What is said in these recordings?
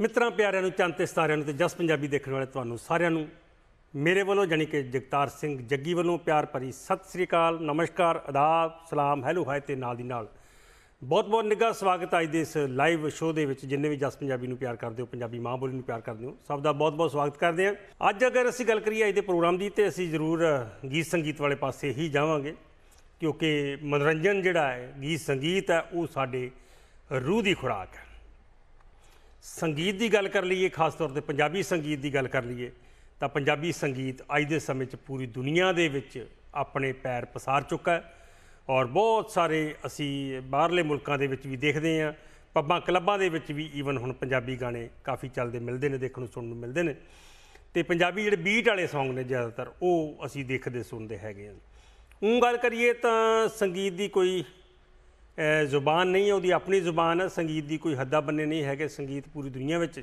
ਮਿੱਤਰਾਂ ਪਿਆਰਿਆਂ ਨੂੰ ਚੰਦ ਤੇ ਸਤਾਰਿਆਂ ਨੂੰ ਤੇ ਜਸ ਪੰਜਾਬੀ ਦੇਖਣ ਵਾਲੇ ਤੁਹਾਨੂੰ ਸਾਰਿਆਂ ਨੂੰ ਮੇਰੇ ਵੱਲੋਂ ਜਾਨੀ ਕਿ ਜਗਤਾਰ ਸਿੰਘ ਜੱਗੀ ਵੱਲੋਂ ਪਿਆਰ ਭਰੀ ਸਤਿ ਸ੍ਰੀ ਅਕਾਲ ਨਮਸਕਾਰ ਅਦਾਬ ਸਲਾਮ ਹੈਲੋ ਹਾਈ ਤੇ ਨਾਲ ਦੀ ਨਾਲ ਬਹੁਤ-ਬਹੁਤ ਨਿੱਘਾ ਸਵਾਗਤ ਅੱਜ ਦੇ ਇਸ ਲਾਈਵ ਸ਼ੋਅ ਦੇ ਵਿੱਚ ਜਿੰਨੇ ਵੀ ਜਸ ਪੰਜਾਬੀ ਨੂੰ ਪਿਆਰ ਕਰਦੇ ਹੋ ਪੰਜਾਬੀ ਮਾਂ ਬੋਲੀ ਨੂੰ ਪਿਆਰ ਕਰਦੇ ਹੋ ਸਭ ਦਾ ਬਹੁਤ-ਬਹੁਤ ਸਵਾਗਤ ਕਰਦੇ ਹਾਂ ਅੱਜ ਅਗਰ ਅਸੀਂ ਗੱਲ ਕਰੀਏ ਅੱਜ ਦੇ ਪ੍ਰੋਗਰਾਮ ਦੀ ਤੇ ਅਸੀਂ ਜ਼ਰੂਰ ਗੀਤ ਸੰਗੀਤ ਵਾਲੇ ਪਾਸੇ ਹੀ ਜਾਵਾਂਗੇ ਕਿਉਂਕਿ ਮਨੋਰੰਜਨ ਜਿਹੜਾ ਹੈ ਗੀਤ ਸੰਗੀਤ ਹੈ ਉਹ ਸਾਡੇ ਰੂਹ ਦੀ ਖੁਰਾਕ ਹੈ ਸੰਗੀਤ ਦੀ ਗੱਲ ਕਰ ਲਈਏ ਖਾਸ ਤੌਰ ਤੇ ਪੰਜਾਬੀ ਸੰਗੀਤ ਦੀ ਗੱਲ ਕਰ ਲਈਏ ਤਾਂ ਪੰਜਾਬੀ ਸੰਗੀਤ ਅੱਜ ਦੇ ਸਮੇਂ 'ਚ ਪੂਰੀ ਦੁਨੀਆ ਦੇ ਵਿੱਚ ਆਪਣੇ ਪੈਰ ਪਸਾਰ ਚੁੱਕਾ ਹੈ ਔਰ ਬਹੁਤ ਸਾਰੇ ਅਸੀਂ ਬਾਹਰਲੇ ਮੁਲਕਾਂ ਦੇ ਵਿੱਚ ਵੀ ਦੇਖਦੇ ਆਂ ਪੱਬਾਂ ਕਲੱਬਾਂ ਦੇ ਵਿੱਚ ਵੀ ਈਵਨ ਹੁਣ ਪੰਜਾਬੀ ਗਾਣੇ ਕਾਫੀ ਚੱਲਦੇ ਮਿਲਦੇ ਨੇ ਦੇਖਣ ਨੂੰ ਸੁਣਨ ਨੂੰ ਮਿਲਦੇ ਨੇ ਤੇ ਪੰਜਾਬੀ ਜਿਹੜੇ ਬੀਟ ਵਾਲੇ Song ਨੇ ਜ਼ਿਆਦਾਤਰ ਉਹ ਅਸੀਂ ਦੇਖਦੇ ਸੁਣਦੇ ਹੈਗੇ ਆਂ ਉਂ ਗੱਲ ਕਰੀਏ ਤਾਂ ਸੰਗੀਤ ਦੀ ਕੋਈ ਜ਼ੁਬਾਨ ਨਹੀਂ ਹੈ ਉਹਦੀ ਆਪਣੀ ਜ਼ੁਬਾਨ ਹੈ ਸੰਗੀਤ ਦੀ ਕੋਈ ਹੱਦਾ ਬੰਨੇ ਨਹੀਂ ਹੈਗੇ ਸੰਗੀਤ ਪੂਰੀ ਦੁਨੀਆ ਵਿੱਚ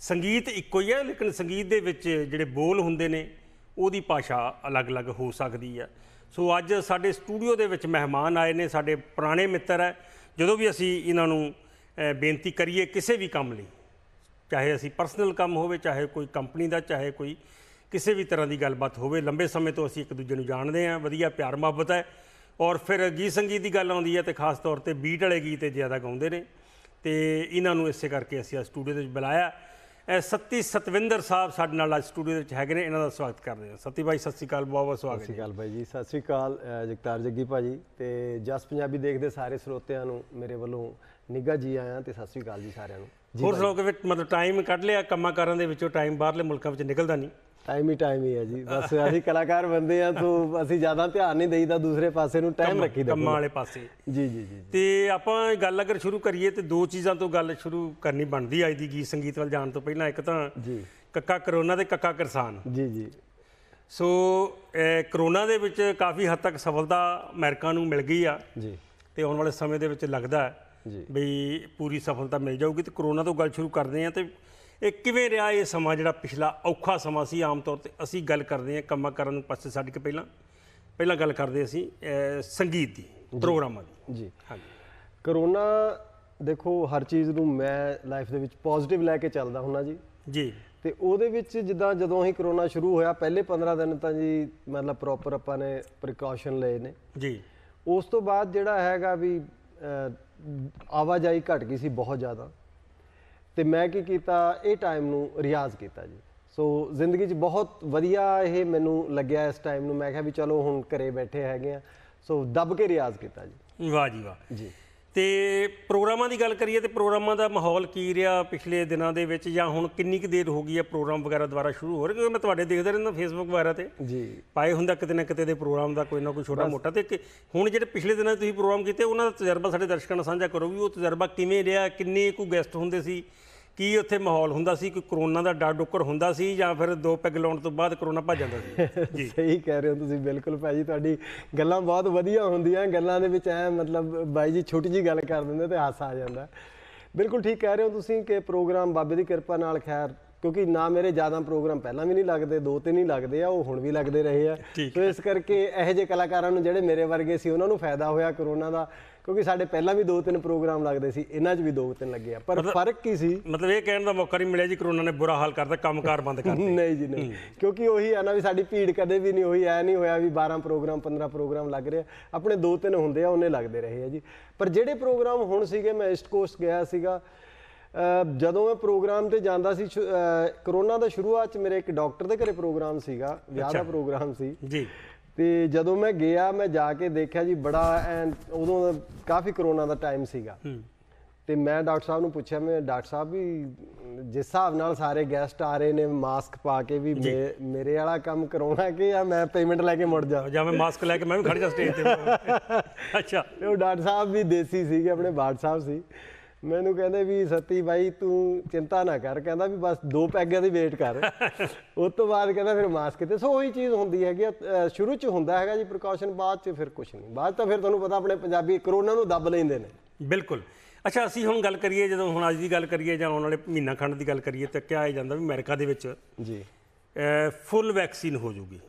ਸੰਗੀਤ ਇੱਕੋ ਹੀ ਹੈ ਲੇਕਿਨ ਸੰਗੀਤ ਦੇ ਵਿੱਚ ਜਿਹੜੇ ਬੋਲ ਹੁੰਦੇ ਨੇ ਉਹਦੀ ਭਾਸ਼ਾ ਅਲੱਗ-ਅਲੱਗ ਹੋ ਸਕਦੀ ਹੈ ਸੋ ਅੱਜ ਸਾਡੇ ਸਟੂਡੀਓ ਦੇ ਵਿੱਚ ਮਹਿਮਾਨ ਆਏ ਨੇ ਸਾਡੇ ਪੁਰਾਣੇ ਮਿੱਤਰ ਹੈ ਜਦੋਂ ਵੀ ਅਸੀਂ ਇਹਨਾਂ ਨੂੰ ਬੇਨਤੀ ਕਰੀਏ ਕਿਸੇ ਵੀ ਕੰਮ ਲਈ ਚਾਹੇ ਅਸੀਂ ਪਰਸਨਲ ਕੰਮ ਹੋਵੇ ਚਾਹੇ ਕੋਈ ਕੰਪਨੀ ਦਾ ਚਾਹੇ ਕੋਈ ਕਿਸੇ ਵੀ ਤਰ੍ਹਾਂ ਦੀ ਗੱਲਬਾਤ ਹੋਵੇ ਲੰਬੇ ਸਮੇਂ ਤੋਂ ਅਸੀਂ ਇੱਕ ਦੂਜੇ ਨੂੰ ਜਾਣਦੇ ਆਂ ਵਧੀਆ ਪਿਆਰ ਮੁਹੱਬਤ ਹੈ ਔਰ ਫਿਰ ਗੀਤ ਸੰਗੀਤ ਦੀ ਗੱਲ ਆਉਂਦੀ ਹੈ ਤੇ ਖਾਸ ਤੌਰ ਤੇ ਬੀਟ ਵਾਲੇ ਗੀਤ ਜ਼ਿਆਦਾ ਗਾਉਂਦੇ ਨੇ ਤੇ ਇਹਨਾਂ ਨੂੰ ਇਸੇ ਕਰਕੇ ਅਸੀਂ ਆ ਸਟੂਡੀਓ ਦੇ ਵਿੱਚ ਬੁਲਾਇਆ ਐ ਸਤੀ ਸਤਵਿੰਦਰ ਸਾਹਿਬ ਸਾਡੇ ਨਾਲ ਅੱਜ ਸਟੂਡੀਓ ਦੇ ਵਿੱਚ ਹੈਗੇ ਨੇ ਇਹਨਾਂ ਦਾ ਸਵਾਗਤ ਕਰਦੇ ਹਾਂ ਸਤੀ ਭਾਈ ਸਤਿ ਸ੍ਰੀ ਅਕਾਲ ਬਹੁਤ ਬਹੁਤ ਸਵਾਗਤ ਸਤਿ ਸ੍ਰੀ ਅਕਾਲ ਭਾਈ ਜੀ ਸਤਿ ਸ੍ਰੀ ਅਕਾਲ ਜਗਤਾਰ ਜੱਗੀ ਭਾਜੀ ਤੇ ਜਸ ਪੰਜਾਬੀ ਦੇਖਦੇ ਸਾਰੇ ਸਰੋਤਿਆਂ ਨੂੰ ਮੇਰੇ ਵੱਲੋਂ ਨਿੱਘਾ ਜੀ ਆਇਆਂ ਤੇ ਸਤਿ ਸ੍ਰੀ ਅਕਾਲ ਜੀ ਸਾਰਿਆਂ ਨੂੰ ਹੋਰ ਲੋਕ ਵਿੱਚ ਮਤਲਬ ਟਾਈਮ ਕੱਢ ਲਿਆ ਕੰਮਾਂ ਕਾਰਾਂ ਦੇ ਵਿੱਚੋਂ ਟਾਈਮ ਬਾਹਰਲੇ ਮੁਲਕਾਂ ਵਿੱਚ ਨਿਕਲਦਾ ਨਹੀਂ ਟਾਈਮ ਹੀ ਟਾਈਮ ਹੀ ਹੈ ਜੀ ਬਸ ਅਸੀਂ ਕਲਾਕਾਰ ਬੰਦੇ ਆ ਤੋਂ ਅਸੀਂ ਜ਼ਿਆਦਾ ਧਿਆਨ ਨਹੀਂ ਦੇਈਦਾ ਦੂਸਰੇ ਪਾਸੇ ਨੂੰ ਟਾਈਮ ਰੱਖੀ ਰੱਖੀਦਾ ਕੰਮਾਂ ਵਾਲੇ ਪਾਸੇ ਜੀ ਜੀ ਜੀ ਤੇ ਆਪਾਂ ਗੱਲ ਅਗਰ ਸ਼ੁਰੂ ਕਰੀਏ ਤੇ ਦੋ ਚੀਜ਼ਾਂ ਤੋਂ ਗੱਲ ਸ਼ੁਰੂ ਕਰਨੀ ਬਣਦੀ ਆ ਦੀ ਗੀਤ ਸੰਗੀਤ ਵੱਲ ਜਾਣ ਤੋਂ ਪਹਿਲਾਂ ਇੱਕ ਤਾਂ ਜੀ ਕੱਕਾ ਕਰੋਨਾ ਤੇ ਕੱਕਾ ਕਿਸਾਨ ਜੀ ਜੀ ਸੋ ਕਰੋਨਾ ਦੇ ਵਿੱਚ ਕਾਫੀ ਹੱਦ ਤੱਕ ਸਫਲਤਾ ਅਮਰੀਕਾ ਨੂੰ ਮਿਲ ਗਈ ਆ ਜੀ ਤੇ ਆਉਣ ਵਾਲੇ ਸਮੇਂ ਦੇ ਵਿੱਚ ਲੱਗਦਾ ਜੀ ਬਈ ਪੂਰੀ ਸਫਲਤਾ ਮਿਲ ਜਾਊਗੀ ਤੇ ਕਰੋਨਾ ਤੋਂ ਗੱਲ ਸ਼ੁਰੂ ਕਰਦੇ ਆ ਤੇ ਇਹ ਕਿਵੇਂ ਰਿਹਾ ਇਹ ਸਮਾਂ ਜਿਹੜਾ ਪਿਛਲਾ ਔਖਾ ਸਮਾਂ ਸੀ ਆਮ ਤੌਰ ਤੇ ਅਸੀਂ ਗੱਲ ਕਰਦੇ ਹਾਂ ਕੰਮਾਂ ਕਰਨ ਨੂੰ ਪਾਸੇ ਛੱਡ ਕੇ ਪਹਿਲਾਂ ਪਹਿਲਾਂ ਗੱਲ ਕਰਦੇ ਅਸੀਂ ਸੰਗੀਤ ਦੀ ਪ੍ਰੋਗਰਾਮਾਂ ਦੀ ਜੀ ਹਾਂਜੀ ਕਰੋਨਾ ਦੇਖੋ ਹਰ ਚੀਜ਼ ਨੂੰ ਮੈਂ ਲਾਈਫ ਦੇ ਵਿੱਚ ਪੋਜ਼ਿਟਿਵ ਲੈ ਕੇ ਚੱਲਦਾ ਹੁੰਨਾ ਜੀ ਜੀ ਤੇ ਉਹਦੇ ਵਿੱਚ ਜਿੱਦਾਂ ਜਦੋਂ ਹੀ ਕਰੋਨਾ ਸ਼ੁਰੂ ਹੋਇਆ ਪਹਿਲੇ 15 ਦਿਨ ਤਾਂ ਜੀ ਮਤਲਬ ਪ੍ਰੋਪਰ ਆਪਾਂ ਨੇ ਪ੍ਰੀਕਾਸ਼ਨ ਲਏ ਨੇ ਜੀ ਉਸ ਤੋਂ ਬਾਅਦ ਜਿਹੜਾ ਹੈਗਾ ਵੀ ਆਵਾਜਾਈ ਘਟ ਗਈ ਸੀ ਬਹੁਤ ਜ਼ਿਆਦਾ ਤੇ ਮੈਂ ਕੀ ਕੀਤਾ ਇਹ ਟਾਈਮ ਨੂੰ ਰਿਆਜ਼ ਕੀਤਾ ਜੀ ਸੋ ਜ਼ਿੰਦਗੀ 'ਚ ਬਹੁਤ ਵਧੀਆ ਇਹ ਮੈਨੂੰ ਲੱਗਿਆ ਇਸ ਟਾਈਮ ਨੂੰ ਮੈਂ ਕਿਹਾ ਵੀ ਚਲੋ ਹੁਣ ਘਰੇ ਬੈਠੇ ਹੈਗੇ ਆ ਸੋ ਦੱਬ ਕੇ ਰਿਆਜ਼ ਕੀਤਾ ਜੀ ਵਾਹ ਜੀ ਵਾਹ ਜੀ ਤੇ ਪ੍ਰੋਗਰਾਮਾਂ ਦੀ ਗੱਲ ਕਰੀਏ ਤੇ ਪ੍ਰੋਗਰਾਮਾਂ ਦਾ ਮਾਹੌਲ ਕੀ ਰਿਹਾ ਪਿਛਲੇ ਦਿਨਾਂ ਦੇ ਵਿੱਚ ਜਾਂ ਹੁਣ ਕਿੰਨੀ ਕੁ ਦੇਰ ਹੋ ਗਈ ਹੈ ਪ੍ਰੋਗਰਾਮ ਵਗੈਰਾ ਦੁਬਾਰਾ ਸ਼ੁਰੂ ਹੋ ਰਿਹਾ ਕਿਉਂਕਿ ਮੈਂ ਤੁਹਾਡੇ ਦੇਖਦਾ ਰਹਿੰਦਾ ਫੇਸਬੁੱਕ ਵਗੈਰਾ ਤੇ ਜੀ ਪਾਏ ਹੁੰਦਾ ਕਿਤੇ ਨਾ ਕਿਤੇ ਦੇ ਪ੍ਰੋਗਰਾਮ ਦਾ ਕੋਈ ਨਾ ਕੋਈ ਛੋਟਾ ਮੋਟਾ ਤੇ ਹੁਣ ਜਿਹੜੇ ਪਿਛਲੇ ਦਿਨਾਂ ਤੁਸੀਂ ਪ੍ਰੋਗਰਾਮ ਕੀਤੇ ਉਹਨਾਂ ਦਾ ਤਜਰਬਾ ਸਾਡੇ ਦਰਸ਼ਕਾਂ ਨਾਲ ਸਾਂਝਾ ਕਰੋ ਵੀ ਉਹ ਤਜਰਬਾ ਕਿਵੇਂ ਰਿਹਾ ਕਿੰਨੇ ਕੁ ਗੈਸਟ ਹੁੰਦੇ ਸੀ ਕੀ ਉੱਥੇ ਮਾਹੌਲ ਹੁੰਦਾ ਸੀ ਕੋਈ ਕਰੋਨਾ ਦਾ ਡਰ ਡੁੱਕਰ ਹੁੰਦਾ ਸੀ ਜਾਂ ਫਿਰ ਦੋ ਪੈਗ ਲਾਉਣ ਤੋਂ ਬਾਅਦ ਕਰੋਨਾ ਭੱਜ ਜਾਂਦਾ ਸੀ ਜੀ ਸਹੀ ਕਹਿ ਰਹੇ ਹੋ ਤੁਸੀਂ ਬਿਲਕੁਲ ਭਾਈ ਜੀ ਤੁਹਾਡੀ ਗੱਲਾਂ ਬਹੁਤ ਵਧੀਆ ਹੁੰਦੀਆਂ ਗੱਲਾਂ ਦੇ ਵਿੱਚ ਐ ਮਤਲਬ ਬਾਈ ਜੀ ਛੋਟੀ ਜੀ ਗੱਲ ਕਰ ਦਿੰਦੇ ਤੇ ਹਾਸਾ ਆ ਜਾਂਦਾ ਬਿਲਕੁਲ ਠੀਕ ਕਹਿ ਰਹੇ ਹੋ ਤੁਸੀਂ ਕਿ ਪ੍ਰੋਗਰਾਮ ਬਾਬੇ ਦੀ ਕਿਰਪਾ ਨਾਲ ਖੈਰ ਕਿਉਂਕਿ ਨਾ ਮੇਰੇ ਜ਼ਿਆਦਾ ਪ੍ਰੋਗਰਾਮ ਪਹਿਲਾਂ ਵੀ ਨਹੀਂ ਲੱਗਦੇ ਦੋ ਤਿੰਨ ਹੀ ਲੱਗਦੇ ਆ ਉਹ ਹੁਣ ਵੀ ਲੱਗਦੇ ਰਹੇ ਆ ਸੋ ਇਸ ਕਰਕੇ ਇਹੋ ਜਿਹੇ ਕਲਾਕਾਰਾਂ ਨੂੰ ਜਿਹੜੇ ਮੇਰੇ ਵਰਗੇ ਸੀ ਉਹਨਾਂ ਨੂੰ ਫਾਇਦਾ ਹੋਇਆ ਕਰੋਨਾ ਦਾ ਕਿਉਂਕਿ ਸਾਡੇ ਪਹਿਲਾਂ ਵੀ ਦੋ ਤਿੰਨ ਪ੍ਰੋਗਰਾਮ ਲੱਗਦੇ ਸੀ ਇਹਨਾਂ 'ਚ ਵੀ ਦੋ ਤਿੰਨ ਲੱਗੇ ਆ ਪਰ ਫਰਕ ਕੀ ਸੀ ਮਤਲਬ ਇਹ ਕਹਿਣ ਦਾ ਮੌਕਾ ਨਹੀਂ ਮਿਲਿਆ ਜੀ ਕਰੋਨਾ ਨੇ ਬੁਰਾ ਹਾਲ ਕਰਤਾ ਕੰਮਕਾਰ ਬੰਦ ਕਰ ਦਿੱਤੇ ਨਹੀਂ ਜੀ ਨਹੀਂ ਕਿਉਂਕਿ ਉਹੀ ਆ ਨਾ ਵੀ ਸਾਡੀ ਭੀੜ ਕਦੇ ਵੀ ਨਹੀਂ ਹੋਈ ਐ ਨਹੀਂ ਹੋਇਆ ਵੀ 12 ਪ੍ਰੋਗਰਾਮ 15 ਪ੍ਰੋਗਰਾਮ ਲੱਗ ਰਿਹਾ ਆਪਣੇ ਦੋ ਤਿੰਨ ਹੁੰਦੇ ਆ ਉਹਨੇ ਲੱਗਦੇ ਰਹੇ ਆ ਜੀ ਪਰ ਜਿਹੜੇ ਪ੍ਰੋਗਰਾਮ ਹੁਣ ਸੀਗੇ ਮੈਂ ਈਸਟ ਕੋਸਟ ਗਿਆ ਸੀਗਾ ਜਦੋਂ ਮੈਂ ਪ੍ਰੋਗਰਾਮ ਤੇ ਜਾਂਦਾ ਸੀ ਕਰੋਨਾ ਦਾ ਸ਼ੁਰੂਆਤ ਚ ਮੇਰੇ ਇੱਕ ਡਾਕਟਰ ਦੇ ਘਰੇ ਪ੍ਰੋਗਰਾਮ ਸੀਗਾ ਵਿਆਹ ਦਾ ਪ੍ਰੋਗਰਾਮ ਸੀ ਜੀ ਤੇ ਜਦੋਂ ਮੈਂ ਗਿਆ ਮੈਂ ਜਾ ਕੇ ਦੇਖਿਆ ਜੀ ਬੜਾ ਐਂ ਉਦੋਂ ਕਾਫੀ ਕਰੋਨਾ ਦਾ ਟਾਈਮ ਸੀਗਾ ਤੇ ਮੈਂ ਡਾਕਟਰ ਸਾਹਿਬ ਨੂੰ ਪੁੱਛਿਆ ਮੈਂ ਡਾਕਟਰ ਸਾਹਿਬ ਵੀ ਜਿਸ ਹਿਸਾਬ ਨਾਲ ਸਾਰੇ ਗੈਸਟ ਆ ਰਹੇ ਨੇ ਮਾਸਕ ਪਾ ਕੇ ਵੀ ਮੇਰੇ ਵਾਲਾ ਕੰਮ ਕਰਾਉਣਾ ਕਿ ਜਾਂ ਮੈਂ ਪੇਮੈਂਟ ਲੈ ਕੇ ਮੁੜ ਜਾ ਜਾਂ ਮੈਂ ਮਾਸਕ ਲੈ ਕੇ ਮੈਂ ਵੀ ਖੜ ਜਾ ਸਟੇਜ ਤੇ ਅੱਛਾ ਉਹ ਡਾਕਟਰ ਸਾਹਿਬ ਵੀ ਦੇਸੀ ਸੀਗੇ ਆਪਣੇ ਬਾਦ ਸਾਹਿਬ ਸੀ ਮੈਨੂੰ ਕਹਿੰਦੇ ਵੀ ਸਤੀ ਬਾਈ ਤੂੰ ਚਿੰਤਾ ਨਾ ਕਰ ਕਹਿੰਦਾ ਵੀ ਬਸ ਦੋ ਪੈਗਾਂ ਦੀ ਵੇਟ ਕਰ ਉਸ ਤੋਂ ਬਾਅਦ ਕਹਿੰਦਾ ਫਿਰ ਮਾਸਕ ਤੇ ਸੋ ਉਹੀ ਚੀਜ਼ ਹੁੰਦੀ ਹੈਗੀ ਸ਼ੁਰੂ ਚ ਹੁੰਦਾ ਹੈਗਾ ਜੀ ਪ੍ਰੀਕਾਸ਼ਨ ਬਾਅਦ ਚ ਫਿਰ ਕੁਝ ਨਹੀਂ ਬਾਅਦ ਤਾਂ ਫਿਰ ਤੁਹਾਨੂੰ ਪਤਾ ਆਪਣੇ ਪੰਜਾਬੀ ਕਰੋਨਾ ਨੂੰ ਦੱਬ ਲੈਂਦੇ ਨੇ ਬਿਲਕੁਲ ਅੱਛਾ ਅਸੀਂ ਹੁਣ ਗੱਲ ਕਰੀਏ ਜਦੋਂ ਹੁਣ ਅੱਜ ਦੀ ਗੱਲ ਕਰੀਏ ਜਾਂ ਆਉਣ ਵਾਲੇ ਮਹੀਨਾ ਖੰਡ ਦੀ ਗੱਲ ਕਰੀਏ ਤਾਂ ਕਿਹਾ ਜਾਂਦਾ ਵੀ ਅਮਰੀਕਾ ਦੇ ਵਿੱਚ ਜੀ ਫੁੱਲ ਵੈਕਸੀਨ ਹੋ ਜੂਗੀ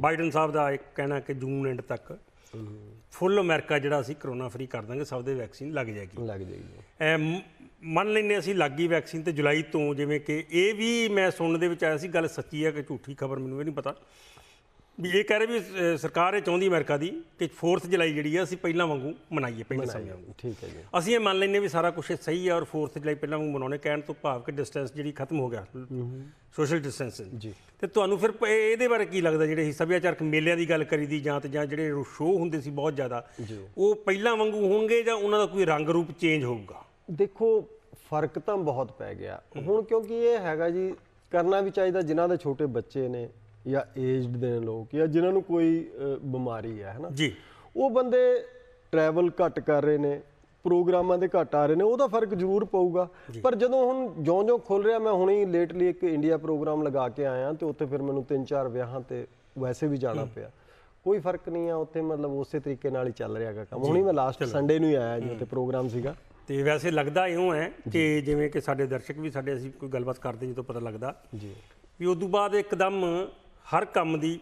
ਬਾਈਡਨ ਸਾਹਿਬ ਦਾ ਇੱਕ ਕਹਿਣਾ ਕਿ ਜੂਨ ਐਂਡ ਤੱਕ ਫੁੱਲ ਅਮਰੀਕਾ ਜਿਹੜਾ ਅਸੀਂ ਕਰੋਨਾ ਫ੍ਰੀ ਕਰ ਦਾਂਗੇ ਸਭ ਦੇ ਵੈਕਸੀਨ ਲੱਗ ਜਾਏਗੀ ਲੱਗ ਜਾਏਗੀ ਮੰਨ ਲੈਨੇ ਅਸੀਂ ਲੱਗੀ ਵੈਕਸੀਨ ਤੇ ਜੁਲਾਈ ਤੋਂ ਜਿਵੇਂ ਕਿ ਇਹ ਵੀ ਮੈਂ ਸੁਣਨ ਦੇ ਵਿੱਚ ਆਇਆ ਸੀ ਗੱਲ ਸੱਚੀ ਹੈ ਕਿ ਝੂਠੀ ਖਬਰ ਮੈਨੂੰ ਇਹ ਨਹੀਂ ਪਤਾ ਵੀ ਇਹ ਕਹਿ ਰਹੇ ਵੀ ਸਰਕਾਰ ਇਹ ਚਾਹੁੰਦੀ ਅਮਰੀਕਾ ਦੀ ਕਿ 4th ਜੁਲਾਈ ਜਿਹੜੀ ਆ ਅਸੀਂ ਪਹਿਲਾਂ ਵਾਂਗੂ ਮਨਾਈਏ ਪਹਿਲਾਂ ਸਮੇਂ ਵਾਂਗੂ ਠੀਕ ਹੈ ਜੀ ਅਸੀਂ ਇਹ ਮੰਨ ਲੈਨੇ ਵੀ ਸਾਰਾ ਕੁਝ ਸਹੀ ਆ ਔਰ 4th ਜੁਲਾਈ ਪਹਿਲਾਂ ਵਾਂਗੂ ਮਨਾਉਣੇ ਕਹਿਣ ਤੋਂ ਭਾਵ ਕਿ ਡਿਸਟੈਂਸ ਜਿਹੜੀ ਖਤਮ ਹੋ ਗਿਆ ਸੋਸ਼ਲ ਡਿਸਟੈਂਸ ਜੀ ਤੇ ਤੁਹਾਨੂੰ ਫਿਰ ਇਹਦੇ ਬਾਰੇ ਕੀ ਲੱਗਦਾ ਜਿਹੜੇ ਸੱਭਿਆਚਾਰਕ ਮੇਲਿਆਂ ਦੀ ਗੱਲ ਕਰੀ ਦੀ ਜਾਂ ਤੇ ਜਾਂ ਜਿਹੜੇ ਸ਼ੋਅ ਹੁੰਦੇ ਸੀ ਬਹੁਤ ਜ਼ਿਆਦਾ ਉਹ ਪਹਿਲਾਂ ਵਾਂਗੂ ਹੋਣਗੇ ਜਾਂ ਉਹਨਾਂ ਦਾ ਕੋਈ ਰੰਗ ਰੂਪ ਚੇਂਜ ਹੋਊਗਾ ਦੇਖੋ ਫਰਕ ਤਾਂ ਬਹੁਤ ਪੈ ਗਿਆ ਹੁਣ ਕਿਉਂਕਿ ਇਹ ਹੈਗਾ ਜੀ ਕਰਨਾ ਵੀ ਚਾਹੀਦਾ ਜਿਨ੍ਹਾਂ ਦੇ ਛੋਟੇ ਬੱਚੇ ਨੇ ਜਾਂ ਏਜਡ ਦੇ ਲੋਕ ਜਾਂ ਜਿਨ੍ਹਾਂ ਨੂੰ ਕੋਈ ਬਿਮਾਰੀ ਹੈ ਹਨਾ ਜੀ ਉਹ ਬੰਦੇ ਟਰੈਵਲ ਘੱਟ ਕਰ ਰਹੇ ਨੇ ਪ੍ਰੋਗਰਾਮਾਂ ਦੇ ਘੱਟ ਆ ਰਹੇ ਨੇ ਉਹਦਾ ਫਰਕ ਜ਼ਰੂਰ ਪਊਗਾ ਪਰ ਜਦੋਂ ਹੁਣ ਜਿਉਂ-ਜਿਉਂ ਖੁੱਲ ਰਿਹਾ ਮੈਂ ਹੁਣੇ ਲੇਟਲੀ ਇੱਕ ਇੰਡੀਆ ਪ੍ਰੋਗਰਾਮ ਲਗਾ ਕੇ ਆਇਆ ਤੇ ਉੱਥੇ ਫਿਰ ਮੈਨੂੰ ਤਿੰਨ ਚਾਰ ਵਿਆਹਾਂ ਤੇ ਵੈਸੇ ਵੀ ਜਾਣਾ ਪਿਆ ਕੋਈ ਫਰਕ ਨਹੀਂ ਆ ਉੱਥੇ ਮਤਲਬ ਉਸੇ ਤਰੀਕੇ ਨਾਲ ਹੀ ਚੱਲ ਰਿਹਾਗਾ ਕੰਮ ਹੁਣੇ ਮੈਂ ਲਾਸਟ ਸੰਡੇ ਨੂੰ ਆਇਆ ਜੀ ਉੱਥੇ ਪ੍ਰੋਗਰਾਮ ਸੀਗਾ ਤੇ ਵੈਸੇ ਲੱਗਦਾ ਇਉਂ ਹੈ ਕਿ ਜਿਵੇਂ ਕਿ ਸਾਡੇ ਦਰਸ਼ਕ ਵੀ ਸਾਡੇ ਅਸੀਂ ਕੋਈ ਗੱਲਬਾਤ ਕਰਦੇ ਜਦੋਂ ਪਤਾ ਲੱਗਦਾ ਜੀ ਵੀ ਉਸ ਤੋਂ ਬਾਅਦ ਇੱਕਦਮ ਹਰ ਕੰਮ ਦੀ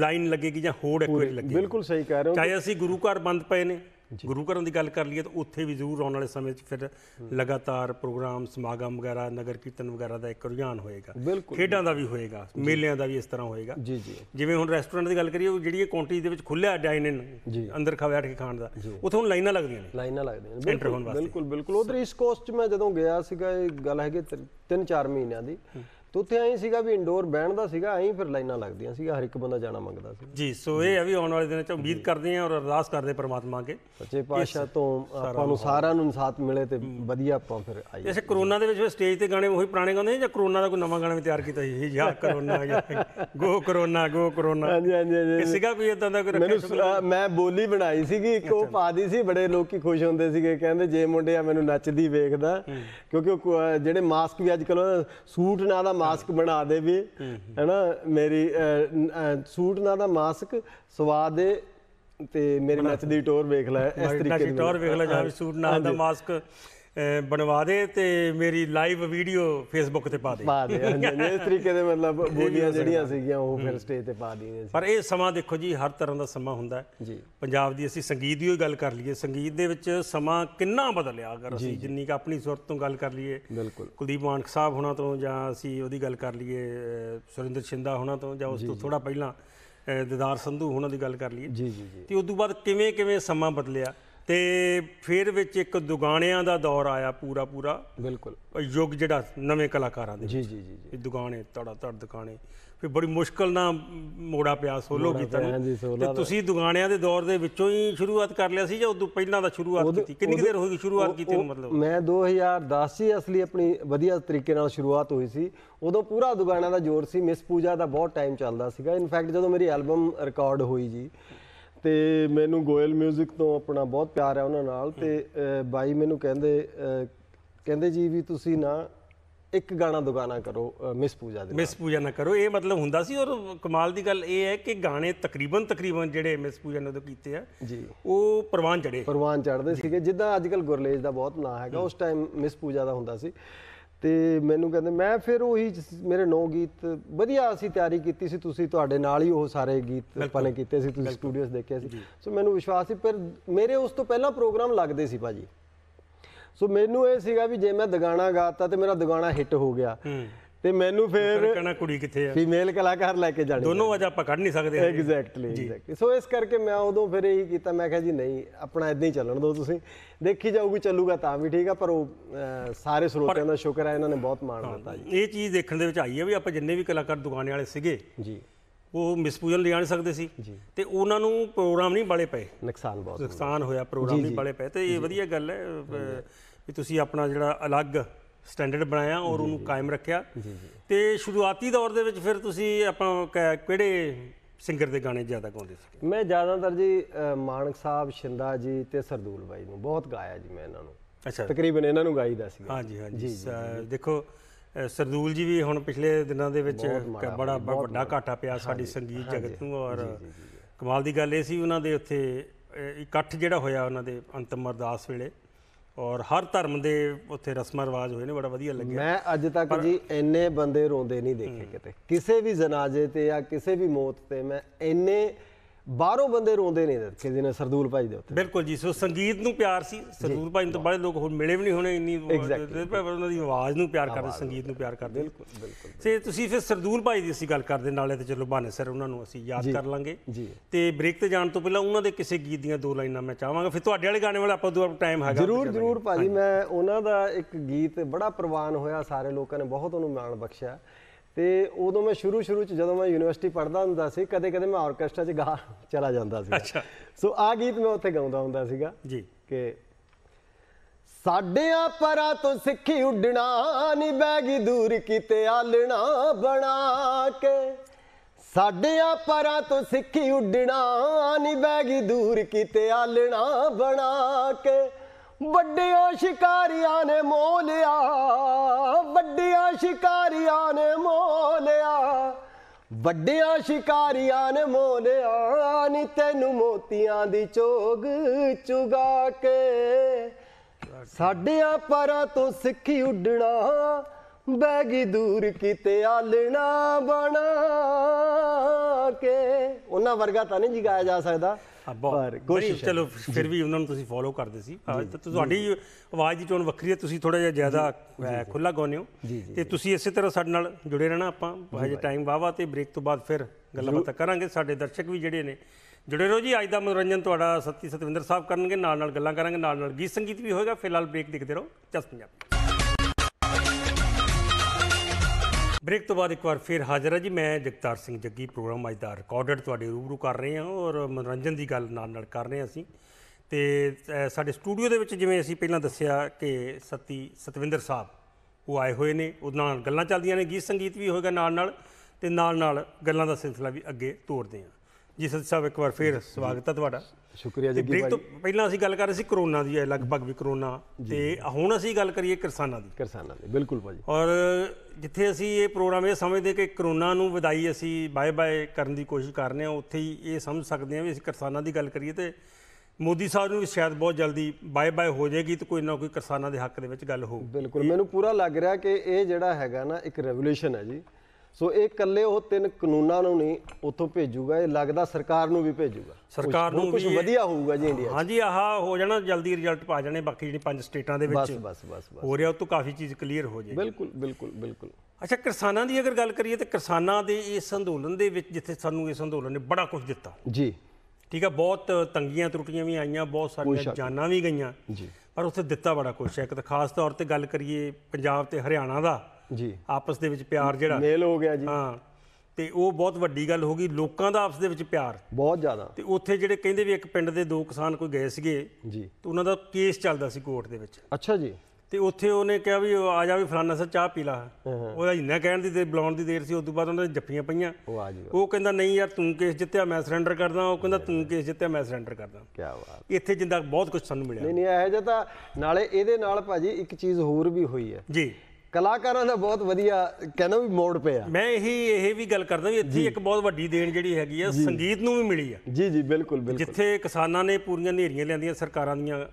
ਲਾਈਨ ਲੱਗੇਗੀ ਜਾਂ ਹੋੜ ਐਕੁਰੇਟ ਲੱਗੇਗੀ ਬਿਲਕੁਲ ਸਹੀ ਕਹਿ ਰਹੇ ਹੋ ਚਾਹੇ ਅਸੀਂ ਗੁਰੂ ਘਰ ਬੰਦ ਪਏ ਨੇ ਗੁਰੂ ਘਰਾਂ ਦੀ ਗੱਲ ਕਰ ਲਈਏ ਤਾਂ ਉੱਥੇ ਵੀ ਜ਼ਰੂਰ ਆਉਣ ਵਾਲੇ ਸਮੇਂ 'ਚ ਫਿਰ ਲਗਾਤਾਰ ਪ੍ਰੋਗਰਾਮ ਸਮਾਗਮ ਵਗੈਰਾ ਨਗਰ ਕੀਰਤਨ ਵਗੈਰਾ ਦਾ ਇੱਕ ਰੁਝਾਨ ਹੋਏਗਾ ਖੇਡਾਂ ਦਾ ਵੀ ਹੋਏਗਾ ਮੇਲਿਆਂ ਦਾ ਵੀ ਇਸ ਤਰ੍ਹਾਂ ਹੋਏਗਾ ਜੀ ਜੀ ਜਿਵੇਂ ਹੁਣ ਰੈਸਟੋਰੈਂਟ ਦੀ ਗੱਲ ਕਰੀਏ ਉਹ ਜਿਹੜੀ ਇਹ ਕੌਂਟੀ ਦੇ ਵਿੱਚ ਖੁੱਲਿਆ ਡਾਈਨ ਇਨ ਅੰਦਰ ਖਾ ਬੈਠ ਕੇ ਖਾਣ ਦਾ ਉੱਥੇ ਹੁਣ ਲਾਈਨਾਂ ਲੱਗਦੀਆਂ ਨੇ ਲਾਈਨਾਂ ਲੱਗਦੀਆਂ ਨੇ ਬਿਲਕੁਲ ਬਿਲਕੁਲ ਬਿਲਕੁਲ ਉਧਰ ਇਸ ਕੋਸਟ ਮੈਂ ਜਦੋਂ ਗਿਆ ਸੀਗਾ ਇਹ ਗੱਲ ਹੈਗੀ 3-4 ਮਹੀਨਿਆਂ ਦੀ ਤੇ ਉੱਥੇ ਐਂ ਸੀਗਾ ਵੀ ਇੰਡੋਰ ਬਹਿਣ ਦਾ ਸੀਗਾ ਐਂ ਫਿਰ ਲਾਈਨਾਂ ਲੱਗਦੀਆਂ ਸੀਗਾ ਹਰ ਇੱਕ ਬੰਦਾ ਜਾਣਾ ਮੰਗਦਾ ਸੀ ਜੀ ਸੋ ਇਹ ਆ ਵੀ ਆਉਣ ਵਾਲੇ ਦਿਨਾਂ 'ਚ ਉਮੀਦ ਕਰਦੇ ਆਂ ਔਰ ਅਰਦਾਸ ਕਰਦੇ ਪਰਮਾਤਮਾ ਕੇ ਸੱਚੇ ਪਾਤਸ਼ਾਹ ਤੋਂ ਆਪਾਂ ਨੂੰ ਸਾਰਿਆਂ ਨੂੰ ਇਨਸਾਫ ਮਿਲੇ ਤੇ ਵਧੀਆ ਆਪਾਂ ਫਿਰ ਆਈਏ ਇਸ ਕਰੋਨਾ ਦੇ ਵਿੱਚ ਫਿਰ ਸਟੇਜ ਤੇ ਗਾਣੇ ਉਹੀ ਪੁਰਾਣੇ ਗਾਉਂਦੇ ਜਾਂ ਕਰੋਨਾ ਦਾ ਕੋਈ ਨਵਾਂ ਗਾਣਾ ਵੀ ਤਿਆਰ ਕੀਤਾ ਜੀ ਯਾ ਕਰੋਨਾ ਯਾ ਗੋ ਕਰੋਨਾ ਗੋ ਕਰੋਨਾ ਹਾਂਜੀ ਹਾਂਜੀ ਹਾਂਜੀ ਕਿਸੇਗਾ ਵੀ ਇਦਾਂ ਦਾ ਕੋਈ ਰੱਖਿਆ ਮੈਂ ਬੋਲੀ ਬਣਾਈ ਸੀਗੀ ਇੱਕ ਉਹ ਪਾਦੀ ਸੀ ਬੜੇ ਲੋਕੀ ਖੁਸ਼ ਹੁੰਦੇ ਸੀਗੇ ਕਹਿੰਦੇ ਜੇ ਆ ਮੈਨੂੰ ਨੱਚਦੀ ਵੇਖਦਾ ਕਿਉਂਕਿ ਜਿਹੜੇ ਮਾਸਕ ਵੀ ਅੱਜ ਕੱਲ ਸੂਟ ਨਾ ਦਾ ਮਾਸਕ ਬਣਾ ਦੇਵੇ ਹੈਨਾ ਮੇਰੀ ਸੂਟ ਨਾਲ ਦਾ ਮਾਸਕ ਸਵਾਦ ਦੇ ਤੇ ਮੇਰੇ ਨੱਚਦੀ ਟੋਰ ਵੇਖ ਲੈ ਇਸ ਤਰੀਕੇ ਦੀ ਟੋਰ ਵੇਖ ਲੈ ਜਾਂ ਵੀ ਸੂਟ ਨਾਲ ਦਾ ਮਾਸਕ ਬਣਵਾ ਦੇ ਤੇ ਮੇਰੀ ਲਾਈਵ ਵੀਡੀਓ ਫੇਸਬੁੱਕ ਤੇ ਪਾ ਦੇ ਪਾ ਦੇ ਇਸ ਤਰੀਕੇ ਦੇ ਮਤਲਬ ਬੋਲੀਆਂ ਜਿਹੜੀਆਂ ਸੀਗੀਆਂ ਉਹ ਫਿਰ ਸਟੇਜ ਤੇ ਪਾ ਦੇ ਪਰ ਇਹ ਸਮਾਂ ਦੇਖੋ ਜੀ ਹਰ ਤਰ੍ਹਾਂ ਦਾ ਸਮਾਂ ਹੁੰਦਾ ਹੈ ਜੀ ਪੰਜਾਬ ਦੀ ਅਸੀਂ ਸੰਗੀਤ ਦੀ ਹੀ ਗੱਲ ਕਰ ਲਈਏ ਸੰਗੀਤ ਦੇ ਵਿੱਚ ਸਮਾਂ ਕਿੰਨਾ ਬਦਲਿਆ ਅਗਰ ਅਸੀਂ ਜਿੰਨੀ ਕ ਆਪਣੀ ਸੁਰਤ ਤੋਂ ਗੱਲ ਕਰ ਲਈਏ ਬਿਲਕੁਲ ਕੁਲਦੀਪ ਮਾਨਕ ਸਾਹਿਬ ਹੋਣਾ ਤੋਂ ਜਾਂ ਅਸੀਂ ਉਹਦੀ ਗੱਲ ਕਰ ਲਈਏ ਸੁਰਿੰਦਰ ਸ਼ਿੰਦਾ ਹੋਣਾ ਤੋਂ ਜਾਂ ਉਸ ਤੋਂ ਥੋੜਾ ਪਹਿਲਾਂ ਦਿਦਾਰ ਸੰਧੂ ਉਹਨਾਂ ਦੀ ਗੱਲ ਕਰ ਲਈਏ ਜੀ ਜੀ ਜੀ ਤੇ ਉਸ ਤੋਂ ਬਾਅਦ ਕਿਵੇਂ ਕਿਵੇਂ ਸਮਾਂ ਬਦਲਿਆ ਤੇ ਫਿਰ ਵਿੱਚ ਇੱਕ ਦੁਗਾਣਿਆਂ ਦਾ ਦੌਰ ਆਇਆ ਪੂਰਾ ਪੂਰਾ ਬਿਲਕੁਲ ਯੁੱਗ ਜਿਹੜਾ ਨਵੇਂ ਕਲਾਕਾਰਾਂ ਦੇ ਜੀ ਜੀ ਜੀ ਇਹ ਦੁਗਾਣੇ ਤੜਾ ਤੜ ਦੁਕਾਣੇ ਫਿਰ ਬੜੀ ਮੁਸ਼ਕਲ ਨਾਲ ਮੋੜਾ ਪਿਆ ਸੋਲੋ ਕੀਤਾ ਤੇ ਤੁਸੀਂ ਦੁਗਾਣਿਆਂ ਦੇ ਦੌਰ ਦੇ ਵਿੱਚੋਂ ਹੀ ਸ਼ੁਰੂਆਤ ਕਰ ਲਿਆ ਸੀ ਜਾਂ ਉਦੋਂ ਪਹਿਲਾਂ ਦਾ ਸ਼ੁਰੂਆਤ ਕੀਤੀ ਕਿੰਨੀ ਦੇਰ ਹੋ ਗਈ ਸ਼ੁਰੂਆਤ ਕੀਤੀ ਨੂੰ ਮਤਲਬ ਮੈਂ 2010 ਹੀ ਅਸਲੀ ਆਪਣੀ ਵਧੀਆ ਤਰੀਕੇ ਨਾਲ ਸ਼ੁਰੂਆਤ ਹੋਈ ਸੀ ਉਦੋਂ ਪੂਰਾ ਦੁਗਾਣਿਆਂ ਦਾ ਜ਼ੋਰ ਸੀ ਮਿਸ ਪੂਜਾ ਦਾ ਬਹੁਤ ਟਾਈਮ ਚੱਲਦਾ ਸੀਗਾ ਇਨਫੈਕਟ ਜਦੋਂ ਮੇਰੀ ਐਲਬਮ ਰਿਕਾਰਡ ਹੋਈ ਜੀ ਤੇ ਮੈਨੂੰ ਗੋਇਲ 뮤직 ਤੋਂ ਆਪਣਾ ਬਹੁਤ ਪਿਆਰ ਹੈ ਉਹਨਾਂ ਨਾਲ ਤੇ ਬਾਈ ਮੈਨੂੰ ਕਹਿੰਦੇ ਕਹਿੰਦੇ ਜੀ ਵੀ ਤੁਸੀਂ ਨਾ ਇੱਕ ਗਾਣਾ ਦੁਗਾਣਾ ਕਰੋ ਮਿਸ ਪੂਜਾ ਦੇ ਮਿਸ ਪੂਜਾ ਨਾ ਕਰੋ ਇਹ ਮਤਲਬ ਹੁੰਦਾ ਸੀ ਔਰ ਕਮਾਲ ਦੀ ਗੱਲ ਇਹ ਹੈ ਕਿ ਗਾਣੇ ਤਕਰੀਬਨ ਤਕਰੀਬਨ ਜਿਹੜੇ ਮਿਸ ਪੂਜਾ ਨੇ ਉਹਦੇ ਕੀਤੇ ਆ ਜੀ ਉਹ ਪ੍ਰਵਾਨ ਚੜੇ ਪਰਵਾਨ ਚੜਦੇ ਸੀਗੇ ਜਿੱਦਾਂ ਅੱਜ ਕੱਲ ਗੁਰਲੇਜ ਦਾ ਬਹੁਤ ਨਾਂ ਹੈਗਾ ਉਸ ਟਾਈਮ ਮਿਸ ਪੂਜਾ ਦਾ ਹੁੰਦਾ ਸੀ ਤੇ ਮੈਨੂੰ ਕਹਿੰਦੇ ਮੈਂ ਫਿਰ ਉਹੀ ਮੇਰੇ ਨੌ ਗੀਤ ਵਧੀਆ ਅਸੀਂ ਤਿਆਰੀ ਕੀਤੀ ਸੀ ਤੁਸੀਂ ਤੁਹਾਡੇ ਨਾਲ ਹੀ ਉਹ ਸਾਰੇ ਗੀਤ ਪਾਣੇ ਕੀਤੇ ਸੀ ਤੁਸੀਂ ਸਟੂਡੀਓਸ ਦੇਖਿਆ ਸੀ ਸੋ ਮੈਨੂੰ ਵਿਸ਼ਵਾਸ ਸੀ ਪਰ ਮੇਰੇ ਉਸ ਤੋਂ ਪਹਿਲਾਂ ਪ੍ਰੋਗਰਾਮ ਲੱਗਦੇ ਸੀ ਭਾਜੀ ਸੋ ਮੈਨੂੰ ਇਹ ਸੀਗਾ ਵੀ ਜੇ ਮੈਂ ਦਗਾਣਾ ਗਾਤਾ ਤੇ ਮੇਰਾ ਦਗਾਣਾ ਹਿੱਟ ਹੋ ਗਿਆ ਤੇ ਮੈਨੂੰ ਫਿਰ ਕਹਿਣਾ ਕੁੜੀ ਕਿੱਥੇ ਆ ਫੀਮੇਲ ਕਲਾਕਾਰ ਲੈ ਕੇ ਜਾਣੀ ਦੋਨੋਂ ਵਜਾ ਆਪਾਂ ਕੱਢ ਨਹੀਂ ਸਕਦੇ ਐਗਜ਼ੈਕਟਲੀ ਐਗਜ਼ੈਕਟਲੀ ਸੋ ਇਸ ਕਰਕੇ ਮੈਂ ਉਦੋਂ ਫਿਰ ਇਹੀ ਕੀਤਾ ਮੈਂ ਕਿਹਾ ਜੀ ਨਹੀਂ ਆਪਣਾ ਇਦਾਂ ਹੀ ਚੱਲਣ ਦਿਓ ਤੁਸੀਂ ਦੇਖੀ ਜਾਊਗੀ ਚੱਲੂਗਾ ਤਾਂ ਵੀ ਠੀਕ ਆ ਪਰ ਉਹ ਸਾਰੇ ਸਰੋਤਿਆਂ ਦਾ ਸ਼ੁਕਰ ਹੈ ਇਹਨਾਂ ਨੇ ਬਹੁਤ ਮਾਣ ਦਿੱਤਾ ਜੀ ਇਹ ਚੀਜ਼ ਦੇਖਣ ਦੇ ਵਿੱਚ ਆਈ ਹੈ ਵੀ ਆਪਾਂ ਜਿੰਨੇ ਵੀ ਕਲਾਕਾਰ ਦੁਕਾਨੇ ਵਾਲੇ ਸੀਗੇ ਜੀ ਉਹ ਮਿਸਪੂਜਨ ਲਿਆ ਨਹੀਂ ਸਕਦੇ ਸੀ ਤੇ ਉਹਨਾਂ ਨੂੰ ਪ੍ਰੋਗਰਾਮ ਨਹੀਂ ਬਾਲੇ ਪਏ ਨੁਕਸਾਨ ਬਹੁਤ ਨੁਕਸਾਨ ਹੋਇਆ ਪ੍ਰੋਗਰਾਮ ਨਹੀਂ ਬਾਲੇ ਪਏ ਤੇ ਇਹ ਵਧੀਆ ਗੱਲ ਹੈ ਵੀ ਤੁਸੀਂ ਆਪਣਾ ਜਿਹੜਾ ਅਲੱਗ ਸਟੈਂਡਰਡ ਬਣਾਇਆ ਔਰ ਉਹਨੂੰ ਕਾਇਮ ਰੱਖਿਆ ਤੇ ਸ਼ੁਰੂਆਤੀ ਦੌਰ ਦੇ ਵਿੱਚ ਫਿਰ ਤੁਸੀਂ ਆਪਾਂ ਕਿਹੜੇ ਸਿੰਗਰ ਦੇ ਗਾਣੇ ਜ਼ਿਆਦਾ ਗਾਉਂਦੇ ਸੀ ਮੈਂ ਜ਼ਿਆਦਾਤਰ ਜੀ ਮਾਨਕ ਸਾਹਿਬ ਸ਼ਿੰਦਾ ਜੀ ਤੇ ਸਰਦੂਲ ਬਾਈ ਨੂੰ ਬਹੁਤ ਗਾਇਆ ਜੀ ਮੈਂ ਇਹਨਾਂ ਨੂੰ ਅੱਛਾ ਤਕਰੀਬਨ ਇਹਨਾਂ ਨੂੰ ਗਾਈਦਾ ਸੀ ਹਾਂਜੀ ਹਾਂਜੀ ਦੇਖੋ ਸਰਦੂਲ ਜੀ ਵੀ ਹੁਣ ਪਿਛਲੇ ਦਿਨਾਂ ਦੇ ਵਿੱਚ ਬੜਾ ਵੱਡਾ ਘਾਟਾ ਪਿਆ ਸਾਡੀ ਸੰਗੀਤ ਜਗਤ ਨੂੰ ਔਰ ਕਮਾਲ ਦੀ ਗੱਲ ਇਹ ਸੀ ਉਹਨਾਂ ਦੇ ਉੱਥੇ ਇਕੱਠ ਜਿਹੜਾ ਹੋਇਆ ਉਹਨਾਂ ਦੇ ਅੰਤਮ ਅਰਦਾਸ ਵੇਲੇ ਔਰ ਹਰ ਧਰਮ ਦੇ ਉੱਥੇ ਰਸਮਾਂ ਰਿਵਾਜ ਹੋਏ ਨੇ ਬੜਾ ਵਧੀਆ ਲੱਗਿਆ ਮੈਂ ਅੱਜ ਤੱਕ ਜੀ ਇੰਨੇ ਬੰਦੇ ਰੋਂਦੇ ਨਹੀਂ ਦੇਖੇ ਕਿਤੇ ਕਿਸੇ ਵੀ ਜਨਾਜ਼ੇ ਤੇ ਜਾਂ ਕਿਸੇ ਵੀ ਮੌਤ ਤੇ ਮੈਂ ਇੰਨੇ ਬਾਹਰੋਂ ਬੰਦੇ ਰੋਂਦੇ ਨੇ ਕਿਸੇ ਨੇ ਸਰਦੂਲ ਭਾਈ ਦੇ ਉੱਤੇ ਬਿਲਕੁਲ ਜੀ ਸੋ ਸੰਗੀਤ ਨੂੰ ਪਿਆਰ ਸੀ ਸਰਦੂਲ ਭਾਈ ਨੂੰ ਤਾਂ ਬੜੇ ਲੋਕ ਹੁਣ ਮਿਲੇ ਵੀ ਨਹੀਂ ਹੋਣੇ ਇੰਨੀ ਉਹਨਾਂ ਦੀ ਆਵਾਜ਼ ਨੂੰ ਪਿਆਰ ਕਰਦੇ ਸੰਗੀਤ ਨੂੰ ਪਿਆਰ ਕਰਦੇ ਬਿਲਕੁਲ ਬਿਲਕੁਲ ਤੇ ਤੁਸੀਂ ਫਿਰ ਸਰਦੂਲ ਭਾਈ ਦੀ ਅਸੀਂ ਗੱਲ ਕਰਦੇ ਨਾਲੇ ਤੇ ਚਲੋ ਬਾਨੇ ਸਰ ਉਹਨਾਂ ਨੂੰ ਅਸੀਂ ਯਾਦ ਕਰ ਲਾਂਗੇ ਤੇ ਬ੍ਰੇਕ ਤੇ ਜਾਣ ਤੋਂ ਪਹਿਲਾਂ ਉਹਨਾਂ ਦੇ ਕਿਸੇ ਗੀਤ ਦੀਆਂ ਦੋ ਲਾਈਨਾਂ ਮੈਂ ਚਾਹਾਂਗਾ ਫਿਰ ਤੁਹਾਡੇ ਵਾਲੇ ਗਾਣੇ ਵਾਲਾ ਆਪਾਂ ਦੂਰ ਟਾਈਮ ਹੈਗਾ ਜਰੂਰ ਜਰੂਰ ਭਾਜੀ ਮੈਂ ਉਹਨਾਂ ਦਾ ਇੱਕ ਗੀਤ ਬੜਾ ਪ੍ਰਵਾਨ ਹੋਇਆ ਸਾਰੇ ਲੋਕਾਂ ਨੇ ਬਹੁਤ ਉਹਨੂੰ ਮਾਣ ਬਖਸ਼ਿਆ ਤੇ ਉਦੋਂ ਮੈਂ ਸ਼ੁਰੂ ਸ਼ੁਰੂ ਚ ਜਦੋਂ ਮੈਂ ਯੂਨੀਵਰਸਿਟੀ ਪੜ੍ਹਦਾ ਹੁੰਦਾ ਸੀ ਕਦੇ ਕਦੇ ਮੈਂ ਆਰਕੈਸਟਰਾ ਚ ਗਾ ਚਲਾ ਜਾਂਦਾ ਸੀ ਅੱਛਾ ਸੋ ਆ ਗੀਤ ਮੈਂ ਉੱਥੇ ਗਾਉਂਦਾ ਹੁੰਦਾ ਸੀਗਾ ਜੀ ਕਿ ਸਾਡਿਆਂ ਪਰਾਂ ਤੋਂ ਸਿੱਖੀ ਉੱਡਣਾ ਨਹੀਂ ਬੈਗੀ ਦੂਰ ਕਿਤੇ ਆਲਣਾ ਬਣਾ ਕੇ ਸਾਡਿਆਂ ਪਰਾਂ ਤੋਂ ਸਿੱਖੀ ਉੱਡਣਾ ਨਹੀਂ ਬੈਗੀ ਦੂਰ ਕਿਤੇ ਆਲਣਾ ਬਣਾ ਕੇ ਵੱਡਿਆਂ ਸ਼ਿਕਾਰੀਆਂ ਨੇ ਮੋਲਿਆ ਵੱਡਿਆਂ ਸ਼ਿਕਾਰੀਆਂ ਨੇ ਮੋਲਿਆ ਵੱਡਿਆਂ ਸ਼ਿਕਾਰੀਆਂ ਨੇ ਮੋਲਿਆ ਨੀ ਤੈਨੂੰ ਮੋਤੀਆਂ ਦੀ ਚੋਗ ਚੁਗਾ ਕੇ ਸਾਡਿਆਂ ਪਰਾਂ ਤੋਂ ਸਿੱਖੀ ਉੱਡਣਾ ਬੈਗੀ ਦੂਰ ਕਿਤੇ ਆਲਣਾ ਬਣਾ ਕੇ ਉਹਨਾਂ ਵਰਗਾ ਤਾਂ ਨਹੀਂ ਜਗਾਇਆ ਜਾ ਸਕਦਾ ਪਰ ਕੋਸ਼ਿਸ਼ ਚਲੋ ਫਿਰ ਵੀ ਉਹਨਾਂ ਨੂੰ ਤੁਸੀਂ ਫੋਲੋ ਕਰਦੇ ਸੀ ਤੁਹਾਡੀ ਆਵਾਜ਼ ਦੀ ਟੋਨ ਵੱਖਰੀ ਹੈ ਤੁਸੀਂ ਥੋੜਾ ਜਿਹਾ ਜ਼ਿਆਦਾ ਖੁੱਲਾ ਗਾਉਂਦੇ ਹੋ ਤੇ ਤੁਸੀਂ ਇਸੇ ਤਰ੍ਹਾਂ ਸਾਡੇ ਨਾਲ ਜੁੜੇ ਰਹਿਣਾ ਆਪਾਂ ਅਜੇ ਟਾਈਮ ਵਾਵਾ ਤੇ ਬ੍ਰੇਕ ਤੋਂ ਬਾਅਦ ਫਿਰ ਗੱਲਾਂ ਬਾਤਾਂ ਕਰਾਂਗੇ ਸਾਡੇ ਦਰਸ਼ਕ ਵੀ ਜਿਹੜੇ ਨੇ ਜੁੜੇ ਰਹੋ ਜੀ ਅੱਜ ਦਾ ਮਨੋਰੰਜਨ ਤੁਹਾਡਾ ਸਤੀ ਸਤਵਿੰਦਰ ਸਾਹਿਬ ਕਰਨਗੇ ਨਾਲ ਨਾਲ ਗੱਲਾਂ ਕਰਾਂਗੇ ਨਾਲ ਨਾਲ ਗੀਤ ਸੰਗੀਤ ਵੀ ਹੋਏਗਾ ਫਿਲਹਾਲ ਬ੍ਰੇਕ ਦੇਖਦੇ ਰਹੋ ਚਸ ਪੰਜਾਬੀ ਬ੍ਰੇਕ ਤੋਂ ਬਾਅਦ ਇੱਕ ਵਾਰ ਫਿਰ ਹਾਜ਼ਰ ਹਾਂ ਜੀ ਮੈਂ ਜਗਤਾਰ ਸਿੰਘ ਜੱਗੀ ਪ੍ਰੋਗਰਾਮ ਅੱਜ ਦਾ ਰਿਕਾਰਡਡ ਤੁਹਾਡੇ ਰੂਬਰੂ ਕਰ ਰਹੇ ਹਾਂ ਔਰ ਮਨੋਰੰਜਨ ਦੀ ਗੱਲ ਨਾਲ ਨਾਲ ਕਰ ਰਹੇ ਹਾਂ ਅਸੀਂ ਤੇ ਸਾਡੇ ਸਟੂਡੀਓ ਦੇ ਵਿੱਚ ਜਿਵੇਂ ਅਸੀਂ ਪਹਿਲਾਂ ਦੱਸਿਆ ਕਿ ਸਤੀ ਸਤਵਿੰਦਰ ਸਾਹਿਬ ਉਹ ਆਏ ਹੋਏ ਨੇ ਉਹਨਾਂ ਨਾਲ ਗੱਲਾਂ ਚੱਲਦੀਆਂ ਨੇ ਗੀਤ ਸੰਗੀਤ ਵੀ ਹੋਏਗਾ ਨਾਲ ਨਾਲ ਤੇ ਨਾਲ ਨਾਲ ਗੱਲਾਂ ਦਾ ਸਿਲਸਿਲਾ ਵੀ ਅੱਗੇ ਤੋਰਦੇ ਹਾਂ ਜੀ ਸਤਿ ਸ਼੍ਰੀ ਇੱਕ ਵਾਰ ਫੇਰ ਸਵਾਗਤ ਹੈ ਤੁਹਾਡਾ ਸ਼ੁਕਰੀਆ ਜੀ ਬ੍ਰੇਕ ਤੋਂ ਪਹਿਲਾਂ ਅਸੀਂ ਗੱਲ ਕਰ ਰਹੇ ਸੀ ਕਰੋਨਾ ਦੀ ਹੈ ਲਗਭਗ ਵੀ ਕਰੋਨਾ ਤੇ ਹੁਣ ਅਸੀਂ ਗੱਲ ਕਰੀਏ ਕਿਸਾਨਾਂ ਦੀ ਕਿਸਾਨਾਂ ਦੀ ਬਿਲਕੁਲ ਭਾਜੀ ਔਰ ਜਿੱਥੇ ਅਸੀਂ ਇਹ ਪ੍ਰੋਗਰਾਮ ਇਹ ਸਮਝਦੇ ਕਿ ਕਰੋਨਾ ਨੂੰ ਵਿਦਾਈ ਅਸੀਂ ਬਾਏ ਬਾਏ ਕਰਨ ਦੀ ਕੋਸ਼ਿਸ਼ ਕਰ ਰਹੇ ਹਾਂ ਉੱਥੇ ਹੀ ਇਹ ਸਮਝ ਸਕਦੇ ਹਾਂ ਵੀ ਅਸੀਂ ਕਿਸਾਨਾਂ ਦੀ ਗੱਲ ਕਰੀਏ ਤੇ ਮੋਦੀ ਸਾਹਿਬ ਨੂੰ ਵੀ ਸ਼ਾਇਦ ਬਹੁਤ ਜਲਦੀ ਬਾਏ ਬਾਏ ਹੋ ਜਾਏਗੀ ਤੇ ਕੋਈ ਨਾ ਕੋਈ ਕਿਸਾਨਾਂ ਦੇ ਹੱਕ ਦੇ ਵਿੱਚ ਗੱਲ ਹੋਊ ਬਿਲਕੁਲ ਮੈਨੂੰ ਪੂਰਾ ਲੱਗ ਰਿਹਾ ਕਿ ਇਹ ਜਿਹੜਾ ਹੈਗਾ ਨਾ ਇੱਕ ਰੈਵੋਲੂਸ਼ਨ ਹੈ ਜੀ ਸੋ ਇਹ ਇਕੱਲੇ ਉਹ ਤਿੰਨ ਕਾਨੂੰਨਾਂ ਨੂੰ ਨਹੀਂ ਉੱਥੋਂ ਭੇਜੂਗਾ ਇਹ ਲੱਗਦਾ ਸਰਕਾਰ ਨੂੰ ਵੀ ਭੇਜੂਗਾ ਸਰਕਾਰ ਨੂੰ ਵੀ ਕੁਝ ਵਧੀਆ ਹੋਊਗਾ ਜੀ ਇੰਡੀਆ ਹਾਂਜੀ ਆਹ ਹੋ ਜਾਣਾ ਜਲਦੀ ਰਿਜ਼ਲਟ ਪਾ ਜਾਣੇ ਬਾਕੀ ਜਿਹੜੀ ਪੰਜ ਸਟੇਟਾਂ ਦੇ ਵਿੱਚ ਬਸ ਬਸ ਬਸ ਹੋ ਰਿਹਾ ਉਹ ਤੋਂ ਕਾਫੀ ਚੀਜ਼ ਕਲੀਅਰ ਹੋ ਜਾਏਗੀ ਬਿਲਕੁਲ ਬਿਲਕੁਲ ਬਿਲਕੁਲ ਅੱਛਾ ਕਿਸਾਨਾਂ ਦੀ ਅਗਰ ਗੱਲ ਕਰੀਏ ਤਾਂ ਕਿਸਾਨਾਂ ਦੇ ਇਸ ਅੰਦੋਲਨ ਦੇ ਵਿੱਚ ਜਿੱਥੇ ਸਾਨੂੰ ਇਸ ਅੰਦੋਲਨ ਨੇ ਬੜਾ ਕੁਝ ਦਿੱਤਾ ਜੀ ਠੀਕ ਆ ਬਹੁਤ ਤੰਗੀਆਂ ਤਰੁੱਟੀਆਂ ਵੀ ਆਈਆਂ ਬਹੁਤ ਸਾਰੀਆਂ ਜਾਨਾਂ ਵੀ ਗਈਆਂ ਜੀ ਪਰ ਉੱਥੇ ਦਿੱਤਾ ਬੜਾ ਕੁਝ ਹੈ ਇੱਕ ਤਾਂ ਖਾਸ ਤੌਰ ਤੇ ਗੱਲ ਕਰੀਏ ਪੰਜਾਬ ਤੇ ਹਰਿਆਣਾ ਦਾ ਜੀ ਆਪਸ ਦੇ ਵਿੱਚ ਪਿਆਰ ਜਿਹੜਾ ਮੇਲ ਹੋ ਗਿਆ ਜੀ ਹਾਂ ਤੇ ਉਹ ਬਹੁਤ ਵੱਡੀ ਗੱਲ ਹੋ ਗਈ ਲੋਕਾਂ ਦਾ ਆਪਸ ਦੇ ਵਿੱਚ ਪਿਆਰ ਬਹੁਤ ਜ਼ਿਆਦਾ ਤੇ ਉੱਥੇ ਜਿਹੜੇ ਕਹਿੰਦੇ ਵੀ ਇੱਕ ਪਿੰਡ ਦੇ ਦੋ ਕਿਸਾਨ ਕੋਈ ਗਏ ਸੀਗੇ ਜੀ ਤੇ ਉਹਨਾਂ ਦਾ ਕੇਸ ਚੱਲਦਾ ਸੀ ਕੋਰਟ ਦੇ ਵਿੱਚ ਅੱਛਾ ਜੀ ਤੇ ਉੱਥੇ ਉਹਨੇ ਕਿਹਾ ਵੀ ਆ ਜਾ ਵੀ ਫਲਾਨਾ ਸਰ ਚਾਹ ਪੀ ਲਾ ਉਹਦਾ ਇੰਨਾ ਕਹਿਣ ਦੀ ਤੇ ਬੁਲਾਉਣ ਦੀ ਦੇਰ ਸੀ ਉਸ ਤੋਂ ਬਾਅਦ ਉਹਨਾਂ ਦੇ ਜੱਫੀਆਂ ਪਈਆਂ ਉਹ ਉਹ ਕਹਿੰਦਾ ਨਹੀਂ ਯਾਰ ਤੂੰ ਕੇਸ ਜਿੱਤਿਆ ਮੈਂ ਸਰੈਂਡਰ ਕਰਦਾ ਉਹ ਕਹਿੰਦਾ ਤੂੰ ਕੇਸ ਜਿੱਤਿਆ ਮੈਂ ਸਰੈਂਡਰ ਕਰਦਾ ਕੀ ਬਾਤ ਇੱਥੇ ਜਿੰਦਾ ਬਹੁਤ ਕੁਝ ਸਾਨੂੰ ਮਿਲਿਆ ਨਹੀਂ ਨਹੀਂ ਇਹੋ ਜਿਹਾ ਤਾਂ ਨਾਲੇ ਇਹਦੇ ਨਾਲ ਭਾਜੀ ਇੱਕ ਚੀਜ਼ ਹੋਰ ਵੀ ਹੋਈ ਹੈ ਜੀ ਕਲਾਕਾਰਾਂ ਦਾ ਬਹੁਤ ਵਧੀਆ ਕਹਿੰਦਾ ਵੀ ਮੋੜ ਪਿਆ ਮੈਂ ਇਹੀ ਇਹ ਵੀ ਗੱਲ ਕਰਦਾ ਵੀ ਇੱਥੇ ਇੱਕ ਬਹੁਤ ਵੱਡੀ ਦੇਣ ਜਿਹੜੀ ਹੈਗੀ ਆ ਸੰਗੀਤ ਨੂੰ ਵੀ ਮਿਲੀ ਆ ਜੀ ਜੀ ਬਿਲਕੁਲ ਬਿਲਕੁਲ ਜਿੱਥੇ ਕਿਸਾਨਾਂ ਨੇ ਪੂਰੀਆਂ ਨੇਰੀਆਂ ਲੈਂਦੀਆਂ ਸਰਕਾਰਾਂ ਦੀਆਂ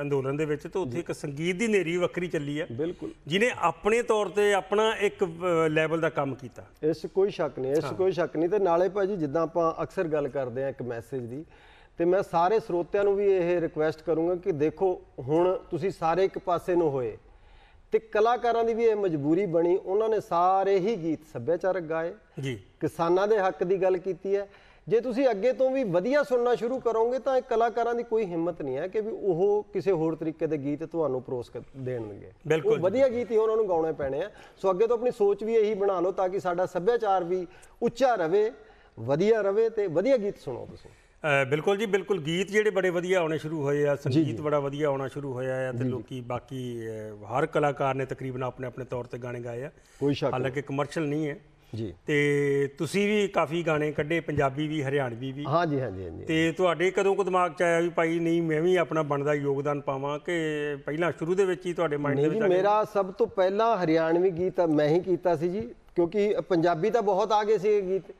ਅੰਦੋਲਨ ਦੇ ਵਿੱਚ ਤੇ ਉੱਥੇ ਇੱਕ ਸੰਗੀਤ ਦੀ ਨੇਰੀ ਵੱਖਰੀ ਚੱਲੀ ਆ ਬਿਲਕੁਲ ਜਿਨੇ ਆਪਣੇ ਤੌਰ ਤੇ ਆਪਣਾ ਇੱਕ ਲੈਵਲ ਦਾ ਕੰਮ ਕੀਤਾ ਇਸ ਕੋਈ ਸ਼ੱਕ ਨਹੀਂ ਇਸ ਕੋਈ ਸ਼ੱਕ ਨਹੀਂ ਤੇ ਨਾਲੇ ਭਾਜੀ ਜਿੱਦਾਂ ਆਪਾਂ ਅਕਸਰ ਗੱਲ ਕਰਦੇ ਆ ਇੱਕ ਮੈਸੇਜ ਦੀ ਤੇ ਮੈਂ ਸਾਰੇ ਸਰੋਤਿਆਂ ਨੂੰ ਵੀ ਇਹ ਰਿਕੁਐਸਟ ਕਰੂੰਗਾ ਕਿ ਦੇਖੋ ਹੁਣ ਤੁਸੀਂ ਸਾਰੇ ਇੱਕ ਪਾਸੇ ਨੂੰ ਹੋਏ ਤੇ ਕਲਾਕਾਰਾਂ ਦੀ ਵੀ ਇਹ ਮਜਬੂਰੀ ਬਣੀ ਉਹਨਾਂ ਨੇ ਸਾਰੇ ਹੀ ਗੀਤ ਸੱਭਿਆਚਾਰਕ ਗਾਏ ਜੀ ਕਿਸਾਨਾਂ ਦੇ ਹੱਕ ਦੀ ਗੱਲ ਕੀਤੀ ਹੈ ਜੇ ਤੁਸੀਂ ਅੱਗੇ ਤੋਂ ਵੀ ਵਧੀਆ ਸੁਣਨਾ ਸ਼ੁਰੂ ਕਰੋਗੇ ਤਾਂ ਕਲਾਕਾਰਾਂ ਦੀ ਕੋਈ ਹਿੰਮਤ ਨਹੀਂ ਹੈ ਕਿ ਵੀ ਉਹ ਕਿਸੇ ਹੋਰ ਤਰੀਕੇ ਦੇ ਗੀਤ ਤੁਹਾਨੂੰ ਪਰੋਸ ਦੇਣਗੇ ਉਹ ਵਧੀਆ ਗੀਤ ਹੀ ਉਹਨਾਂ ਨੂੰ ਗਾਉਣੇ ਪੈਣੇ ਆ ਸੋ ਅੱਗੇ ਤੋਂ ਆਪਣੀ ਸੋਚ ਵੀ ਇਹੀ ਬਣਾ ਲਓ ਤਾਂ ਕਿ ਸਾਡਾ ਸੱਭਿਆਚਾਰ ਵੀ ਉੱਚਾ ਰਵੇ ਵਧੀਆ ਰਵੇ ਤੇ ਵਧੀਆ ਗੀਤ ਸੁਣੋ ਤੁਸੀਂ ਬਿਲਕੁਲ ਜੀ ਬਿਲਕੁਲ ਗੀਤ ਜਿਹੜੇ ਬੜੇ ਵਧੀਆ ਆਉਣੇ ਸ਼ੁਰੂ ਹੋਏ ਆ ਸੰਗੀਤ ਬੜਾ ਵਧੀਆ ਆਉਣਾ ਸ਼ੁਰੂ ਹੋਇਆ ਆ ਤੇ ਲੋਕੀ ਬਾਕੀ ਹਰ ਕਲਾਕਾਰ ਨੇ ਤਕਰੀਬਨ ਆਪਣੇ ਆਪਣੇ ਤੌਰ ਤੇ ਗਾਣੇ ਗਾਏ ਆ ਕੋਈ ਸ਼ੱਕ ਹਾਲਾਂਕਿ ਕਮਰਸ਼ੀਅਲ ਨਹੀਂ ਹੈ ਜੀ ਤੇ ਤੁਸੀਂ ਵੀ ਕਾਫੀ ਗਾਣੇ ਕੱਢੇ ਪੰਜਾਬੀ ਵੀ ਹਰਿਆਣਵੀ ਵੀ ਹਾਂਜੀ ਹਾਂਜੀ ਹਾਂਜੀ ਤੇ ਤੁਹਾਡੇ ਕਦੋਂ ਕੁ ਦਿਮਾਗ 'ਚ ਆਇਆ ਵੀ ਭਾਈ ਨਹੀਂ ਮੈਂ ਵੀ ਆਪਣਾ ਬਣਦਾ ਯੋਗਦਾਨ ਪਾਵਾਂ ਕਿ ਪਹਿਲਾਂ ਸ਼ੁਰੂ ਦੇ ਵਿੱਚ ਹੀ ਤੁਹਾਡੇ ਮਾਈਂਡ ਦੇ ਵਿੱਚ ਨਹੀਂ ਮੇਰਾ ਸਭ ਤੋਂ ਪਹਿਲਾਂ ਹਰਿਆਣਵੀ ਗੀਤ ਮੈਂ ਹੀ ਕੀਤਾ ਸੀ ਜੀ ਕਿਉਂਕਿ ਪੰਜਾਬੀ ਤਾਂ ਬਹੁਤ ਆ ਗਏ ਸੀ ਗੀਤ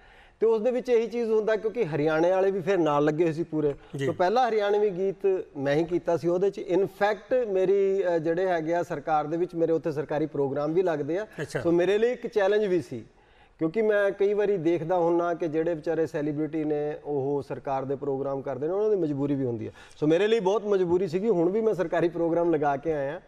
ਤੇ ਉਸ ਦੇ ਵਿੱਚ ਇਹੀ ਚੀਜ਼ ਹੁੰਦਾ ਕਿਉਂਕਿ ਹਰਿਆਣੇ ਵਾਲੇ ਵੀ ਫਿਰ ਨਾਲ ਲੱਗੇ ਹੋਏ ਸੀ ਪੂਰੇ ਸੋ ਪਹਿਲਾ ਹਰਿਆਣਵੀ ਗੀਤ ਮੈਂ ਹੀ ਕੀਤਾ ਸੀ ਉਹਦੇ 'ਚ ਇਨਫੈਕਟ ਮੇਰੀ ਜਿਹੜੇ ਹੈਗੇ ਆ ਸਰਕਾਰ ਦੇ ਵਿੱਚ ਮੇਰੇ ਉੱਥੇ ਸਰਕਾਰੀ ਪ੍ਰੋਗਰਾਮ ਵੀ ਲੱਗਦੇ ਆ ਸੋ ਮੇਰੇ ਲਈ ਇੱਕ ਚੈਲੰਜ ਵੀ ਸੀ ਕਿਉਂਕਿ ਮੈਂ ਕਈ ਵਾਰੀ ਦੇਖਦਾ ਹੁੰਨਾ ਕਿ ਜਿਹੜੇ ਵਿਚਾਰੇ ਸੈਲੀਬ੍ਰਿਟੀ ਨੇ ਉਹ ਸਰਕਾਰ ਦੇ ਪ੍ਰੋਗਰਾਮ ਕਰਦੇ ਨੇ ਉਹਨਾਂ ਦੀ ਮਜਬੂਰੀ ਵੀ ਹੁੰਦੀ ਆ ਸੋ ਮੇਰੇ ਲਈ ਬਹੁਤ ਮਜਬੂਰੀ ਸੀਗੀ ਹੁਣ ਵੀ ਮੈਂ ਸਰਕਾਰੀ ਪ੍ਰੋਗਰਾਮ ਲਗਾ ਕੇ ਆਇਆ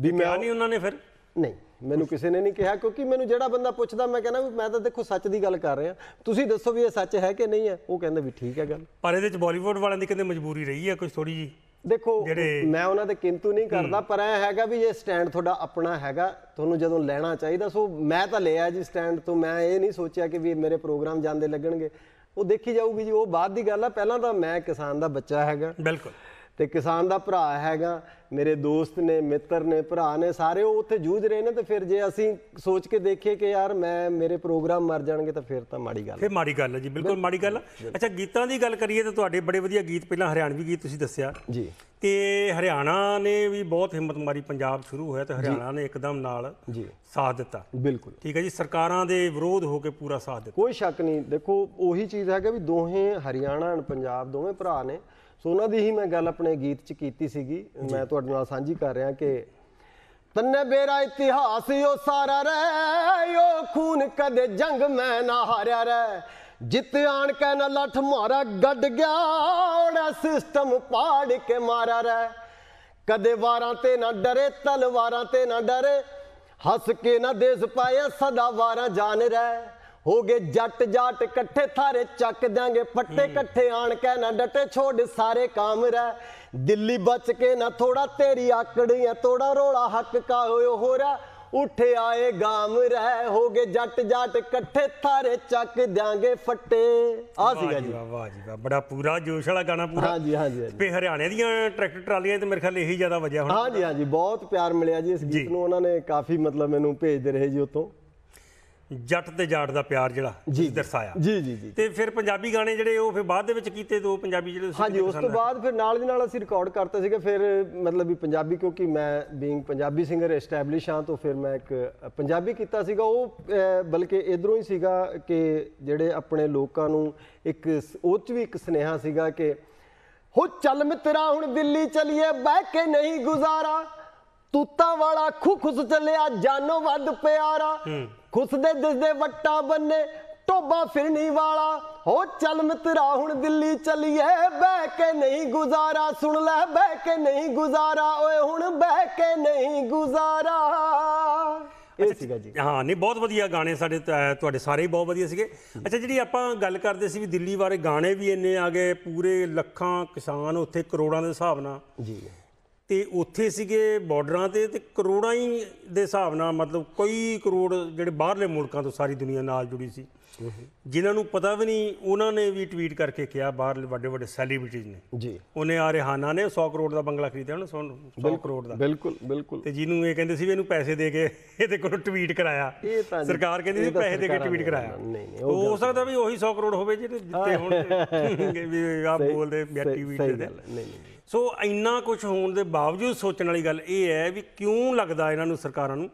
ਵੀ ਮੈਂ ਨਹੀਂ ਉਹਨਾਂ ਨੇ ਫਿਰ ਨਹੀਂ ਮੈਨੂੰ ਕਿਸੇ ਨੇ ਨਹੀਂ ਕਿਹਾ ਕਿਉਂਕਿ ਮੈਨੂੰ ਜਿਹੜਾ ਬੰਦਾ ਪੁੱਛਦਾ ਮੈਂ ਕਹਿੰਦਾ ਵੀ ਮੈਂ ਤਾਂ ਦੇਖੋ ਸੱਚ ਦੀ ਗੱਲ ਕਰ ਰਿਹਾ ਤੁਸੀਂ ਦੱਸੋ ਵੀ ਇਹ ਸੱਚ ਹੈ ਕਿ ਨਹੀਂ ਹੈ ਉਹ ਕਹਿੰਦਾ ਵੀ ਠੀਕ ਹੈ ਗੱਲ ਪਰ ਇਹਦੇ ਚ ਬਾਲੀਵੁੱਡ ਵਾਲਿਆਂ ਦੀ ਕਹਿੰਦੇ ਮਜਬੂਰੀ ਰਹੀ ਹੈ ਕੁਝ ਥੋੜੀ ਜੀ ਦੇਖੋ ਮੈਂ ਉਹਨਾਂ ਦੇ ਕਿੰਤੂ ਨਹੀਂ ਕਰਦਾ ਪਰ ਐ ਹੈਗਾ ਵੀ ਇਹ ਸਟੈਂਡ ਤੁਹਾਡਾ ਆਪਣਾ ਹੈਗਾ ਤੁਹਾਨੂੰ ਜਦੋਂ ਲੈਣਾ ਚਾਹੀਦਾ ਸੋ ਮੈਂ ਤਾਂ ਲਿਆ ਜੀ ਸਟੈਂਡ ਤੋਂ ਮੈਂ ਇਹ ਨਹੀਂ ਸੋਚਿਆ ਕਿ ਵੀ ਮੇਰੇ ਪ੍ਰੋਗਰਾਮ ਜਾਂਦੇ ਲੱਗਣਗੇ ਉਹ ਦੇਖੀ ਜਾਊਗੀ ਜੀ ਉਹ ਬਾਅਦ ਦੀ ਗੱਲ ਆ ਪਹਿਲਾਂ ਤਾਂ ਮੈਂ ਕਿਸਾਨ ਦਾ ਬੱਚਾ ਹੈਗਾ ਬਿਲਕੁਲ ਤੇ ਕਿਸਾਨ ਦਾ ਭਰਾ ਹੈਗਾ ਮੇਰੇ ਦੋਸਤ ਨੇ ਮਿੱਤਰ ਨੇ ਭਰਾ ਨੇ ਸਾਰੇ ਉਹ ਉੱਥੇ ਜੂਝ ਰਹੇ ਨੇ ਤੇ ਫਿਰ ਜੇ ਅਸੀਂ ਸੋਚ ਕੇ ਦੇਖੀਏ ਕਿ ਯਾਰ ਮੈਂ ਮੇਰੇ ਪ੍ਰੋਗਰਾਮ ਮਰ ਜਾਣਗੇ ਤਾਂ ਫਿਰ ਤਾਂ ਮਾੜੀ ਗੱਲ ਫਿਰ ਮਾੜੀ ਗੱਲ ਹੈ ਜੀ ਬਿਲਕੁਲ ਮਾੜੀ ਗੱਲ ਅੱਛਾ ਗੀਤਾਂ ਦੀ ਗੱਲ ਕਰੀਏ ਤਾਂ ਤੁਹਾਡੇ ਬੜੇ ਵਧੀਆ ਗੀਤ ਪਹਿਲਾਂ ਹਰਿਆਣਵੀ ਗੀਤ ਤੁਸੀਂ ਦੱਸਿਆ ਜੀ ਤੇ ਹਰਿਆਣਾ ਨੇ ਵੀ ਬਹੁਤ ਹਿੰਮਤ ਮਾਰੀ ਪੰਜਾਬ ਸ਼ੁਰੂ ਹੋਇਆ ਤੇ ਹਰਿਆਣਾ ਨੇ ਇੱਕਦਮ ਨਾਲ ਜੀ ਸਾਥ ਦਿੱਤਾ ਬਿਲਕੁਲ ਠੀਕ ਹੈ ਜੀ ਸਰਕਾਰਾਂ ਦੇ ਵਿਰੋਧ ਹੋ ਕੇ ਪੂਰਾ ਸਾਥ ਦਿੱਤਾ ਕੋਈ ਸ਼ੱਕ ਨਹੀਂ ਦੇਖੋ ਉਹੀ ਚੀਜ਼ ਹੈਗਾ ਵੀ ਦੋਹੇ ਹਰਿਆਣਾ ਤੇ ਪੰਜਾਬ ਦੋਵੇਂ ਭਰਾ ਨੇ ਸੋ ਉਹਨਾਂ ਦੀ ਹੀ ਮੈਂ ਗੱਲ ਆਪਣੇ ਗੀਤ 'ਚ ਕੀਤੀ ਸੀਗੀ ਮੈਂ ਤੁਹਾਡੇ ਨਾਲ ਸਾਂਝੀ ਕਰ ਰਿਹਾ ਕਿ ਤੰਨੇ ਬੇਰਾ ਇਤਿਹਾਸ ਉਹ ਸਾਰਾ ਰਹਿ ਉਹ ਖੂਨ ਕਦੇ ਜੰਗ ਮੈਂ ਨਾ ਹਾਰਿਆ ਰਹਿ ਜਿੱਤ ਆਣ ਕੇ ਨਾ ਲੱਠ ਮਾਰਾ ਗੱਡ ਗਿਆ ਉਹਦਾ ਸਿਸਟਮ ਪਾੜ ਕੇ ਮਾਰਾ ਰਹਿ ਕਦੇ ਵਾਰਾਂ ਤੇ ਨਾ ਡਰੇ ਤਲਵਾਰਾਂ ਤੇ ਨਾ ਡਰੇ ਹੱਸ ਕੇ ਨਾ ਦੇਸ ਪਾਇਆ ਸਦਾ ਵਾਰਾਂ ਜਾਣ ਰਹਿ ਹੋ ਗਏ ਜੱਟ ਜਾਟ ਇਕੱਠੇ ਥਾਰੇ ਚੱਕ ਦਾਂਗੇ ਫੱਟੇ ਇਕੱਠੇ ਆਣ ਕੇ ਨਾ ਡਟੇ ਛੋੜ ਸਾਰੇ ਕਾਮ ਰਹਿ ਦਿੱਲੀ ਬਚ ਕੇ ਨਾ ਥੋੜਾ ਤੇਰੀ ਆਕੜੀਆਂ ਤੋੜਾ ਰੋਲਾ ਹੱਕ ਕਾ ਹੋਇਓ ਹੋਰਾ ਉੱਠ ਆਏ ਗਾਮ ਰਹਿ ਹੋ ਗਏ ਜੱਟ ਜਾਟ ਇਕੱਠੇ ਥਾਰੇ ਚੱਕ ਦਾਂਗੇ ਫੱਟੇ ਆ ਸੀਗਾ ਜੀ ਵਾਹ ਵਾਹ ਜੀ ਵਾਹ ਬੜਾ ਪੂਰਾ ਜੋਸ਼ ਵਾਲਾ ਗਾਣਾ ਪੂਰਾ ਹਾਂਜੀ ਹਾਂਜੀ ਤੇ ਹਰਿਆਣੇ ਦੀਆਂ ਟਰੈਕਟਰ ਟਰਾਲੀਆਂ ਤੇ ਮੇਰੇ ਖਿਆਲ ਇਹੀ ਜ਼ਿਆਦਾ ਵਜਿਆ ਹੋਣਾ ਹਾਂਜੀ ਹਾਂਜੀ ਬਹੁਤ ਪਿਆਰ ਮਿਲਿਆ ਜੀ ਇਸ ਗੀਤ ਨੂੰ ਉਹਨਾਂ ਨੇ ਕਾਫੀ ਮਤਲਬ ਮੈਨੂੰ ਭੇਜਦੇ ਰਹੇ ਜੀ ਉਤੋਂ ਜੱਟ ਤੇ ਜਾਟ ਦਾ ਪਿਆਰ ਜਿਹੜਾ ਦਰਸਾਇਆ ਜੀ ਜੀ ਜੀ ਤੇ ਫਿਰ ਪੰਜਾਬੀ ਗਾਣੇ ਜਿਹੜੇ ਉਹ ਫਿਰ ਬਾਅਦ ਦੇ ਵਿੱਚ ਕੀਤੇ ਦੋ ਪੰਜਾਬੀ ਜਿਹੜੇ ਤੁਸੀਂ ਹਾਂਜੀ ਉਸ ਤੋਂ ਬਾਅਦ ਫਿਰ ਨਾਲ ਦੇ ਨਾਲ ਅਸੀਂ ਰਿਕਾਰਡ ਕਰਤੇ ਸੀਗੇ ਫਿਰ ਮਤਲਬ ਵੀ ਪੰਜਾਬੀ ਕਿਉਂਕਿ ਮੈਂ ਬੀਇੰਗ ਪੰਜਾਬੀ ਸਿੰਗਰ ਐਸਟੈਬਲਿਸ਼ ਹਾਂ ਤਾਂ ਫਿਰ ਮੈਂ ਇੱਕ ਪੰਜਾਬੀ ਕੀਤਾ ਸੀਗਾ ਉਹ ਬਲਕਿ ਇਧਰੋਂ ਹੀ ਸੀਗਾ ਕਿ ਜਿਹੜੇ ਆਪਣੇ ਲੋਕਾਂ ਨੂੰ ਇੱਕ ਉਹ ਚ ਵੀ ਇੱਕ ਸਨੇਹਾ ਸੀਗਾ ਕਿ ਹੋ ਚੱਲ ਮਿੱਤਰਾ ਹੁਣ ਦਿੱਲੀ ਚਲੀਏ ਬਹਿ ਕੇ ਨਹੀਂ ਗੁਜ਼ਾਰਾ ਤੂਤਾਂ ਵਾਲਾ ਖੁਖਸ ਚੱਲਿਆ ਜਾਨੋ ਵੱਧ ਪਿਆਰਾ ਖੁਸ ਦੇ ਦਿਸਦੇ ਵੱਟਾ ਬੰਨੇ ਟੋਬਾ ਫਿਰਨੀ ਵਾਲਾ ਹੋ ਚੱਲ ਮਿੱਤਰਾ ਹੁਣ ਦਿੱਲੀ ਚੱਲੀਏ ਬਹਿ ਕੇ ਨਹੀਂ ਗੁਜ਼ਾਰਾ ਸੁਣ ਲੈ ਬਹਿ ਕੇ ਨਹੀਂ ਗੁਜ਼ਾਰਾ ਓਏ ਹੁਣ ਬਹਿ ਕੇ ਨਹੀਂ ਗੁਜ਼ਾਰਾ ਇਹ ਸੀਗਾ ਜੀ ਹਾਂ ਨਹੀਂ ਬਹੁਤ ਵਧੀਆ ਗਾਣੇ ਸਾਡੇ ਤੁਹਾਡੇ ਸਾਰੇ ਹੀ ਬਹੁਤ ਵਧੀਆ ਸੀਗੇ ਅੱਛਾ ਜਿਹੜੀ ਆਪਾਂ ਗੱਲ ਕਰਦੇ ਸੀ ਵੀ ਦਿੱਲੀ ਬਾਰੇ ਗਾਣੇ ਵੀ ਇੰਨੇ ਆ ਗਏ ਪੂਰੇ ਲੱਖਾਂ ਕਿਸਾਨ ਉੱਥੇ ਕਰੋੜਾਂ ਦੇ ਹਿਸਾਬ ਨਾਲ ਜੀ ਤੇ ਉੱਥੇ ਸੀਗੇ ਬਾਰਡਰਾਂ ਤੇ ਤੇ ਕਰੋੜਾਂ ਹੀ ਦੇ ਹਿਸਾਬ ਨਾਲ ਮਤਲਬ ਕਈ ਕਰੋੜ ਜਿਹੜੇ ਬਾਹਰਲੇ ਮੁਲਕਾਂ ਤੋਂ ਸਾਰੀ ਦੁਨੀਆ ਨਾਲ ਜੁੜੀ ਸੀ ਜਿਨ੍ਹਾਂ ਨੂੰ ਪਤਾ ਵੀ ਨਹੀਂ ਉਹਨਾਂ ਨੇ ਵੀ ਟਵੀਟ ਕਰਕੇ ਕਿਹਾ ਬਾਹਰਲੇ ਵੱਡੇ ਵੱਡੇ ਸੈਲੀਬ੍ਰਿਟੀਜ਼ ਨੇ ਜੀ ਉਹਨੇ ਆ ਰਿਹਾਨਾ ਨੇ 100 ਕਰੋੜ ਦਾ ਬੰਗਲਾ ਖਰੀਦਿਆ ਉਹਨੇ 100 ਕਰੋੜ ਦਾ ਬਿਲਕੁਲ ਬਿਲਕੁਲ ਤੇ ਜਿਹਨੂੰ ਇਹ ਕਹਿੰਦੇ ਸੀ ਵੀ ਇਹਨੂੰ ਪੈਸੇ ਦੇ ਕੇ ਇਹਦੇ ਕੋਲ ਟਵੀਟ ਕਰਾਇਆ ਸਰਕਾਰ ਕਹਿੰਦੀ ਸੀ ਪੈਸੇ ਦੇ ਕੇ ਟਵੀਟ ਕਰਾਇਆ ਨਹੀਂ ਨਹੀਂ ਹੋ ਸਕਦਾ ਵੀ ਉਹੀ 100 ਕਰੋੜ ਹੋਵੇ ਜਿਹੜੇ ਦਿੱਤੇ ਹੁਣ ਵੀ ਆ ਬੋਲਦੇ ਵੀ ਟਵੀਟ ਦੇ ਨਹੀਂ ਨਹੀਂ ਸੋ ਇੰਨਾ ਕੁਝ ਹੋਣ ਦੇ ਬਾਵਜੂਦ ਸੋਚਣ ਵਾਲੀ ਗੱਲ ਇਹ ਹੈ ਵੀ ਕਿਉਂ ਲੱਗਦਾ ਇਹਨਾਂ ਨੂੰ ਸਰਕਾਰਾਂ ਨੂੰ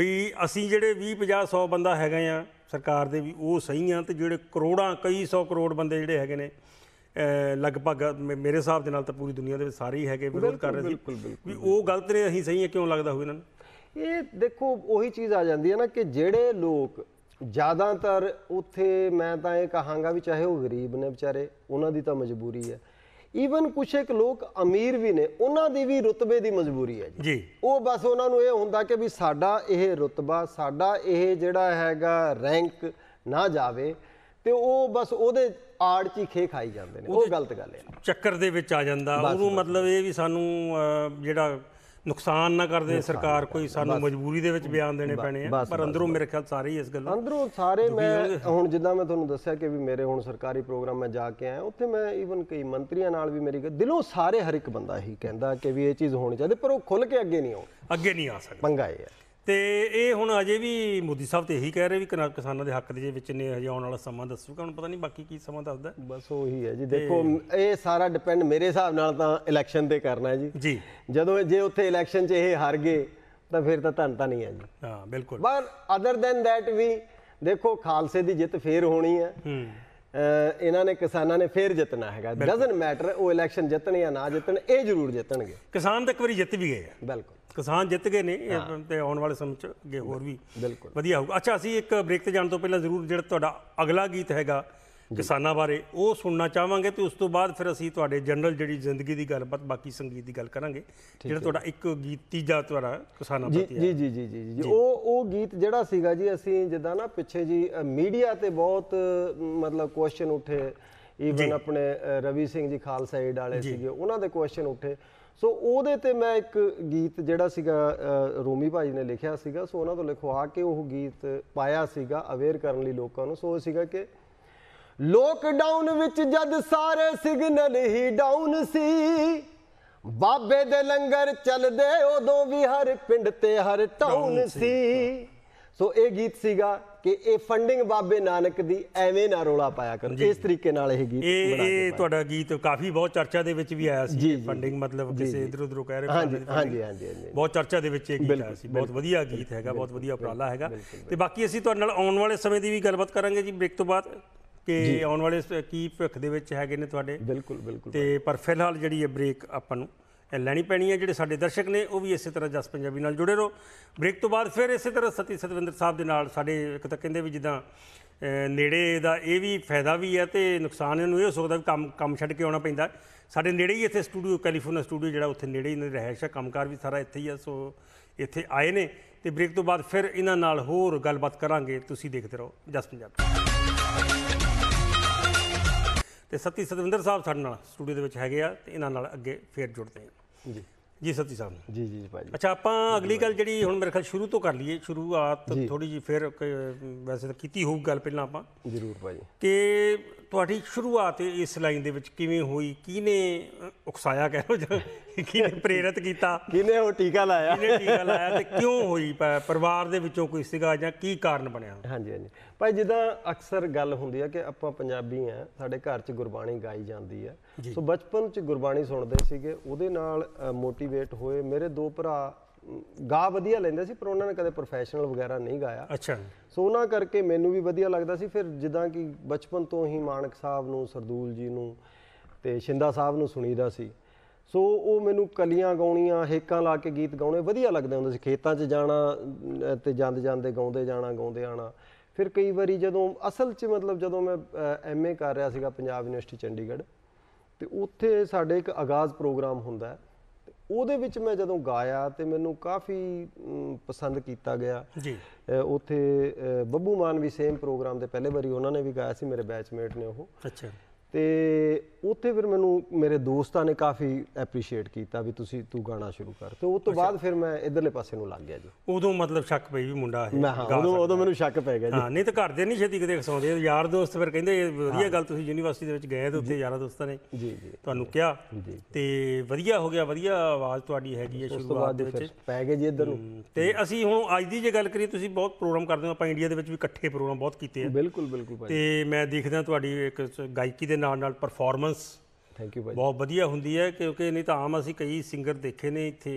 ਵੀ ਅਸੀਂ ਜਿਹੜੇ 20 50 100 ਬੰਦਾ ਹੈਗੇ ਆ ਸਰਕਾਰ ਦੇ ਵੀ ਉਹ ਸਹੀ ਆ ਤੇ ਜਿਹੜੇ ਕਰੋੜਾਂ ਕਈ 100 ਕਰੋੜ ਬੰਦੇ ਜਿਹੜੇ ਹੈਗੇ ਨੇ ਲਗਭਗ ਮੇਰੇ ਹਿਸਾਬ ਦੇ ਨਾਲ ਤਾਂ ਪੂਰੀ ਦੁਨੀਆ ਦੇ ਵਿੱਚ ਸਾਰੇ ਹੀ ਹੈਗੇ ਵਿਰੋਧ ਕਰ ਰਹੇ ਸੀ ਵੀ ਉਹ ਗਲਤ ਨੇ ਅਸੀਂ ਸਹੀ ਆ ਕਿਉਂ ਲੱਗਦਾ ਹੋਵੇ ਇਹਨਾਂ ਨੂੰ ਇਹ ਦੇਖੋ ਉਹੀ ਚੀਜ਼ ਆ ਜਾਂਦੀ ਹੈ ਨਾ ਕਿ ਜਿਹੜੇ ਲੋਕ ਜ਼ਿਆਦਾਤਰ ਉੱਥੇ ਮੈਂ ਤਾਂ ਇਹ ਕਹਾਂਗਾ ਵੀ ਚਾਹੇ ਉਹ ਗਰੀਬ ਨੇ ਵਿਚਾਰੇ ਉਹਨਾਂ ਦੀ ਤਾਂ ਮਜਬੂਰੀ ਹੈ ਈਵਨ ਕੁਛ ਇੱਕ ਲੋਕ ਅਮੀਰ ਵੀ ਨੇ ਉਹਨਾਂ ਦੀ ਵੀ ਰਤਬੇ ਦੀ ਮਜਬੂਰੀ ਹੈ ਜੀ ਉਹ ਬਸ ਉਹਨਾਂ ਨੂੰ ਇਹ ਹੁੰਦਾ ਕਿ ਵੀ ਸਾਡਾ ਇਹ ਰਤਬਾ ਸਾਡਾ ਇਹ ਜਿਹੜਾ ਹੈਗਾ ਰੈਂਕ ਨਾ ਜਾਵੇ ਤੇ ਉਹ ਬਸ ਉਹਦੇ ਆੜ ਚ ਹੀ ਖੇ ਖਾਈ ਜਾਂਦੇ ਨੇ ਉਹ ਗਲਤ ਗੱਲ ਹੈ ਚੱਕਰ ਦੇ ਵਿੱਚ ਆ ਜਾਂਦਾ ਉਹਨੂੰ ਮਤਲਬ ਇਹ ਵੀ ਸਾਨੂੰ ਜਿਹੜਾ ਨੁਕਸਾਨ ਨਾ ਕਰਦੇ ਸਰਕਾਰ ਕੋਈ ਸਾਨੂੰ ਮਜਬੂਰੀ ਦੇ ਵਿੱਚ ਬਿਆਨ ਦੇਣੇ ਪੈਣੇ ਆ ਪਰ ਅੰਦਰੋਂ ਮੇਰੇ ਖਿਆਲ ਸਾਰੇ ਹੀ ਇਸ ਗੱਲ ਅੰਦਰੋਂ ਸਾਰੇ ਮੈਂ ਹੁਣ ਜਿੱਦਾਂ ਮੈਂ ਤੁਹਾਨੂੰ ਦੱਸਿਆ ਕਿ ਵੀ ਮੇਰੇ ਹੁਣ ਸਰਕਾਰੀ ਪ੍ਰੋਗਰਾਮ ਮੈਂ ਜਾ ਕੇ ਆਇਆ ਉੱਥੇ ਮੈਂ ਇਵਨ ਕਈ ਮੰਤਰੀਆਂ ਨਾਲ ਵੀ ਮੇਰੀ ਦਿਲੋਂ ਸਾਰੇ ਹਰ ਇੱਕ ਬੰਦਾ ਹੀ ਕਹਿੰਦਾ ਕਿ ਵੀ ਇਹ ਚੀਜ਼ ਹੋਣੀ ਚਾਹੀਦੀ ਪਰ ਉਹ ਖੁੱਲ ਕੇ ਅੱਗੇ ਨਹੀਂ ਆਉਂਦਾ ਅੱਗੇ ਨਹੀਂ ਆ ਸਕਦਾ ਪੰਗਾ ਇਹ ਹੈ ਤੇ ਇਹ ਹੁਣ ਅਜੇ ਵੀ ਮੋਦੀ ਸਾਹਿਬ ਤੇ ਇਹੀ ਕਹਿ ਰਹੇ ਵੀ ਕਿਸਾਨਾਂ ਦੇ ਹੱਕ ਦੇ ਵਿੱਚ ਨੇ ਹਜੇ ਆਉਣ ਵਾਲਾ ਸਮਾਂ ਦੱਸੂਗਾ ਹੁਣ ਪਤਾ ਨਹੀਂ ਬਾਕੀ ਕੀ ਸਮਾਂ ਦੱਸਦਾ ਬਸ ਉਹੀ ਹੈ ਜੀ ਦੇਖੋ ਇਹ ਸਾਰਾ ਡਿਪੈਂਡ ਮੇਰੇ ਹਿਸਾਬ ਨਾਲ ਤਾਂ ਇਲੈਕਸ਼ਨ ਤੇ ਕਰਨਾ ਹੈ ਜੀ ਜੀ ਜਦੋਂ ਜੇ ਉੱਥੇ ਇਲੈਕਸ਼ਨ 'ਚ ਇਹ ਹਾਰ ਗਏ ਤਾਂ ਫਿਰ ਤਾਂ ਧੰਨ ਤਾਂ ਨਹੀਂ ਹੈ ਜੀ ਹਾਂ ਬਿਲਕੁਲ ਬਟ ਅਦਰ ਦੈਨ ਥੈਟ ਵੀ ਦੇਖੋ ਖਾਲਸੇ ਦੀ ਜਿੱਤ ਫੇਰ ਹੋਣੀ ਹੈ ਹੂੰ ਇਹਨਾਂ ਨੇ ਕਿਸਾਨਾਂ ਨੇ ਫੇਰ ਜਿੱਤਣਾ ਹੈਗਾ ਡਸਨਟ ਮੈਟਰ ਉਹ ਇਲੈਕਸ਼ਨ ਜਿੱਤਣ ਜਾਂ ਨਾ ਜਿੱਤਣ ਇਹ ਜ਼ਰੂਰ ਜਿੱਤਣਗੇ ਕਿਸਾਨ ਤਾਂ ਇੱਕ ਵਾਰੀ ਜਿੱਤ ਵੀ ਗਏ ਆ ਬਿਲਕੁਲ ਕਿਸਾਨ ਜਿੱਤ ਗਏ ਨੇ ਤੇ ਆਉਣ ਵਾਲੇ ਸਮੇਂ ਚ ਅੱਗੇ ਹੋਰ ਵੀ ਬਿਲਕੁਲ ਵਧੀਆ ਹੋਊਗਾ ਅੱਛਾ ਅਸੀਂ ਇੱਕ ਬ੍ਰੇਕ ਤੇ ਜਾਣ ਤੋਂ ਪਹਿਲਾਂ ਜ਼ਰੂਰ ਜਿਹੜਾ ਤੁਹਾਡਾ ਅਗਲਾ ਗੀਤ ਹੈਗਾ ਕਿਸਾਨਾਂ ਬਾਰੇ ਉਹ ਸੁਣਨਾ ਚਾਹਾਂਗੇ ਤੇ ਉਸ ਤੋਂ ਬਾਅਦ ਫਿਰ ਅਸੀਂ ਤੁਹਾਡੇ ਜਨਰਲ ਜਿਹੜੀ ਜ਼ਿੰਦਗੀ ਦੀ ਗੱਲਬਾਤ ਬਾਕੀ ਸੰਗੀਤ ਦੀ ਗੱਲ ਕਰਾਂਗੇ ਜਿਹੜਾ ਤੁਹਾਡਾ ਇੱਕ ਗੀਤ ਤੀਜਾ ਤੁਹਾਡਾ ਕਿਸਾਨਾਂ ਪ੍ਰਤੀ ਜੀ ਜੀ ਜੀ ਜੀ ਉਹ ਉਹ ਗੀਤ ਜਿਹੜਾ ਸੀਗਾ ਜੀ ਅਸੀਂ ਜਿੱਦਾਂ ਨਾ ਪਿੱਛੇ ਜੀ ਮੀਡੀਆ ਤੇ ਬਹੁਤ ਮਤਲਬ ਕੁਐਸਚਨ ਉੱਠੇ ਈਵਨ ਆਪਣੇ ਰਵੀ ਸਿੰਘ ਜੀ ਖਾਲਸਾ ਏਡ ਵਾਲੇ ਸੀਗੇ ਉਹਨਾਂ ਦੇ ਕੁਐਸਚਨ ਉੱਠੇ ਸੋ ਉਹਦੇ ਤੇ ਮੈਂ ਇੱਕ ਗੀਤ ਜਿਹੜਾ ਸੀਗਾ ਰੋਮੀ ਭਾਈ ਨੇ ਲਿਖਿਆ ਸੀਗਾ ਸੋ ਉਹਨਾਂ ਤੋਂ ਲਿਖਵਾ ਕੇ ਉਹ ਗੀਤ ਪਾਇਆ ਸੀਗਾ ਅਵੇਅਰ ਕਰਨ ਲਈ ਲੋਕਾਂ ਨੂੰ ਸੋ ਸੀਗਾ ਕਿ ਲੋਕਡਾਊਨ ਵਿੱਚ ਜਦ ਸਾਰੇ ਸਿਗਨਲ ਹੀ ਡਾਊਨ ਸੀ ਬਾਬੇ ਦੇ ਲੰਗਰ ਚੱਲਦੇ ਉਦੋਂ ਵੀ ਹਰ ਪਿੰਡ ਤੇ ਹਰ ਟਾਊਨ ਸੀ ਸੋ ਇਹ ਗੀਤ ਸੀਗਾ ਕਿ ਇਹ ਫੰਡਿੰਗ ਬਾਬੇ ਨਾਨਕ ਦੀ ਐਵੇਂ ਨਾ ਰੋਲਾ ਪਾਇਆ ਕਰ ਇਸ ਤਰੀਕੇ ਨਾਲ ਇਹ ਗੀਤ ਇਹ ਇਹ ਤੁਹਾਡਾ ਗੀਤ ਕਾਫੀ ਬਹੁਤ ਚਰਚਾ ਦੇ ਵਿੱਚ ਵੀ ਆਇਆ ਸੀ ਫੰਡਿੰਗ ਮਤਲਬ ਕਿਸੇ ਇਧਰ ਉਧਰ ਕਹਿ ਰਹੇ ਹਾਂਜੀ ਹਾਂਜੀ ਹਾਂਜੀ ਬਹੁਤ ਚਰਚਾ ਦੇ ਵਿੱਚ ਇਹ ਗੀਤ ਆਇਆ ਸੀ ਬਹੁਤ ਵਧੀਆ ਗੀਤ ਹੈਗਾ ਬਹੁਤ ਵਧੀਆ ਉਪਰਾਲਾ ਹੈਗਾ ਤੇ ਬਾਕੀ ਅਸੀਂ ਤੁਹਾਡੇ ਨਾਲ ਆਉਣ ਵਾਲੇ ਸਮੇਂ ਦੀ ਵੀ ਗੱਲਬਾਤ ਕਰਾਂਗੇ ਜੀ ਬ੍ਰੇਕ ਤੋਂ ਬਾਅਦ ਕਿ ਆਉਣ ਵਾਲੇ ਕੀ ਭਵਿੱਖ ਦੇ ਵਿੱਚ ਹੈਗੇ ਨੇ ਤੁਹਾਡੇ ਬਿਲਕੁਲ ਬਿਲਕੁਲ ਤੇ ਪਰ ਫਿਲਹਾਲ ਜਿਹੜੀ ਇਹ ਬ੍ਰੇਕ ਆਪਾਂ ਨੂੰ ਲੈਣੀ ਪੈਣੀ ਹੈ ਜਿਹੜੇ ਸਾਡੇ ਦਰਸ਼ਕ ਨੇ ਉਹ ਵੀ ਇਸੇ ਤਰ੍ਹਾਂ ਜਸ ਪੰਜਾਬੀ ਨਾਲ ਜੁੜੇ ਰਹੋ ਬ੍ਰੇਕ ਤੋਂ ਬਾਅਦ ਫਿਰ ਇਸੇ ਤਰ੍ਹਾਂ ਸਤੀ ਸਤਵਿੰਦਰ ਸਾਹਿਬ ਦੇ ਨਾਲ ਸਾਡੇ ਇੱਕ ਤਾਂ ਕਹਿੰਦੇ ਵੀ ਜਿੱਦਾਂ ਨੇੜੇ ਦਾ ਇਹ ਵੀ ਫਾਇਦਾ ਵੀ ਹੈ ਤੇ ਨੁਕਸਾਨ ਇਹਨੂੰ ਇਹ ਹੋ ਸਕਦਾ ਵੀ ਕੰਮ ਕੰਮ ਛੱਡ ਕੇ ਆਉਣਾ ਪੈਂਦਾ ਸਾਡੇ ਨੇੜੇ ਹੀ ਇੱਥੇ ਸਟੂਡੀਓ ਕੈਲੀਫੋਰਨੀਆ ਸਟੂਡੀਓ ਜਿਹੜਾ ਉੱਥੇ ਨੇੜੇ ਹੀ ਰਹਿਸ਼ ਰਹਿਸ਼ਾ ਕੰਮਕਾਰ ਵੀ ਸਾਰਾ ਇੱਥੇ ਹੀ ਆ ਸੋ ਇੱਥੇ ਆਏ ਨੇ ਤੇ ਬ੍ਰੇਕ ਤੋਂ ਬਾਅਦ ਫਿਰ ਇਹਨਾਂ ਨਾਲ ਹੋਰ ਗੱਲਬਾਤ ਕਰਾਂਗੇ ਤੁਸੀਂ ਦੇਖਦੇ ਰਹੋ ਜਸ ਪੰਜਾਬੀ ਤੇ ਸਤੀ ਸਤਵਿੰਦਰ ਸਾਹਿਬ ਸਾਡੇ ਨਾਲ ਸਟੂਡੀਓ ਦੇ ਵਿੱਚ ਹੈਗੇ ਆ ਤੇ ਇਹਨਾਂ ਨਾਲ ਅੱਗੇ ਫੇਰ ਜੁੜਦੇ ਹਾਂ ਜੀ ਜੀ ਸਤੀ ਸਾਹਿਬ ਜੀ ਜੀ ਭਾਈ ਅੱਛਾ ਆਪਾਂ ਅਗਲੀ ਗੱਲ ਜਿਹੜੀ ਹੁਣ ਮੇਰੇ ਖਿਆਲ ਸ਼ੁਰੂ ਤੋਂ ਕਰ ਲਈਏ ਸ਼ੁਰੂਆਤ ਥੋੜੀ ਜੀ ਫੇਰ ਵੈਸੇ ਤਾਂ ਕੀਤੀ ਹੋਊ ਗੱਲ ਪਹਿਲਾਂ ਆਪਾਂ ਜ਼ਰੂਰ ਭਾਈ ਕਿ ਤੁਹਾਡੀ ਸ਼ੁਰੂਆਤ ਇਸ ਲਾਈਨ ਦੇ ਵਿੱਚ ਕਿਵੇਂ ਹੋਈ ਕਿਹਨੇ ਉਕਸਾਇਆ ਕਹਿ ਲੋ ਜਾਂ ਕਿਹਨੇ ਪ੍ਰੇਰਿਤ ਕੀਤਾ ਕਿਹਨੇ ਉਹ ਟੀਕਾ ਲਾਇਆ ਕਿਹਨੇ ਟੀਕਾ ਲਾਇਆ ਤੇ ਕਿਉਂ ਹੋਈ ਪਰਿਵਾਰ ਦੇ ਵਿੱਚੋਂ ਕੋਈ ਸੀਗਾ ਜਾਂ ਕੀ ਕਾਰਨ ਬਣਿਆ ਹਾਂਜੀ ਹਾਂਜੀ ਭਾਈ ਜਿੱਦਾਂ ਅਕਸਰ ਗੱਲ ਹੁੰਦੀ ਆ ਕਿ ਆਪਾਂ ਪੰਜਾਬੀ ਆ ਸਾਡੇ ਘਰ 'ਚ ਗੁਰਬਾਣੀ ਗਾਈ ਜਾਂਦੀ ਆ ਸੋ ਬਚਪਨ 'ਚ ਗੁਰਬਾਣੀ ਸੁਣਦੇ ਸੀਗੇ ਉਹਦੇ ਨਾਲ ਮੋਟੀਵੇਟ ਹੋਏ ਮੇਰੇ ਦੋ ਭਰਾ ਗਾ ਵਧੀਆ ਲੈਂਦੇ ਸੀ ਪਰ ਉਹਨਾਂ ਨੇ ਕਦੇ ਪ੍ਰੋਫੈਸ਼ਨਲ ਵਗੈਰਾ ਨਹੀਂ ਗਾਇਆ ਅੱਛਾ ਸੋ ਉਹਨਾਂ ਕਰਕੇ ਮੈਨੂੰ ਵੀ ਵਧੀਆ ਲੱਗਦਾ ਸੀ ਫਿਰ ਜਿੱਦਾਂ ਕਿ ਬਚਪਨ ਤੋਂ ਹੀ ਮਾਨਕ ਸਾਹਿਬ ਨੂੰ ਸਰਦੂਲ ਜੀ ਨੂੰ ਤੇ ਸ਼ਿੰਦਾ ਸਾਹਿਬ ਨੂੰ ਸੁਣੀਦਾ ਸੀ ਸੋ ਉਹ ਮੈਨੂੰ ਕਲੀਆਂ ਗਾਉਣੀਆਂ ਹੇਕਾਂ ਲਾ ਕੇ ਗੀਤ ਗਾਉਣੇ ਵਧੀਆ ਲੱਗਦੇ ਹੁੰਦੇ ਸੀ ਖੇਤਾਂ 'ਚ ਜਾਣਾ ਤੇ ਜੰਦ ਜਾਂਦੇ ਗਾਉਂਦੇ ਜਾਣਾ ਗਾਉਂਦੇ ਆਣਾ ਫਿਰ ਕਈ ਵਾਰੀ ਜਦੋਂ ਅਸਲ 'ਚ ਮਤਲਬ ਜਦੋਂ ਮੈਂ ਐਮਏ ਕਰ ਰਿਹਾ ਸੀਗਾ ਪੰਜਾਬ ਯੂਨੀਵਰਸਿਟੀ ਚੰਡੀਗੜ੍ਹ ਤੇ ਉੱਥੇ ਸਾਡੇ ਇੱਕ ਆਗਾਜ਼ ਪ੍ਰੋਗਰਾਮ ਹੁੰਦਾ ਹੈ ਉਹਦੇ ਵਿੱਚ ਮੈਂ ਜਦੋਂ ਗਾਇਆ ਤੇ ਮੈਨੂੰ ਕਾਫੀ ਪਸੰਦ ਕੀਤਾ ਗਿਆ ਜੀ ਉੱਥੇ ਬੱਬੂ ਮਾਨ ਵੀ ਸੇਮ ਪ੍ਰੋਗਰਾਮ ਦੇ ਪਹਿਲੇ ਵਾਰੀ ਉਹਨਾਂ ਨੇ ਵੀ ਗਾਇਆ ਸੀ ਮੇਰੇ ਬੈਚਮੇਟ ਨੇ ਉਹ ਅੱਛਾ ਤੇ ਉੱਥੇ ਫਿਰ ਮੈਨੂੰ ਮੇਰੇ ਦੋਸਤਾਂ ਨੇ ਕਾਫੀ ਐਪਰੀਸ਼ੀਏਟ ਕੀਤਾ ਵੀ ਤੁਸੀਂ ਤੂੰ ਗਾਣਾ ਸ਼ੁਰੂ ਕਰ ਤੇ ਉਸ ਤੋਂ ਬਾਅਦ ਫਿਰ ਮੈਂ ਇਧਰਲੇ ਪਾਸੇ ਨੂੰ ਲੱਗ ਗਿਆ ਜੀ ਉਦੋਂ ਮਤਲਬ ਸ਼ੱਕ ਪਈ ਵੀ ਮੁੰਡਾ ਇਹ ਹਾਂ ਉਦੋਂ ਉਦੋਂ ਮੈਨੂੰ ਸ਼ੱਕ ਪੈ ਗਿਆ ਜੀ ਹਾਂ ਨਹੀਂ ਤਾਂ ਘਰ ਦੇ ਨਹੀਂ ਛੇਤੀ ਕਿਤੇ ਖਸਾਉਂਦੇ ਯਾਰ ਦੋਸਤ ਫਿਰ ਕਹਿੰਦੇ ਇਹ ਵਧੀਆ ਗੱਲ ਤੁਸੀਂ ਯੂਨੀਵਰਸਿਟੀ ਦੇ ਵਿੱਚ ਗਏ ਤੇ ਉੱਥੇ ਯਾਰਾਂ ਦੋਸਤਾਂ ਨੇ ਜੀ ਜੀ ਤੁਹਾਨੂੰ ਕਿਹਾ ਤੇ ਵਧੀਆ ਹੋ ਗਿਆ ਵਧੀਆ ਆਵਾਜ਼ ਤੁਹਾਡੀ ਹੈਗੀ ਹੈ ਸ਼ੁਰੂਆਤ ਦੇ ਵਿੱਚ ਪੈ ਗਏ ਜੀ ਇਧਰ ਨੂੰ ਤੇ ਅਸੀਂ ਹੁਣ ਅੱਜ ਦੀ ਜੇ ਗੱਲ ਕਰੀਏ ਤੁਸੀਂ ਬਹੁਤ ਪ੍ਰੋਗਰਾਮ ਕਰਦੇ ਹੋ ਆਪਾਂ ਇੰਡੀਆ ਦੇ ਵਿੱਚ ਵੀ ਇਕੱਠੇ ਪ੍ਰੋਗਰਾਮ ਬਹੁਤ ਕੀਤੇ ਆ ਬਿਲਕੁਲ ਬਿਲਕੁਲ ਭਾਈ ਤੇ ਮੈਂ ਦੇਖਦਾ ਤੁਹਾਡੀ ਇੱਕ ਗਾਇਕੀ ਦੇ ਨਾਲ ਨਾਲ ਪਰਫਾਰਮੈਂਸ ਥੈਂਕ ਯੂ ਭਾਈ ਬਹੁਤ ਵਧੀਆ ਹੁੰਦੀ ਹੈ ਕਿਉਂਕਿ ਨਹੀਂ ਤਾਂ ਆਮ ਅਸੀਂ ਕਈ ਸਿੰਗਰ ਦੇਖੇ ਨੇ ਇੱਥੇ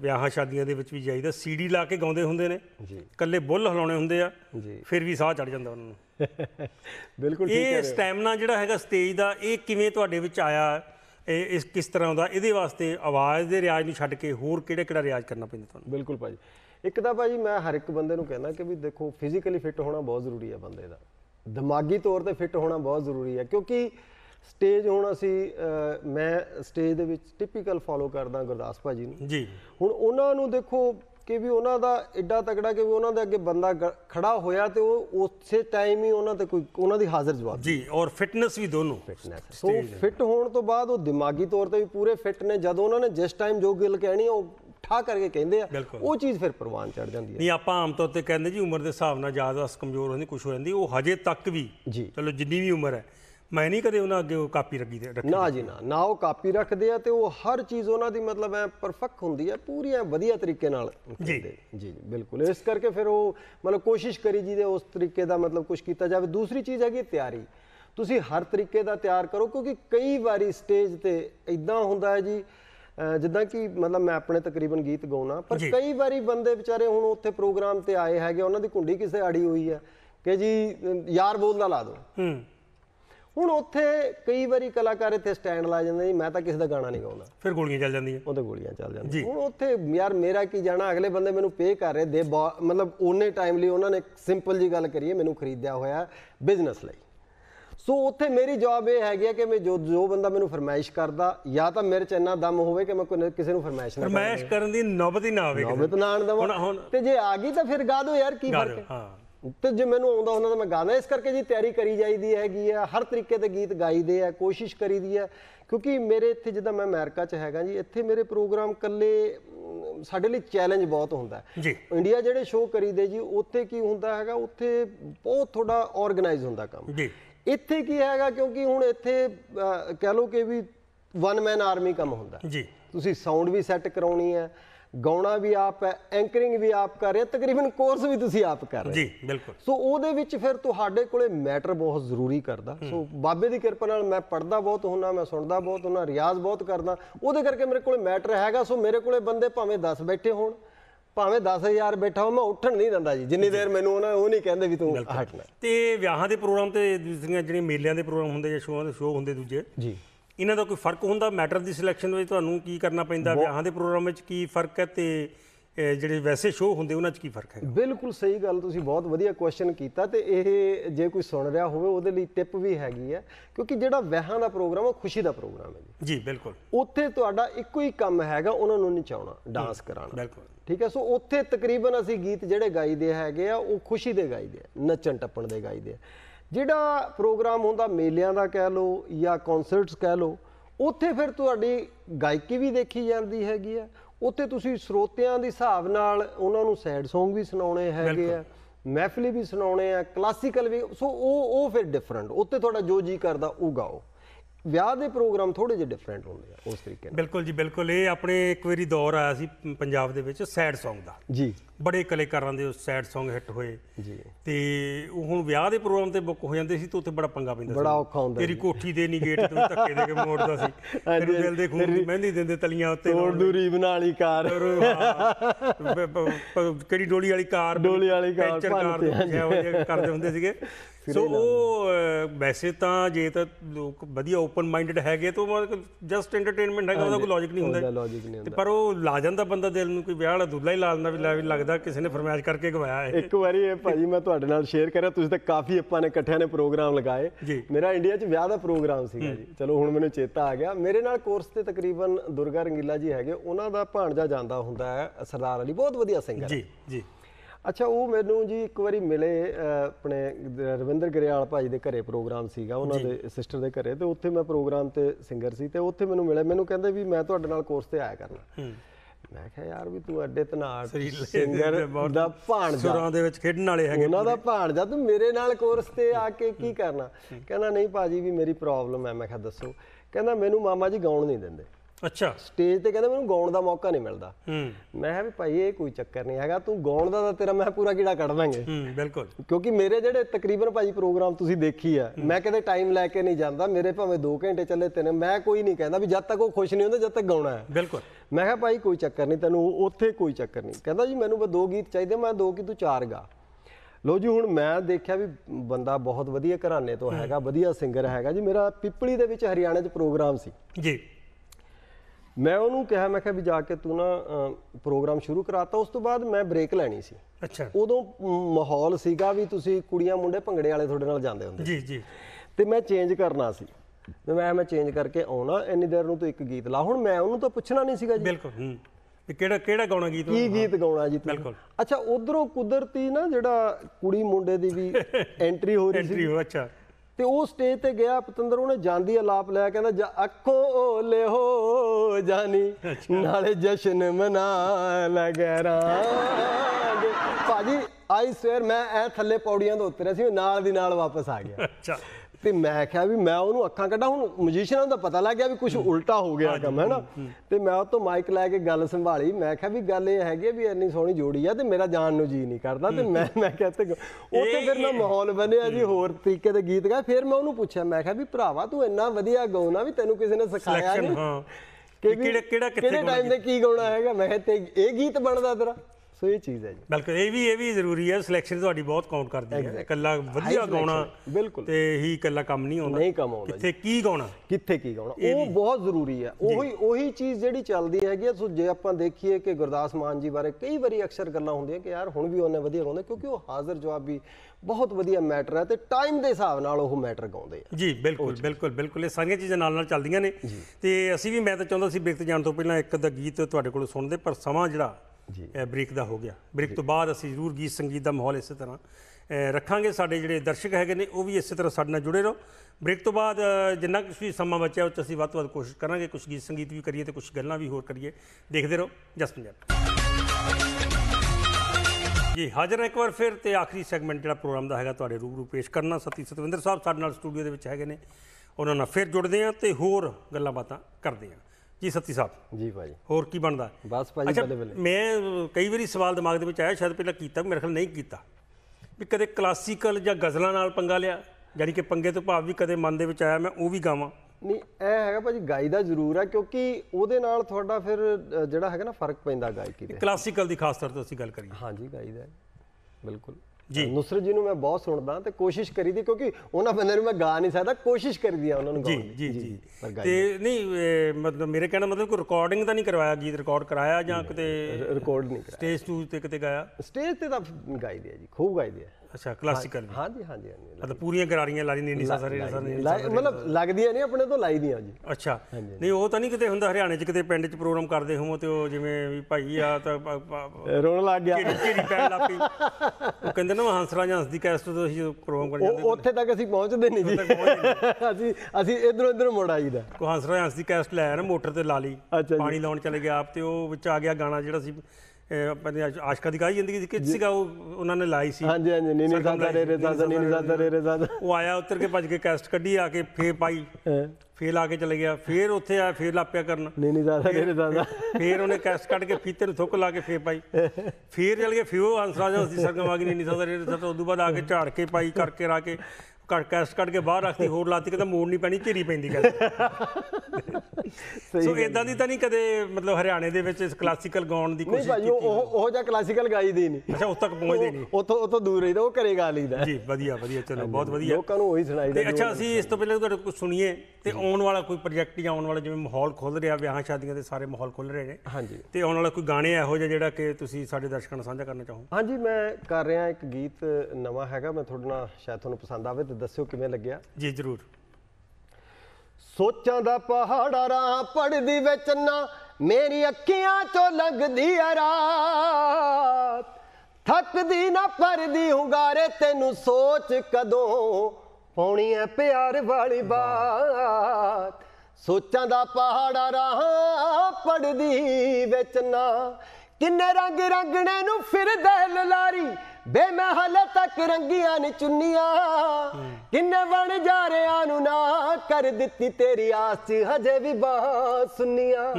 ਵਿਆਹਾਂ ਸ਼ਾਦੀਆਂ ਦੇ ਵਿੱਚ ਵੀ ਜਾਈਦਾ ਸੀਡੀ ਲਾ ਕੇ ਗਾਉਂਦੇ ਹੁੰਦੇ ਨੇ ਜੀ ਕੱਲੇ ਬੁੱਲ ਹਲਾਉਣੇ ਹੁੰਦੇ ਆ ਜੀ ਫਿਰ ਵੀ ਸਾਹ ਚੜ ਜਾਂਦਾ ਉਹਨਾਂ ਨੂੰ ਬਿਲਕੁਲ ਠੀਕ ਹੈ ਇਹ ਸਟੈਮਨਾ ਜਿਹੜਾ ਹੈਗਾ ਸਟੇਜ ਦਾ ਇਹ ਕਿਵੇਂ ਤੁਹਾਡੇ ਵਿੱਚ ਆਇਆ ਇਹ ਇਸ ਕਿਸ ਤਰ੍ਹਾਂ ਦਾ ਇਹਦੇ ਵਾਸਤੇ ਆਵਾਜ਼ ਦੇ ਰਿਆਜ਼ ਨੂੰ ਛੱਡ ਕੇ ਹੋਰ ਕਿਹੜੇ ਕਿਹੜਾ ਰਿਆਜ਼ ਕਰਨਾ ਪੈਂਦਾ ਤੁਹਾਨੂੰ ਬਿਲਕੁਲ ਭਾਜੀ ਇੱਕ ਤਾਂ ਭਾਜੀ ਮੈਂ ਹਰ ਇੱਕ ਬੰਦੇ ਨੂੰ ਕਹਿੰਦਾ ਕਿ ਵੀ ਦੇਖੋ ਫਿਜ਼ੀਕਲੀ ਫਿਟ ਹੋਣਾ ਬਹੁਤ ਜ਼ਰੂਰੀ ਹੈ ਬੰਦੇ ਦਾ ਦਿਮਾਗੀ ਤੌਰ ਤੇ ਫਿੱਟ ਹੋਣਾ ਬਹੁਤ ਜ਼ਰੂਰੀ ਹੈ ਕਿਉਂਕਿ ਸਟੇਜ ਹੁਣ ਅਸੀਂ ਮੈਂ ਸਟੇਜ ਦੇ ਵਿੱਚ ਟਿਪੀਕਲ ਫਾਲੋ ਕਰਦਾ ਗੁਰਦਾਸ ਭਾਜੀ ਨੂੰ ਜੀ ਹੁਣ ਉਹਨਾਂ ਨੂੰ ਦੇਖੋ ਕਿ ਵੀ ਉਹਨਾਂ ਦਾ ਐਡਾ ਤਕੜਾ ਕਿ ਵੀ ਉਹਨਾਂ ਦੇ ਅੱਗੇ ਬੰਦਾ ਖੜਾ ਹੋਇਆ ਤੇ ਉਹ ਉਸੇ ਟਾਈਮ ਹੀ ਉਹਨਾਂ ਤੇ ਕੋਈ ਉਹਨਾਂ ਦੀ ਹਾਜ਼ਰ ਜਵਾਬ ਜੀ ਔਰ ਫਿਟਨੈਸ ਵੀ ਦੋਨੋਂ ਫਿਟਨੈਸ ਸੋ ਫਿਟ ਹੋਣ ਤੋਂ ਬਾਅਦ ਉਹ ਦਿਮਾਗੀ ਤੌਰ ਤੇ ਵੀ ਪੂਰੇ ਫਿਟ ਨੇ ਜਦੋਂ ਉਹਨਾਂ ਨੇ ਜਿਸ ਟਾਈਮ ਜੋ ਗੱਲ ਕਹਿਣੀ ਉਹ ਇਕੱਠਾ ਕਰਕੇ ਕਹਿੰਦੇ ਆ ਉਹ ਚੀਜ਼ ਫਿਰ ਪ੍ਰਵਾਨ ਚੜ ਜਾਂਦੀ ਹੈ ਨਹੀਂ ਆਪਾਂ ਆਮ ਤੌਰ ਤੇ ਕਹਿੰਦੇ ਜੀ ਉਮਰ ਦੇ ਹਿਸਾਬ ਨਾਲ ਜ਼ਿਆਦਾ ਅਸ ਕਮਜ਼ੋਰ ਹੁੰਦੀ ਕੁਝ ਹੋ ਜਾਂਦੀ ਉਹ ਹਜੇ ਤੱਕ ਵੀ ਚਲੋ ਜਿੰਨੀ ਵੀ ਉਮਰ ਹੈ ਮੈਂ ਨਹੀਂ ਕਦੇ ਉਹਨਾਂ ਅੱਗੇ ਉਹ ਕਾਪੀ ਰੱਖੀ ਦੇ ਰੱਖੀ ਨਾ ਜੀ ਨਾ ਨਾ ਉਹ ਕਾਪੀ ਰੱਖਦੇ ਆ ਤੇ ਉਹ ਹਰ ਚੀਜ਼ ਉਹਨਾਂ ਦੀ ਮਤਲਬ ਐ ਪਰਫੈਕਟ ਹੁੰਦੀ ਐ ਪੂਰੀ ਐ ਵਧੀਆ ਤਰੀਕੇ ਨਾਲ ਜੀ ਜੀ ਬਿਲਕੁਲ ਇਸ ਕਰਕੇ ਫਿਰ ਉਹ ਮਤਲਬ ਕੋਸ਼ਿਸ਼ ਕਰੀ ਜੀ ਦੇ ਉਸ ਤਰੀਕੇ ਦਾ ਮਤਲਬ ਕੁਝ ਕੀਤਾ ਜਾਵੇ ਦੂਸਰੀ ਚੀਜ਼ ਹੈਗੀ ਤਿਆਰੀ ਤੁਸੀਂ ਹਰ ਤਰੀਕੇ ਦਾ ਤਿਆਰ ਕਰੋ ਕਿਉਂਕਿ ਕਈ ਵਾਰੀ ਸਟੇਜ ਤੇ ਇਦਾਂ ਹੁੰਦਾ ਹੈ ਜੀ ਜਿੱਦਾਂ ਕਿ ਮਤਲਬ ਮੈਂ ਆਪਣੇ ਤਕਰੀਬਨ ਗੀਤ ਗਾਉਣਾ ਪਰ ਕਈ ਵਾਰੀ ਬੰਦੇ ਵਿਚਾਰੇ ਹੁਣ ਉੱਥੇ ਪ੍ਰੋਗਰਾਮ ਤੇ ਆਏ ਹੈਗੇ ਉਹਨਾਂ ਦੀ ਕੁੰਡੀ ਕਿਸੇ ਆੜੀ ਹੋਈ ਹੈ ਕਿ ਜੀ ਯਾਰ ਬੋਲਦਾ ਲਾ ਦੋ ਹੁਣ ਉੱਥੇ ਕਈ ਵਾਰੀ ਕਲਾਕਾਰ ਇੱਥੇ ਸਟੈਂਡ ਲਾ ਜਾਂਦੇ ਜੀ ਮੈਂ ਤਾਂ ਕਿਸੇ ਦਾ ਗਾਣਾ ਨਹੀਂ ਗਾਉਂਦਾ ਫਿਰ ਗੋਲੀਆਂ ਚੱਲ ਜਾਂਦੀਆਂ ਉਹ ਤਾਂ ਗੋਲੀਆਂ ਚੱਲ ਜਾਂਦੀਆਂ ਹੁਣ ਉੱਥੇ ਯਾਰ ਮੇਰਾ ਕੀ ਜਾਣਾ ਅਗਲੇ ਬੰਦੇ ਮੈਨੂੰ ਪੇ ਕਰ ਰਹੇ ਦੇ ਮਤਲਬ ਉਹਨੇ ਟਾਈਮ ਲਈ ਉਹਨਾਂ ਨੇ ਸਿੰਪਲ ਜੀ ਗੱਲ ਕਰੀਏ ਮੈਨੂੰ ਖਰੀਦਿਆ ਹੋਇਆ ਬਿਜ਼ਨਸ ਲਈ ਸੋ ਉੱਥੇ ਮੇਰੀ ਜੌਬ ਇਹ ਹੈਗੀ ਹੈ ਕਿ ਮੈਂ ਜੋ ਜੋ ਬੰਦਾ ਮੈਨੂੰ ਫਰਮਾਇਸ਼ ਕਰਦਾ ਜਾਂ ਤਾਂ ਮੇਰੇ ਚ ਇੰਨਾ ਦਮ ਹੋਵੇ ਕਿ ਮੈਂ ਕੋਈ- ਕਿਸੇ ਨੂੰ ਫਰਮਾਇਸ਼ ਨਾ ਕਰਾਂ ਫਰਮਾਇਸ਼ ਕਰਨ ਦੀ ਨੌਬਤ ਹੀ ਨਾ ਆਵੇ ਨੌਬਤ ਨਾ ਆਣ ਦਵਾਂ ਹੁਣ- ਤੇ ਜੇ ਆ ਗਈ ਤਾਂ ਫਿਰ ਗਾ ਦੋ ਯਾਰ ਕੀ ਫਰਕ ਹਾਂ ਤੇ ਜੇ ਮੈਨੂੰ ਆਉਂਦਾ ਹੁੰਦਾ ਤਾਂ ਮੈਂ ਗਾਣਾ ਇਸ ਕਰਕੇ ਜੀ ਤਿਆਰੀ ਕਰੀ ਜਾਈਦੀ ਹੈਗੀ ਆ ਹਰ ਤਰੀਕੇ ਦੇ ਗੀਤ ਗਾਈਦੇ ਆ ਕੋਸ਼ਿਸ਼ ਕਰੀਦੀ ਆ ਕਿਉਂਕਿ ਮੇਰੇ ਇੱਥੇ ਜਿੱਦਾਂ ਮੈਂ ਅਮਰੀਕਾ 'ਚ ਹੈਗਾ ਜੀ ਇੱਥੇ ਮੇਰੇ ਪ੍ਰੋਗਰਾਮ ਕੱਲੇ ਸਾਡੇ ਲਈ ਚੈਲੰਜ ਬਹੁਤ ਹੁੰਦਾ ਹੈ ਜੀ ਇੰਡੀਆ ਜਿਹੜੇ ਸ਼ੋਅ ਕਰੀਦੇ ਜੀ ਉੱਥੇ ਕੀ ਹੁੰਦਾ ਹੈਗਾ ਉੱਥੇ ਬਹੁਤ ਥੋੜਾ ਆਰਗੇਨਾਈਜ਼ ਹੁੰਦਾ ਕੰਮ ਜੀ ਇੱਥੇ ਕੀ ਹੈਗਾ ਕਿਉਂਕਿ ਹੁਣ ਇੱਥੇ ਕਹਿ ਲਓ ਕਿ ਵੀ ਵਨ ਮੈਨ ਆਰਮੀ ਕੰਮ ਹੁੰਦਾ ਜੀ ਤੁਸੀਂ ਸਾਊਂਡ ਵੀ ਸੈੱਟ ਕਰਾਉਣੀ ਹੈ ਗਾਉਣਾ ਵੀ ਆਪ ਹੈ ਐਂਕਰਿੰਗ ਵੀ ਆਪ ਕਰ ਰਹੇ ਤਕਰੀਬਨ ਕੋਰਸ ਵੀ ਤੁਸੀਂ ਆਪ ਕਰ ਰਹੇ ਜੀ ਬਿਲਕੁਲ ਸੋ ਉਹਦੇ ਵਿੱਚ ਫਿਰ ਤੁਹਾਡੇ ਕੋਲੇ ਮੈਟਰ ਬਹੁਤ ਜ਼ਰੂਰੀ ਕਰਦਾ ਸੋ ਬਾਬੇ ਦੀ ਕਿਰਪਾ ਨਾਲ ਮੈਂ ਪੜਦਾ ਬਹੁਤ ਹੁੰਨਾ ਮੈਂ ਸੁਣਦਾ ਬਹੁਤ ਹੁੰਨਾ ਰਿਆਜ਼ ਬਹੁਤ ਕਰਦਾ ਉਹਦੇ ਕਰਕੇ ਮੇਰੇ ਕੋਲੇ ਮੈਟਰ ਹੈਗਾ ਸੋ ਮੇਰੇ ਕੋਲੇ ਬੰਦੇ ਭਾਵੇਂ 10 ਬੈਠੇ ਹੋਣ ਭਾਵੇਂ 10000 ਬੈਠਾ ਹੋ ਮੈਂ ਉੱਠਣ ਨਹੀਂ ਦਿੰਦਾ ਜੀ ਜਿੰਨੀ ਦੇਰ ਮੈਨੂੰ ਉਹਨਾਂ ਉਹ ਨਹੀਂ ਕਹਿੰਦੇ ਵੀ ਤੂੰ ਹਟਣਾ ਤੇ ਵਿਆਹਾਂ ਦੇ ਪ੍ਰੋਗਰਾਮ ਤੇ ਦੂਸਰੀਆਂ ਜਿਹੜੇ ਮੇਲਿਆਂ ਦੇ ਪ੍ਰੋਗਰਾਮ ਹੁੰਦੇ ਜਾਂ ਸ਼ੋਅ ਦੇ ਸ਼ੋਅ ਹੁੰਦੇ ਦੂਜੇ ਜੀ ਇਹਨਾਂ ਦਾ ਕੋਈ ਫਰਕ ਹੁੰਦਾ ਮੈਟਰ ਦੀ ਸਿਲੈਕਸ਼ਨ ਵਿੱਚ ਤੁਹਾਨੂੰ ਕੀ ਕਰਨਾ ਪੈਂਦਾ ਵਿਆਹਾਂ ਦੇ ਪ੍ਰੋਗਰਾਮ ਵਿੱਚ ਕੀ ਫਰਕ ਹੈ ਤੇ ਜਿਹੜੇ ਵੈਸੇ ਸ਼ੋਅ ਹੁੰਦੇ ਉਹਨਾਂ 'ਚ ਕੀ ਫਰਕ ਹੈ ਬਿਲਕੁਲ ਸਹੀ ਗੱਲ ਤੁਸੀਂ ਬਹੁਤ ਵਧੀਆ ਕੁਐਸਚਨ ਕੀਤਾ ਤੇ ਇਹ ਜੇ ਕੋਈ ਸੁਣ ਰਿਹਾ ਹੋਵੇ ਉਹਦੇ ਲਈ ਟਿਪ ਵੀ ਹੈਗੀ ਹੈ ਕਿਉਂਕਿ ਜਿਹੜਾ ਵਿਆਹਾਂ ਦਾ ਪ੍ਰੋਗਰਾਮ ਉਹ ਖੁਸ਼ੀ ਦਾ ਪ੍ਰੋਗਰਾਮ ਹੈ ਜੀ ਜੀ ਬਿਲਕੁਲ ਉੱਥੇ ਤੁਹਾਡਾ ਇੱਕੋ ਹੀ ਕੰਮ ਹੈਗਾ ਉਹਨਾਂ ਨੂੰ ਨਚਾਉਣਾ ਡਾਂਸ ਕਰਾਉਣਾ ਬਿਲਕੁਲ ਠੀਕ ਹੈ ਸੋ ਉੱਥੇ ਤਕਰੀਬਨ ਅਸੀਂ ਗੀਤ ਜਿਹੜੇ ਗਾਈਦੇ ਹੈਗੇ ਆ ਉਹ ਖੁਸ਼ੀ ਦੇ ਗਾਈਦੇ ਆ ਨੱਚਣ ਟੱਪਣ ਦੇ ਗਾਈਦੇ ਆ ਜਿਹੜਾ ਪ੍ਰੋਗਰਾਮ ਹੁੰਦਾ ਮੇਲਿਆਂ ਦਾ ਕਹਿ ਲਓ ਜਾਂ ਕਨਸਰਟਸ ਕਹਿ ਲਓ ਉੱਥੇ ਫਿਰ ਤੁਹਾਡੀ ਗਾਇਕੀ ਵੀ ਦੇਖੀ ਜਾਂਦੀ ਹੈਗੀ ਆ ਉੱਤੇ ਤੁਸੀਂ ਸਰੋਤਿਆਂ ਦੇ ਹਿਸਾਬ ਨਾਲ ਉਹਨਾਂ ਨੂੰ ਸੈਡ Song ਵੀ ਸੁਣਾਉਣੇ ਹੈਗੇ ਆ ਮਹਿਫਲੀ ਵੀ ਸੁਣਾਉਣੇ ਆ ਕਲਾਸੀਕਲ ਵੀ ਸੋ ਉਹ ਉਹ ਫਿਰ ਡਿਫਰੈਂਟ ਉੱਤੇ ਤੁਹਾਡਾ ਜੋ ਜੀ ਕਰਦਾ ਉਹ ਗਾਓ ਵਿਆਹ ਦੇ ਪ੍ਰੋਗਰਾਮ ਥੋੜੇ ਜਿਹਾ ਡਿਫਰੈਂਟ ਹੁੰਦੇ ਆ ਉਸ ਤਰੀਕੇ ਨਾਲ ਬਿਲਕੁਲ ਜੀ ਬਿਲਕੁਲ ਇਹ ਆਪਣੇ ਇੱਕ ਵਾਰੀ ਦੌਰ ਆਇਆ ਸੀ ਪੰਜਾਬ ਦੇ ਵਿੱਚ ਸੈਡ Song ਦਾ ਜੀ ਬੜੇ ਕਲਾਕਾਰਾਂ ਦੇ ਉਸ ਸੈਡ Song ਹਿੱਟ ਹੋਏ ਜੀ ਤੇ ਉਹ ਹੁਣ ਵਿਆਹ ਦੇ ਪ੍ਰੋਗਰਾਮ ਤੇ ਬੁੱਕ ਹੋ ਜਾਂਦੇ ਸੀ ਤਾਂ ਉੱਥੇ ਬੜਾ ਪੰਗਾ ਪੈਂਦਾ ਸੀ ਬੜਾ ਔਖਾ ਹੁੰਦਾ ਤੇਰੀ ਕੋਠੀ ਦੇ ਨਹੀਂ ਗੇਟ ਤੇ ਧੱਕੇ ਦੇ ਕੇ ਮੋੜਦਾ ਸੀ ਤੇਰੇ ਦਿਲ ਦੇ ਖੂਨ ਦੀ ਮਹਿੰਦੀ ਦਿੰਦੇ ਤਲੀਆਂ ਉੱਤੇ ਤੋੜ ਦੂਰੀ ਬਣਾ ਲਈ ਕਾਰ ਕਿਹੜੀ ਡੋਲੀ ਵਾਲੀ ਕਾਰ ਡੋਲੀ ਵਾਲੀ ਕਾਰ ਪੈਂਚਰ ਕਾਰ ਕਰਦੇ ਹੁੰਦੇ ਸੀਗੇ ਸੋ ਉਹ ਵੈਸੇ ਤਾਂ ਜੇ ਤਾਂ ਲੋਕ ਵਧੀਆ ਓਪਨ ਮਾਈਂਡਡ ਹੈਗੇ ਤਾਂ ਜਸਟ ਐਂਟਰਟੇਨਮੈਂਟ ਹੈਗਾ ਉਹਦਾ ਕੋਈ ਲੌਜੀਕ ਨਹੀਂ ਹੁੰਦਾ ਤੇ ਪਰ ਉਹ ਲਾ ਜਾਂਦਾ ਬੰਦਾ ਦਿਲ ਨੂੰ ਕੋਈ ਵਿਆਹ ਵਾਲਾ ਦੁੱਲਾ ਹੀ ਲਾ ਲੈਂਦਾ ਵੀ ਲੱਗਦਾ ਕਿਸੇ ਨੇ ਫਰਮਾਇਸ਼ ਕਰਕੇ ਗਵਾਇਆ ਹੈ ਇੱਕ ਵਾਰੀ ਇਹ ਭਾਜੀ ਮੈਂ ਤੁਹਾਡੇ ਨਾਲ ਸ਼ੇਅਰ ਕਰਿਆ ਤੁਸੀਂ ਤਾਂ ਕਾਫੀ ਆਪਾਂ ਨੇ ਇਕੱਠਿਆਂ ਨੇ ਪ੍ਰੋਗਰਾਮ ਲਗਾਏ ਮੇਰਾ ਇੰਡੀਆ 'ਚ ਵਿਆਹ ਦਾ ਪ੍ਰੋਗਰਾਮ ਸੀਗਾ ਜੀ ਚਲੋ ਹੁਣ ਮੈਨੂੰ ਚੇਤਾ ਆ ਗਿਆ ਮੇਰੇ ਨਾਲ ਕੋਰਸ ਤੇ ਤਕਰੀਬਨ ਦੁਰਗਾ ਰੰਗੀਲਾ ਜੀ ਹੈਗੇ ਉਹਨਾਂ ਦਾ ਭਾਣਜਾ ਜਾਂਦਾ ਹੁੰਦਾ ਹੈ ਸਰਦਾਰ ਅਲੀ ਬਹੁਤ ਵਧੀਆ ਸਿੰਗਰ ਜੀ ਜੀ ਅੱਛਾ ਉਹ ਮੈਨੂੰ ਜੀ ਇੱਕ ਵਾਰੀ ਮਿਲੇ ਆਪਣੇ ਰਵਿੰਦਰ ਗਰੇਵਾਲ ਭਾਜੀ ਦੇ ਘਰੇ ਪ੍ਰੋਗਰਾਮ ਸੀਗਾ ਉਹਨਾਂ ਦੇ ਸਿਸਟਰ ਦੇ ਘਰੇ ਤੇ ਉੱਥੇ ਮੈਂ ਪ੍ਰੋਗਰਾਮ ਤੇ ਸਿੰਗਰ ਸੀ ਤੇ ਉੱਥੇ ਮੈਨੂੰ ਮਿਲੇ ਮੈਨੂੰ ਕਹਿੰਦੇ ਵੀ ਮੈਂ ਤੁਹਾਡੇ ਨਾਲ ਕੋਰਸ ਤੇ ਆਇਆ ਕਰਨਾ ਮੈਂ ਕਿਹਾ ਯਾਰ ਵੀ ਤੂੰ ਅੱਡੇ ਤਨਾੜ ਸਿੰਗਰ ਦਾ ਭਾਣਜਾ ਸੁਰਾਂ ਦੇ ਵਿੱਚ ਖੇਡਣ ਵਾਲੇ ਹੈਗੇ ਉਹਨਾਂ ਦਾ ਭਾਣਜਾ ਤੂੰ ਮੇਰੇ ਨਾਲ ਕੋਰਸ ਤੇ ਆ ਕੇ ਕੀ ਕਰਨਾ ਕਹਿੰਦਾ ਨਹੀਂ ਭਾਜੀ ਵੀ ਮੇਰੀ ਪ੍ਰੋਬਲਮ ਹੈ ਮੈਂ ਕਿਹਾ ਦੱਸੋ ਕਹਿੰਦਾ ਮੈਨੂੰ ਮਾਮਾ ਜੀ ਗਾਉਣ ਨਹੀਂ ਦਿੰਦੇ ਅੱਛਾ ਸਟੇਜ ਤੇ ਕਹਿੰਦੇ ਮੈਨੂੰ ਗਾਉਣ ਦਾ ਮੌਕਾ ਨਹੀਂ ਮਿਲਦਾ ਹੂੰ ਮੈਂ ਕਿਹਾ ਵੀ ਭਾਈ ਇਹ ਕੋਈ ਚੱਕਰ ਨਹੀਂ ਹੈਗਾ ਤੂੰ ਗਾਉਣ ਦਾ ਤਾਂ ਤੇਰਾ ਮੈਂ ਪੂਰਾ ਕੀੜਾ ਕੱਢ ਦਾਂਗੇ ਹੂੰ ਬਿਲਕੁਲ ਕਿਉਂਕਿ ਮੇਰੇ ਜਿਹੜੇ ਤਕਰੀਬਨ ਭਾਈ ਪ੍ਰੋਗਰਾਮ ਤੁਸੀਂ ਦੇਖੀ ਆ ਮੈਂ ਕਦੇ ਟਾਈਮ ਲੈ ਕੇ ਨਹੀਂ ਜਾਂਦਾ ਮੇਰੇ ਭਾਵੇਂ 2 ਘੰਟੇ ਚੱਲੇ ਤਿੰਨ ਮੈਂ ਕੋਈ ਨਹੀਂ ਕਹਿੰਦਾ ਵੀ ਜਦ ਤੱਕ ਉਹ ਖੁਸ਼ ਨਹੀਂ ਹੁੰਦਾ ਜਦ ਤੱਕ ਗਾਉਣਾ ਹੈ ਬਿਲਕੁਲ ਮੈਂ ਕਿਹਾ ਭਾਈ ਕੋਈ ਚੱਕਰ ਨਹੀਂ ਤੈਨੂੰ ਉੱਥੇ ਕੋਈ ਚੱਕਰ ਨਹੀਂ ਕਹਿੰਦਾ ਜੀ ਮੈਨੂੰ ਬਸ ਦੋ ਗੀਤ ਚਾਹੀਦੇ ਮੈਂ ਦੋ ਕੀ ਤੂੰ ਚਾਰ ਗਾ ਲੋ ਜੀ ਹੁਣ ਮੈਂ ਦੇਖਿਆ ਵੀ ਬੰਦਾ ਬਹੁਤ ਵਧੀਆ ਘਰਾਣੇ ਤੋਂ ਹੈਗਾ ਵਧੀਆ ਸਿੰਗਰ ਹੈਗਾ ਜੀ ਮੇਰਾ ਪਿੱਪਲੀ ਦੇ ਵਿੱਚ ਹਰਿਆਣਾ 'ਚ ਪ੍ਰੋਗਰਾਮ ਸੀ ਜੀ ਮੈਂ ਉਹਨੂੰ ਕਿਹਾ ਮੈਂ ਕਿਹਾ ਵੀ ਜਾ ਕੇ ਤੂੰ ਨਾ ਪ੍ਰੋਗਰਾਮ ਸ਼ੁਰੂ ਕਰਾਤਾ ਉਸ ਤੋਂ ਬਾਅਦ ਮੈਂ ਬ੍ਰੇਕ ਲੈਣੀ ਸੀ ਅੱਛਾ ਉਦੋਂ ਮਾਹੌਲ ਸੀਗਾ ਵੀ ਤੁਸੀਂ ਕੁੜੀਆਂ ਮੁੰਡੇ ਭੰਗੜੇ ਵਾਲੇ ਤੁਹਾਡੇ ਨਾਲ ਜਾਂਦੇ ਹੁੰਦੇ ਜੀ ਜੀ ਤੇ ਮੈਂ ਚੇਂਜ ਕਰਨਾ ਸੀ ਤੇ ਮੈਂ ਮੈਂ ਚੇਂਜ ਕਰਕੇ ਆਉਣਾ ਇੰਨੀ ਦੇਰ ਨੂੰ ਤੂੰ ਇੱਕ ਗੀਤ ਲਾ ਹੁਣ ਮੈਂ ਉਹਨੂੰ ਤਾਂ ਪੁੱਛਣਾ ਨਹੀਂ ਸੀਗਾ ਜੀ ਬਿਲਕੁਲ ਹੂੰ ਕਿਹੜਾ ਕਿਹੜਾ ਗਾਉਣਾ ਗੀਤ ਕੀ ਗੀਤ ਗਾਉਣਾ ਜੀ ਬਿਲਕੁਲ ਅੱਛਾ ਉਧਰੋਂ ਕੁਦਰਤੀ ਨਾ ਜਿਹੜਾ ਕੁੜੀ ਮੁੰਡੇ ਦੀ ਵੀ ਐਂਟਰੀ ਹੋ ਰਹੀ ਸੀ ਐਂਟਰੀ ਹੋ ਅੱਛਾ ਤੇ ਉਹ ਸਟੇਜ ਤੇ ਗਿਆ ਪਤੰਦਰ ਉਹਨੇ ਜਾਂਦੀ ਆਲਾਪ ਲਿਆ ਕਹਿੰਦਾ ਅੱਖੋ ਓਲੇ ਹੋ ਜਾਨੀ ਨਾਲੇ ਜਸ਼ਨ ਮਨਾ ਲਗਰਾਂਗੇ ਭਾਜੀ ਆਈ ਸਵੇਰ ਮੈਂ ਐ ਥੱਲੇ ਪੌੜੀਆਂ ਤੋਂ ਉਤਰਿਆ ਸੀ ਨਾਲ ਦੀ ਨਾਲ ਵਾਪਸ ਆ ਗਿਆ ਅੱਛਾ ਤੇ ਮੈਂ ਕਿਹਾ ਵੀ ਮੈਂ ਉਹਨੂੰ ਅੱਖਾਂ ਕੱਢਾ ਹੁਣ ਮਜੀਸ਼ੀਅਨਾਂ ਦਾ ਪਤਾ ਲੱਗ ਗਿਆ ਵੀ ਕੁਝ ਉਲਟਾ ਹੋ ਗਿਆ ਕੰਮ ਹੈ ਨਾ ਤੇ ਮੈਂ ਉਹ ਤੋਂ ਮਾਈਕ ਲੈ ਕੇ ਗੱਲ ਸੰਭਾਲੀ ਮੈਂ ਕਿਹਾ ਵੀ ਗੱਲ ਇਹ ਹੈਗੀ ਵੀ ਇੰਨੀ ਸੋਹਣੀ ਜੋੜੀ ਆ ਤੇ ਮੇਰਾ ਜਾਣ ਨੂੰ ਜੀ ਨਹੀਂ ਕਰਦਾ ਤੇ ਮੈਂ ਮੈਂ ਤੇ ਉੱਥੇ ਫਿਰ ਨਾ ਮਾਹੌਲ ਬਣਿਆ ਜੀ ਹੋਰ ਤਰੀਕੇ ਦੇ ਗੀਤ ਗਾ ਫਿਰ ਮੈਂ ਉਹਨੂੰ ਪੁੱਛਿਆ ਮੈਂ ਕਿਹਾ ਵੀ ਭਰਾਵਾ ਤੂੰ ਇੰਨਾ ਵਧੀਆ ਗਾਉਣਾ ਵੀ ਤੈਨੂੰ ਕਿਸੇ ਨੇ ਸਿਖਾਇਆ ਨਹੀਂ ਕਿਹੜਾ ਕਿਹੜਾ ਕਿੱਥੇ ਕਿਹੜੇ ਟਾਈਮ ਤੇ ਕੀ ਗਾਉਣਾ ਹੈਗਾ ਮੈਂ ਤੇ ਇਹ ਗੀਤ ਬਣਦਾ ਤੇਰਾ ਸੋ ਇਹ ਚੀਜ਼ ਹੈ ਜੀ ਬਿਲਕੁਲ ਇਹ ਵੀ ਇਹ ਵੀ ਜ਼ਰੂਰੀ ਹੈ ਸਿਲੈਕਸ਼ਨ ਤੁਹਾਡੀ ਬਹੁਤ ਕਾਊਂਟ ਕਰਦੀ ਹੈ ਇਕੱਲਾ ਵਧੀਆ ਗਾਉਣਾ ਤੇ ਹੀ ਇਕੱਲਾ ਕੰਮ ਨਹੀਂ ਆਉਂਦਾ ਨਹੀਂ ਕੰਮ ਆਉਂਦਾ ਕਿੱਥੇ ਕੀ ਗਾਉਣਾ ਕਿੱਥੇ ਕੀ ਗਾਉਣਾ ਉਹ ਬਹੁਤ ਜ਼ਰੂਰੀ ਹੈ ਉਹੀ ਉਹੀ ਚੀਜ਼ ਜਿਹੜੀ ਚੱਲਦੀ ਹੈਗੀ ਸੋ ਜੇ ਆਪਾਂ ਦੇਖੀਏ ਕਿ ਗੁਰਦਾਸ ਮਾਨ ਜੀ ਬਾਰੇ ਕਈ ਵਾਰੀ ਅਕਸਰ ਗੱਲਾਂ ਹੁੰਦੀਆਂ ਕਿ ਯਾਰ ਹੁਣ ਵੀ ਉਹਨੇ ਵਧੀਆ ਗਾਉਂਦੇ ਕਿਉਂਕਿ ਉਹ ਹਾਜ਼ਰ ਜਵਾਬ ਵੀ ਬਹੁਤ ਵਧੀਆ ਮੈਟਰ ਹੈ ਤੇ ਟਾਈਮ ਦੇ ਹਿਸਾਬ ਨਾਲ ਉਹ ਮੈਟਰ ਗਾਉਂਦੇ ਆ ਜੀ ਬਿਲਕੁਲ ਬਿਲਕੁਲ ਬਿਲਕੁਲ ਇਹ ਸਾਰੀਆਂ ਚੀਜ਼ਾਂ ਨਾਲ ਨਾਲ ਚੱਲਦੀਆਂ ਨੇ ਤੇ ਅਸੀਂ ਵੀ ਮੈਂ ਤਾਂ ਚਾਹੁੰਦਾ ਸੀ ਬ੍ਰੇਕ ਜਾਣ ਤੋਂ ਪਹਿਲਾਂ ਇੱਕ ਅੱਧਾ ਗੀਤ ਤੁਹਾਡੇ ਕੋਲੋਂ ਸੁਣਦੇ ਪਰ ਸਮਾਂ ਜਿਹੜਾ ਜੀ ਬ੍ਰੇਕ ਦਾ ਹੋ ਗਿਆ ਬ੍ਰੇਕ ਤੋਂ ਬਾਅਦ ਅਸੀਂ ਜ਼ਰੂਰ ਗੀਤ ਸੰਗੀਤ ਦਾ ਮਾਹੌਲ ਇਸੇ ਤਰ੍ਹਾਂ ਰੱਖਾਂਗੇ ਸਾਡੇ ਜਿਹੜੇ ਦਰਸ਼ਕ ਹੈਗੇ ਨੇ ਉਹ ਵੀ ਇਸੇ ਤਰ੍ਹਾਂ ਸਾਡੇ ਨਾਲ ਜੁੜੇ ਰਹੋ ਬ੍ਰੇਕ ਤੋਂ ਬਾਅਦ ਜਿੰਨਾ ਕੁ ਵੀ ਸਮਾਂ ਬਚਿਆ ਉਹ ਅਸੀਂ ਵੱਧ ਤੋਂ ਵੱਧ ਕੋਸ਼ਿਸ਼ ਕਰਾਂਗੇ ਕੁਝ ਗੀਤ ਸੰਗੀਤ ਵੀ ਕਰੀਏ ਤੇ ਕੁਝ ਗੱਲਾਂ ਵੀ ਹੋਰ ਕਰੀਏ ਦੇਖਦੇ ਰਹੋ ਜਸ ਪੰਜਾਬ ਜੀ ਹਾਜ਼ਰ ਹਾਂ ਇੱਕ ਵਾਰ ਫਿਰ ਤੇ ਆਖਰੀ ਸੈਗਮੈਂਟ ਜਿਹੜਾ ਪ੍ਰੋਗਰਾਮ ਦਾ ਹੈਗਾ ਤੁਹਾਡੇ ਰੂਬਰੂ ਪੇਸ਼ ਕਰਨਾ ਸਤੀ ਸਤਵਿੰਦਰ ਸਾਹਿਬ ਸਾਡੇ ਨਾਲ ਸਟੂਡੀਓ ਦੇ ਵਿੱਚ ਹੈਗੇ ਨੇ ਉਹਨਾਂ ਨਾਲ ਫਿਰ ਜੁੜਦੇ ਆਂ ਤੇ ਹੋਰ ਗੱਲਾਂ ਬਾਤਾਂ ਕਰਦੇ ਆਂ ਜੀ ਸੱਤੀ ਸਾਹਿਬ ਜੀ ਭਾਜੀ ਹੋਰ ਕੀ ਬਣਦਾ ਬਸ ਭਾਜੀ ਬੱਲੇ ਬੱਲੇ ਮੈਂ ਕਈ ਵਾਰੀ ਸਵਾਲ ਦਿਮਾਗ ਦੇ ਵਿੱਚ ਆਇਆ ਸ਼ਾਇਦ ਪਹਿਲਾਂ ਕੀਤਾ ਮੇਰੇ ਖਿਆਲ ਨਹੀਂ ਕੀਤਾ ਵੀ ਕਦੇ ਕਲਾਸੀਕਲ ਜਾਂ ਗਜ਼ਲਾਂ ਨਾਲ ਪੰਗਾ ਲਿਆ ਜਾਨੀ ਕਿ ਪੰਗੇ ਤੋਂ ਭਾਵ ਵੀ ਕਦੇ ਮਨ ਦੇ ਵਿੱਚ ਆਇਆ ਮੈਂ ਉਹ ਵੀ ਗਾਵਾਂ ਨਹੀਂ ਇਹ ਹੈਗਾ ਭਾਜੀ ਗਾਈ ਦਾ ਜ਼ਰੂਰ ਹੈ ਕਿਉਂਕਿ ਉਹਦੇ ਨਾਲ ਤੁਹਾਡਾ ਫਿਰ ਜਿਹੜਾ ਹੈਗਾ ਨਾ ਫਰਕ ਪੈਂਦਾ ਗਾਇਕੀ ਤੇ ਕਲਾਸੀਕਲ ਦੀ ਖਾਸ ਤੌਰ ਤੇ ਅਸੀਂ ਗੱਲ ਕਰੀਏ ਹਾਂਜੀ ਗਾਈ ਦਾ ਬਿਲਕੁਲ ਜੀ ਨੁਸਰਤ ਜੀ ਨੂੰ ਮੈਂ ਬਹੁਤ ਸੁਣਦਾ ਤੇ ਕੋਸ਼ਿਸ਼ ਕਰੀਦੀ ਕਿਉਂਕਿ ਉਹਨਾਂ ਬੰਦਿਆਂ ਨੂੰ ਮੈਂ ਗਾ ਨਹੀਂ ਸਕਦਾ ਕੋਸ਼ਿਸ਼ ਕਰੀਦੀ ਆ ਉਹਨਾਂ ਨੂੰ ਗਾਉਣ ਦੀ ਜੀ ਜੀ ਤੇ ਨਹੀਂ ਮਤਲਬ ਮੇਰੇ ਕਹਿਣਾ ਮਤਲਬ ਕੋਈ ਰਿਕਾਰਡਿੰਗ ਤਾਂ ਨਹੀਂ ਕਰਵਾਇਆ ਗੀਤ ਰਿਕਾਰਡ ਕਰਾਇਆ ਜਾਂ ਕਿਤੇ ਰਿਕਾਰਡ ਨਹੀਂ ਕਰਾਇਆ ਸਟੇਜ ਤੇ ਕਿਤੇ ਗਾਇਆ ਸਟੇਜ ਤੇ ਤਾਂ ਗਾਈ ਦੀ ਆ ਜੀ ਖੂਬ ਗਾਈ ਦੀ ਆ ਅੱਛਾ ਕਲਾਸੀਕਲ ਵੀ ਹਾਂਜੀ ਹਾਂਜੀ ਹਾਂਜੀ ਮਤਲਬ ਪੂਰੀਆਂ ਗਰਾਰੀਆਂ ਲਾਈ ਨਹੀਂ ਨਹੀਂ ਸਾਰੇ ਸਾਰੇ ਲਾਈ ਮਤਲਬ ਲੱਗਦੀਆਂ ਨਹੀਂ ਆਪਣੇ ਤੋਂ ਲਾਈ ਦੀਆਂ ਜੀ ਅੱਛਾ ਨਹੀਂ ਉਹ ਤਾਂ ਨਹੀਂ ਕਿਤੇ ਹੁੰਦਾ ਹਰਿਆਣੇ 'ਚ ਕਿਤੇ ਪਿੰਡ 'ਚ ਪ੍ਰੋਗਰਾਮ ਕਰਦੇ ਹੋਵੋ ਤੇ ਉਹ ਜਿਵੇਂ ਵੀ ਭਾਈ ਆ ਤਾਂ ਰੋਣ ਲੱਗ ਗਿਆ ਕਿਹੜੀ ਪੈਣ ਲੱਪੀ ਉਹ ਕਹਿੰਦੇ ਨਾ ਹੰਸਰਾ ਜਾਂ ਹੰਸਦੀ ਕੈਸਟ ਤੋਂ ਅਸੀਂ ਪ੍ਰੋਗਰਾਮ ਕਰ ਜਾਂਦੇ ਉੱਥੇ ਤੱਕ ਅਸੀਂ ਪਹੁੰਚਦੇ ਨਹੀਂ ਜੀ ਅਸੀਂ ਅਸੀਂ ਇਧਰੋਂ ਇਧਰੋਂ ਮੋੜ ਆਈਦਾ ਕੋ ਹੰਸਰਾ ਹੰਸਦੀ ਕੈਸਟ ਲੈ ਆ ਨਾ ਮੋਟਰ ਤੇ ਲਾ ਲਈ ਪਾਣੀ ਲਾਉਣ ਚਲੇ ਗਿਆ ਆਪ ਤੇ ਉਹ ਵਿੱਚ ਆ ਗਿਆ ਗਾਣਾ ਜਿਹੜਾ ਸੀ ਆਸ਼ਕਾ ਦੀ ਗਾਈ ਜ਼ਿੰਦਗੀ ਸੀ ਕਿਤ ਸੀਗਾ ਉਹ ਉਹਨਾਂ ਨੇ ਲਾਈ ਸੀ ਹਾਂਜੀ ਹਾਂਜੀ ਨੀਨੀ ਸਾਦਾ ਰੇ ਰੇ ਸਾਦਾ ਨੀਨੀ ਸਾਦਾ ਰੇ ਰੇ ਸਾਦਾ ਉਹ ਆਇਆ ਉੱਤਰ ਕੇ ਭੱਜ ਕੇ ਕੈਸਟ ਕੱਢੀ ਆ ਕੇ ਫੇਰ ਪਾਈ ਫੇਰ ਲਾ ਕੇ ਚਲੇ ਗਿਆ ਫੇਰ ਉੱਥੇ ਆ ਫੇਰ ਲਾਪਿਆ ਕਰਨ ਨੀਨੀ ਸਾਦਾ ਰੇ ਰੇ ਸਾਦਾ ਫੇਰ ਉਹਨੇ ਕੈਸਟ ਕੱਢ ਕੇ ਫੀਤੇ ਨੂੰ ਥੁੱਕ ਲਾ ਕੇ ਫੇਰ ਪਾਈ ਫੇਰ ਚਲ ਗਿਆ ਫਿਰ ਉਹ ਹੰਸਰਾਜ ਉਸ ਦੀ ਸਰਗਮ ਆ ਗਈ ਨੀਨੀ ਸਾਦਾ ਰੇ ਰੇ ਸਾਦਾ ਉਦੋਂ ਬਾਅਦ ਆ ਕੇ ਝਾੜ ਕੇ ਪਾਈ ਕਰਕੇ ਰਾ ਕੇ ਕੜ ਕੈਸ ਕੱਢ ਕੇ ਬਾਹਰ ਰੱਖਦੀ ਹੋਰ ਲਾਤੀ ਕਿਤੇ ਮੋੜ ਨਹੀਂ ਪੈਣੀ ਘੇਰੀ ਪੈਂਦੀ ਕਰ ਸੋ ਇਦਾਂ ਦੀ ਤਾਂ ਨਹੀਂ ਕਦੇ ਮਤਲਬ ਹਰਿਆਣੇ ਦੇ ਵਿੱਚ ਇਸ ਕਲਾਸੀਕਲ ਗਾਉਣ ਦੀ ਕੋਸ਼ਿਸ਼ ਕੀਤੀ ਨਹੀਂ ਭਾਈ ਉਹ ਉਹ ਜਾਂ ਕਲਾਸੀਕਲ ਗਾਈ ਦੀ ਨਹੀਂ ਅੱਛਾ ਉਹ ਤੱਕ ਪਹੁੰਚਦੇ ਨਹੀਂ ਉੱਥੋਂ ਉੱਥੋਂ ਦੂਰ ਰਹਿਦਾ ਉਹ ਘਰੇ ਗਾ ਲਈਦਾ ਜੀ ਵਧੀਆ ਵਧੀਆ ਚਲੋ ਬਹੁਤ ਵਧੀਆ ਲੋਕਾਂ ਨੂੰ ਉਹੀ ਸੁਣਾਈ ਤੇ ਅੱਛਾ ਅਸੀਂ ਇਸ ਤੋਂ ਪਹਿਲਾਂ ਤੁਹਾਡੇ ਕੋਲ ਸੁਣੀਏ ਤੇ ਆਉਣ ਵਾਲਾ ਕੋਈ ਪ੍ਰੋਜੈਕਟ ਜਾਂ ਆਉਣ ਵਾਲਾ ਜਿਵੇਂ ਮਾਹੌਲ ਖੁੱਲ ਰਿਹਾ ਵਿਆਹਾਂ ਸ਼ਾਦੀਆਂ ਦੇ ਸਾਰੇ ਮਾਹੌਲ ਖੁੱਲ ਰਹੇ ਨੇ ਹਾਂਜੀ ਤੇ ਆਉਣ ਵਾਲਾ ਕੋਈ ਗਾਣੇ ਇਹੋ ਜਿਹਾ ਜਿਹੜਾ ਕਿ ਤੁਸੀਂ ਸਾਡੇ ਦਰਸ਼ਕਾਂ ਨਾਲ ਸਾਂਝਾ ਕਰਨਾ ਚਾਹੋ ਹਾਂਜੀ ਮੈਂ ਕਰ ਰਿਹਾ ਇੱਕ ਗੀਤ ਨਵਾਂ ਹੈਗਾ ਮੈਂ ਤੁਹਾਡੇ ਨਾਲ ਸ਼ਾਇਦ ਤੁਹਾਨੂੰ ਪਸੰਦ ਆਵੇ ਤੇ ਦੱਸਿਓ ਕਿਵੇਂ ਲੱਗਿਆ ਜੀ ਜ਼ਰੂਰ ਸੋਚਾਂ ਦਾ ਪਹਾੜਾ ਰਾਂ ਪੜਦੀ ਵਿੱਚ ਨਾ ਮੇਰੀ ਅੱਖੀਆਂ ਚੋਂ ਲੰਘਦੀ ਆ ਰਾਤ ਥੱਕਦੀ ਨਾ ਪਰਦੀ ਹੁੰਗਾਰੇ ਤੈਨੂੰ ਸੋਚ ਕਦੋਂ ਪਾਉਣੀ ਐ ਪਿਆਰ ਵਾਲੀ ਬਾਤ ਸੋਚਾਂ ਦਾ ਪਹਾੜਾ ਰਾਂ ਪੜਦੀ ਵਿੱਚ ਨਾ ਕਿੰਨੇ ਰੰਗ ਰੰਗਣੇ ਨੂੰ ਫਿਰਦੇ ਲਲਾਰੀ ਬੇ ਮਹਿਲ ਤੱਕ ਰੰਗੀਆਂ ਨੇ ਚੁੰਨੀਆਂ ਕਿੰਨੇ ਬਣ ਜਾ ਰਿਆਂ ਨੂੰ ਨਾ ਕਰ ਦਿੱਤੀ ਤੇਰੀ ਆਸ ਹਜੇ ਵੀ ਬਾ ਸੁੰਨੀਆਂ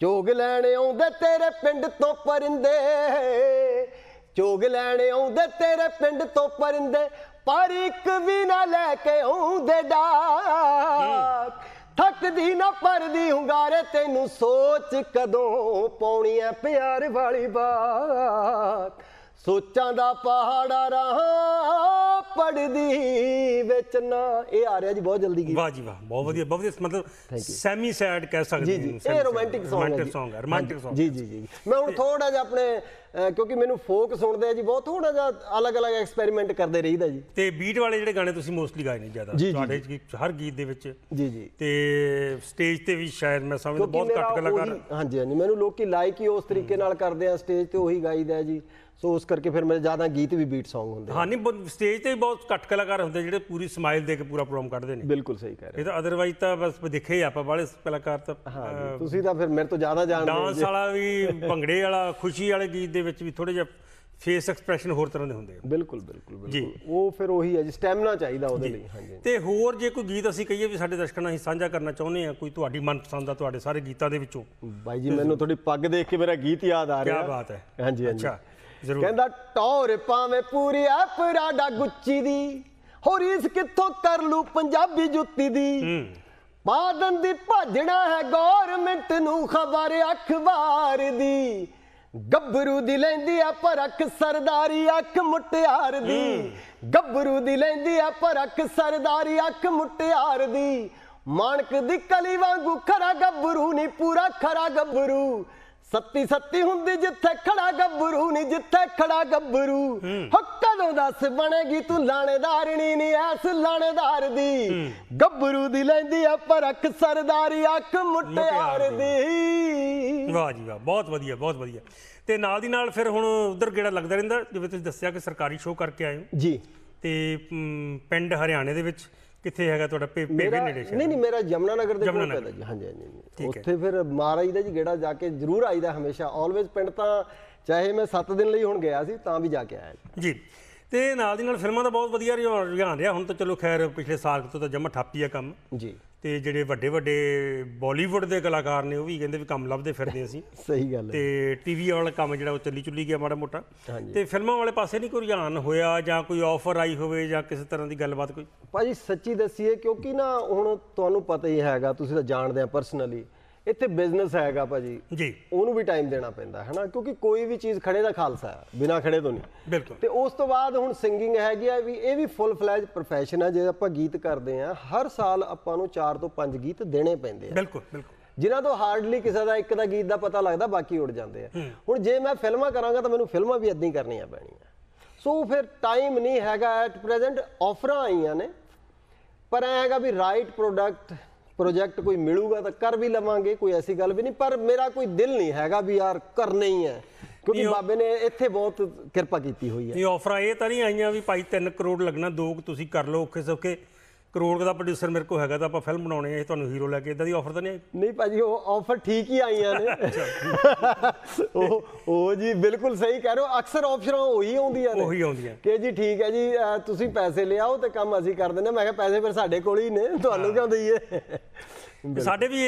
ਚੋਗ ਲੈਣ ਆਉਂਦੇ ਤੇਰੇ ਪਿੰਡ ਤੋਂ ਪਰਿੰਦੇ ਚੋਗ ਲੈਣ ਆਉਂਦੇ ਤੇਰੇ ਪਿੰਡ ਤੋਂ ਪਰਿੰਦੇ ਪਰ ਇੱਕ ਵੀ ਨਾ ਲੈ ਕੇ ਆਉਂਦੇ ਡਾਕ ਥੱਕਦੀ ਨਾ ਪਰਦੀ ਹੁੰਗਾਰੇ ਤੈਨੂੰ ਸੋਚ ਕਦੋਂ ਪਾਉਣੀ ਐ ਪਿਆਰ ਵਾਲੀ ਬਾਤ ਸੋਚਾਂ ਦਾ ਪਹਾੜਾ ਰਹਾ ਪੜਦੀ ਵਿੱਚ ਨਾ ਇਹ ਆ ਰਿਹਾ ਜੀ ਬਹੁਤ ਜਲਦੀ ਗੀਤ ਵਾਹ ਜੀ ਵਾਹ ਬਹੁਤ ਵਧੀਆ ਬਹੁਤ ਵਧੀਆ ਮਤਲਬ ਸੈਮੀ ਸੈਡ ਕਹਿ ਸਕਦੇ ਜੀ ਜੀ ਇਹ ਰੋਮਾਂਟਿਕ ਸੌਂਗ ਹੈ ਰੋਮਾਂਟਿਕ ਸੌਂਗ ਰੋਮਾਂਟਿਕ ਜੀ ਜੀ ਜੀ ਮੈਂ ਹੁਣ ਥੋੜਾ ਜਿਹਾ ਆਪਣੇ ਕਿਉਂਕਿ ਮੈਨੂੰ ਫੋਕ ਸੁਣਦੇ ਆ ਜੀ ਬਹੁਤ ਥੋੜਾ ਜਿਹਾ ਅਲੱਗ-ਅਲੱਗ ਐਕਸਪੈਰੀਮੈਂਟ ਕਰਦੇ ਰਹੀਦਾ ਜੀ ਤੇ ਬੀਟ ਵਾਲੇ ਜਿਹੜੇ ਗਾਣੇ ਤੁਸੀਂ ਮੋਸਟਲੀ ਗਾਏ ਨਹੀਂ ਜ਼ਿਆਦਾ ਤੁਹਾਡੇ ਹਰ ਗੀਤ ਦੇ ਵਿੱਚ ਜੀ ਜੀ ਤੇ ਸਟੇਜ ਤੇ ਵੀ ਸ਼ਾਇਦ ਮੈਂ ਸਮਝਦਾ ਬਹੁਤ ਘੱਟ ਕਲਾਕਾਰ ਹਾਂਜੀ ਹਾਂਜੀ ਮੈਨੂੰ ਲੋਕੀ ਲਾਈਕ ਹੀ ਉਸ ਤਰੀਕੇ ਨਾਲ ਕਰਦੇ ਆ ਸਟੇਜ ਤੇ ਉਹੀ ਗਾਈਦਾ ਜੀ ਸੋ ਉਸ ਕਰਕੇ ਫਿਰ ਮੇਰੇ ਜ਼ਿਆਦਾ ਗੀਤ ਵੀ ਬੀਟ Song ਹੁੰਦੇ ਹਾਂ ਨਹੀਂ ਸਟੇਜ ਤੇ ਬਹੁਤ ਘੱਟ ਕਲਾਕਾਰ ਹੁੰਦੇ ਜਿਹੜੇ ਪੂਰੀ ਸਮਾਈਲ ਦੇ ਕੇ ਪੂਰਾ ਪ੍ਰੋਗਰਾਮ ਕੱਢਦੇ ਨੇ ਬਿਲਕੁਲ ਸਹੀ ਕਹਿ ਰਹੇ ਇਹ ਤਾਂ ਅਦਰਵਾਈਜ਼ ਤਾਂ ਬਸ ਦੇਖੇ ਆਪਾਂ ਬਾਲੇ ਕਲਾਕਾਰ ਤਾਂ ਹਾਂ ਤੁਸੀਂ ਤਾਂ ਫਿਰ ਮੇਰੇ ਤੋਂ ਜ਼ਿਆਦਾ ਜਾਣਦੇ ਹੋ ਡਾਂਸ ਵਾਲਾ ਵੀ ਭੰਗੜੇ ਵਾਲਾ ਖੁਸ਼ੀ ਵਾਲੇ ਗੀਤ ਦੇ ਵਿੱਚ ਵੀ ਥੋੜੇ ਜਿਹਾ ਫੇਸ ਐਕਸਪ੍ਰੈਸ਼ਨ ਹੋਰ ਤਰ੍ਹਾਂ ਦੇ ਹੁੰਦੇ ਆ ਬਿਲਕੁਲ ਬਿਲਕੁਲ ਬਿਲਕੁਲ ਉਹ ਫਿਰ ਉਹੀ ਹੈ ਜੀ ਸਟੈਮਿਨਾ ਚਾਹੀਦਾ ਉਹਦੇ ਲਈ ਹਾਂਜੀ ਤੇ ਹੋਰ ਜੇ ਕੋਈ ਗੀਤ ਅਸੀਂ ਕਹੀਏ ਵੀ ਸਾਡੇ ਦਰਸ਼ਕਾਂ ਨਾਲ ਅਸੀਂ ਸਾਂਝਾ ਕਰਨਾ ਚਾਹੁੰਦੇ ਆ ਕੋਈ ਤੁਹਾਡੀ ਮਨਪਸੰਦ ਦਾ ਤੁਹਾਡੇ ਸਾਰੇ ਗੀਤਾਂ ਦੇ ਵਿੱਚੋਂ ਬਾਈ ਜੀ ਮੈਨੂੰ ਤੁਹਾਡੀ ਪੱਗ ਦੇਖ ਕੇ ਮੇਰਾ ਗੀਤ ਯਾਦ ਆ ਰਿਹਾ ਕੀ ਬਾਤ ਹੈ ਹਾਂਜੀ ਹਾਂਜੀ ਅੱਛਾ ਕਹਿੰਦਾ ਟੌਰ ਪਾਵੇਂ ਪੂਰੀ ਐ ਪਰਾਡਾ ਗੁੱਚੀ ਦੀ ਹੋ ਰੀਸ ਕਿੱਥੋਂ ਕਰ ਲੂ ਪੰਜਾਬੀ ਜੁੱਤੀ ਦੀ ਬਾਦਨ ਦੀ ਭਾਜਣਾ ਹੈ ਗੌਰਮੈਂਟ ਨੂੰ ਖਬਰ ਅਖਬਾਰ ਦੀ ਗੱਭਰੂ ਦੀ ਲੈਂਦੀ ਆ ਪਰਖ ਸਰਦਾਰੀ ਅੱਖ ਮੁਟਿਆਰ ਦੀ ਗੱਭਰੂ ਦੀ ਲੈਂਦੀ ਆ ਪਰਖ ਸਰਦਾਰੀ ਅੱਖ ਮੁਟਿਆਰ ਦੀ ਮਾਨਕ ਦੀ ਕਲੀ ਵਾਂਗੂ ਖਰਾ ਗੱਭਰੂ ਨਹੀਂ ਪੂਰਾ ਖਰਾ ਗੱਭਰੂ ਸੱਤੀ ਸੱਤੀ ਹੁੰਦੀ ਜਿੱਥੇ ਖੜਾ ਗੱਭਰੂ ਨਹੀਂ ਜਿੱਥੇ ਖੜਾ ਗੱਭਰੂ ਹੋ ਕਦੋਂ ਦੱਸ ਬਣੇਗੀ ਤੂੰ ਲਾਣੇਦਾਰਣੀ ਨਹੀਂ ਐਸ ਲਾਣੇਦਾਰ ਦੀ ਗੱਭਰੂ ਦੀ ਲੈਂਦੀ ਆ ਪਰ ਅੱਖ ਸਰਦਾਰੀ ਅੱਖ ਮੁਟਿਆਰ ਦੀ ਵਾਹ ਜੀ ਵਾਹ ਬਹੁਤ ਵਧੀਆ ਬਹੁਤ ਵਧੀਆ ਤੇ ਨਾਲ ਦੀ ਨਾਲ ਫਿਰ ਹੁਣ ਉਧਰ ਗੇੜਾ ਲੱਗਦਾ ਰਹਿੰਦਾ ਜਿਵੇਂ ਤੁਸੀਂ ਦੱਸਿਆ ਕਿ ਸਰਕਾਰੀ ਸ਼ੋਅ ਕਰਕੇ ਆਏ ਹੋ ਜੀ ਤੇ ਪਿੰਡ ਹਰਿਆਣੇ ਦੇ ਵਿੱਚ ਕਿੱਥੇ ਹੈਗਾ ਤੁਹਾਡਾ ਪੇਵੇ ਨੇੜੇ ਸ਼ਹਿਰ ਨਹੀਂ ਨਹੀਂ ਮੇਰਾ ਜਮਨਾ ਨਗਰ ਦੇ ਕੋਲ ਪੈਦਾ ਜੀ ਹਾਂਜੀ ਹਾਂਜੀ ਉੱਥੇ ਫਿਰ ਮਹਾਰਾਜ ਦਾ ਜੀ ਗੇੜਾ ਜਾ ਕੇ ਜ਼ਰੂਰ ਆਈਦਾ ਹਮੇਸ਼ਾ ਆਲਵੇਜ਼ ਪਿੰਡ ਤਾਂ ਚਾਹੇ ਮੈਂ 7 ਦਿਨ ਲਈ ਹੁਣ ਗਿਆ ਸੀ ਤਾਂ ਵੀ ਜਾ ਕੇ ਆਇਆ ਜੀ ਤੇ ਨਾਲ ਦੀ ਨਾਲ ਫਿਲਮਾਂ ਦਾ ਬਹੁਤ ਵਧੀਆ ਰਿਹਾ ਰਿਹਾ ਹੁਣ ਤਾਂ ਚਲੋ ਖੈਰ ਪਿਛਲੇ ਸਾਲ ਤੋਂ ਤਾਂ ਜਮਾ ਠਾਪੀ ਆ ਕੰਮ ਜੀ ਤੇ ਜਿਹੜੇ ਵੱਡੇ ਵੱਡੇ ਬਾਲੀਵੁੱਡ ਦੇ ਕਲਾਕਾਰ ਨੇ ਉਹ ਵੀ ਕਹਿੰਦੇ ਵੀ ਕੰਮ ਲੱਭਦੇ ਫਿਰਦੇ ਅਸੀਂ ਸਹੀ ਗੱਲ ਹੈ ਤੇ ਟੀਵੀ ਵਾਲਾ ਕੰਮ ਜਿਹੜਾ ਉਹ ਚੱਲੀ ਚੁੱਲੀ ਗਿਆ ਮਾੜਾ ਮੋਟਾ ਤੇ ਫਿਲਮਾਂ ਵਾਲੇ ਪਾਸੇ ਨਹੀਂ ਕੋਈ ਰੁਝਾਨ ਹੋਇਆ ਜਾਂ ਕੋਈ ਆਫਰ ਆਈ ਹੋਵੇ ਜਾਂ ਕਿਸੇ ਤਰ੍ਹਾਂ ਦੀ ਗੱਲਬਾਤ ਕੋਈ ਭਾਜੀ ਸੱਚੀ ਦੱਸੀਏ ਕਿਉਂਕਿ ਨਾ ਹੁਣ ਤੁਹਾਨੂੰ ਪਤਾ ਹੀ ਹੈਗਾ ਤੁਸੀਂ ਤਾਂ ਜਾਣਦੇ ਆ ਪਰਸਨਲੀ ਇੱਥੇ ਬਿਜ਼ਨਸ ਹੈਗਾ ਭਾਜੀ ਜੀ ਉਹਨੂੰ ਵੀ ਟਾਈਮ ਦੇਣਾ ਪੈਂਦਾ ਹੈ ਨਾ ਕਿਉਂਕਿ ਕੋਈ ਵੀ ਚੀਜ਼ ਖੜੇ ਦਾ ਖਾਲਸਾ ਹੈ ਬਿਨਾ ਖੜੇ ਤੋਂ ਨਹੀਂ ਬਿਲਕੁਲ ਤੇ ਉਸ ਤੋਂ ਬਾਅਦ ਹੁਣ ਸਿੰਗਿੰਗ ਹੈਗੀ ਆ ਵੀ ਇਹ ਵੀ ਫੁੱਲ ਫਲੈਜ profession ਹੈ ਜੇ ਆਪਾਂ ਗੀਤ ਕਰਦੇ ਆ ਹਰ ਸਾਲ ਆਪਾਂ ਨੂੰ 4 ਤੋਂ 5 ਗੀਤ ਦੇਣੇ ਪੈਂਦੇ ਆ ਬਿਲਕੁਲ ਬਿਲਕੁਲ ਜਿਨ੍ਹਾਂ ਤੋਂ ਹਾਰਡਲੀ ਕਿਸੇ ਦਾ ਇੱਕ ਦਾ ਗੀਤ ਦਾ ਪਤਾ ਲੱਗਦਾ ਬਾਕੀ ਉੜ ਜਾਂਦੇ ਆ ਹੁਣ ਜੇ ਮੈਂ ਫਿਲਮਾਂ ਕਰਾਂਗਾ ਤਾਂ ਮੈਨੂੰ ਫਿਲਮਾਂ ਵੀ ਇਦਾਂ ਹੀ ਕਰਨੀਆਂ ਪੈਣੀਆਂ ਸੋ ਫਿਰ ਟਾਈਮ ਨਹੀਂ ਹੈਗਾ ਐਟ ਪ੍ਰੈਜ਼ੈਂਟ ਆਫਰਾਂ ਆਈਆਂ ਨੇ ਪਰ ਐ ਹੈਗਾ ਵੀ ਰਾਈਟ ਪ੍ਰੋਡਕਟ ਪ੍ਰੋਜੈਕਟ ਕੋਈ ਮਿਲੂਗਾ ਤਾਂ ਕਰ ਵੀ ਲਵਾਂਗੇ ਕੋਈ ਐਸੀ ਗੱਲ ਵੀ ਨਹੀਂ ਪਰ ਮੇਰਾ ਕੋਈ ਦਿਲ ਨਹੀਂ ਹੈਗਾ ਵੀ ਯਾਰ ਕਰਨਾ ਹੀ ਹੈ ਕਿਉਂਕਿ ਬਾਬੇ ਨੇ ਇੱਥੇ ਬਹੁਤ ਕਿਰਪਾ ਕੀਤੀ ਹੋਈ ਹੈ ਇਹ ਆਫਰਾਂ ਇਹ ਤਾਂ ਨਹੀਂ ਆਈਆਂ ਵੀ ਭਾਈ 3 ਕਰੋੜ ਲੱਗਣਾ ਦੋ ਤੁਸੀਂ ਕਰ ਲਓ ਔਖੇ ਸੌਖੇ ਕਰੋੜ ਦਾ ਪ੍ਰੋਡਿਊਸਰ ਮੇਰੇ ਕੋਲ ਹੈਗਾ ਤਾਂ ਆਪਾਂ ਫਿਲਮ ਬਣਾਉਣੀ ਹੈ ਤੁਹਾਨੂੰ ਹੀਰੋ ਲੈ ਕੇ ਇਦਾਂ ਦੀ ਆਫਰ ਤਾਂ ਨਹੀਂ ਆਈ ਨਹੀਂ ਭਾਜੀ ਉਹ ਆਫਰ ਠੀਕ ਹੀ ਆਈਆਂ ਨੇ ਉਹ ਉਹ ਜੀ ਬਿਲਕੁਲ ਸਹੀ ਕਹਿ ਰਹੇ ਹੋ ਅਕਸਰ ਆਫਰਾਂ ਉਹੀ ਆਉਂਦੀਆਂ ਨੇ ਉਹੀ ਆਉਂਦੀਆਂ ਕਿ ਜੀ ਠੀਕ ਹੈ ਜੀ ਤੁਸੀਂ ਪੈਸੇ ਲਿਆਓ ਤੇ ਕੰਮ ਅਸੀਂ ਕਰ ਦਿੰਦੇ ਮੈਂ ਕਿਹਾ ਪੈਸੇ ਫਿਰ ਸਾਡੇ ਕੋਲ ਹੀ ਨੇ ਤੁਹਾਨੂੰ ਕਿਉਂ ਦਈਏ ਸਾਡੇ ਵੀ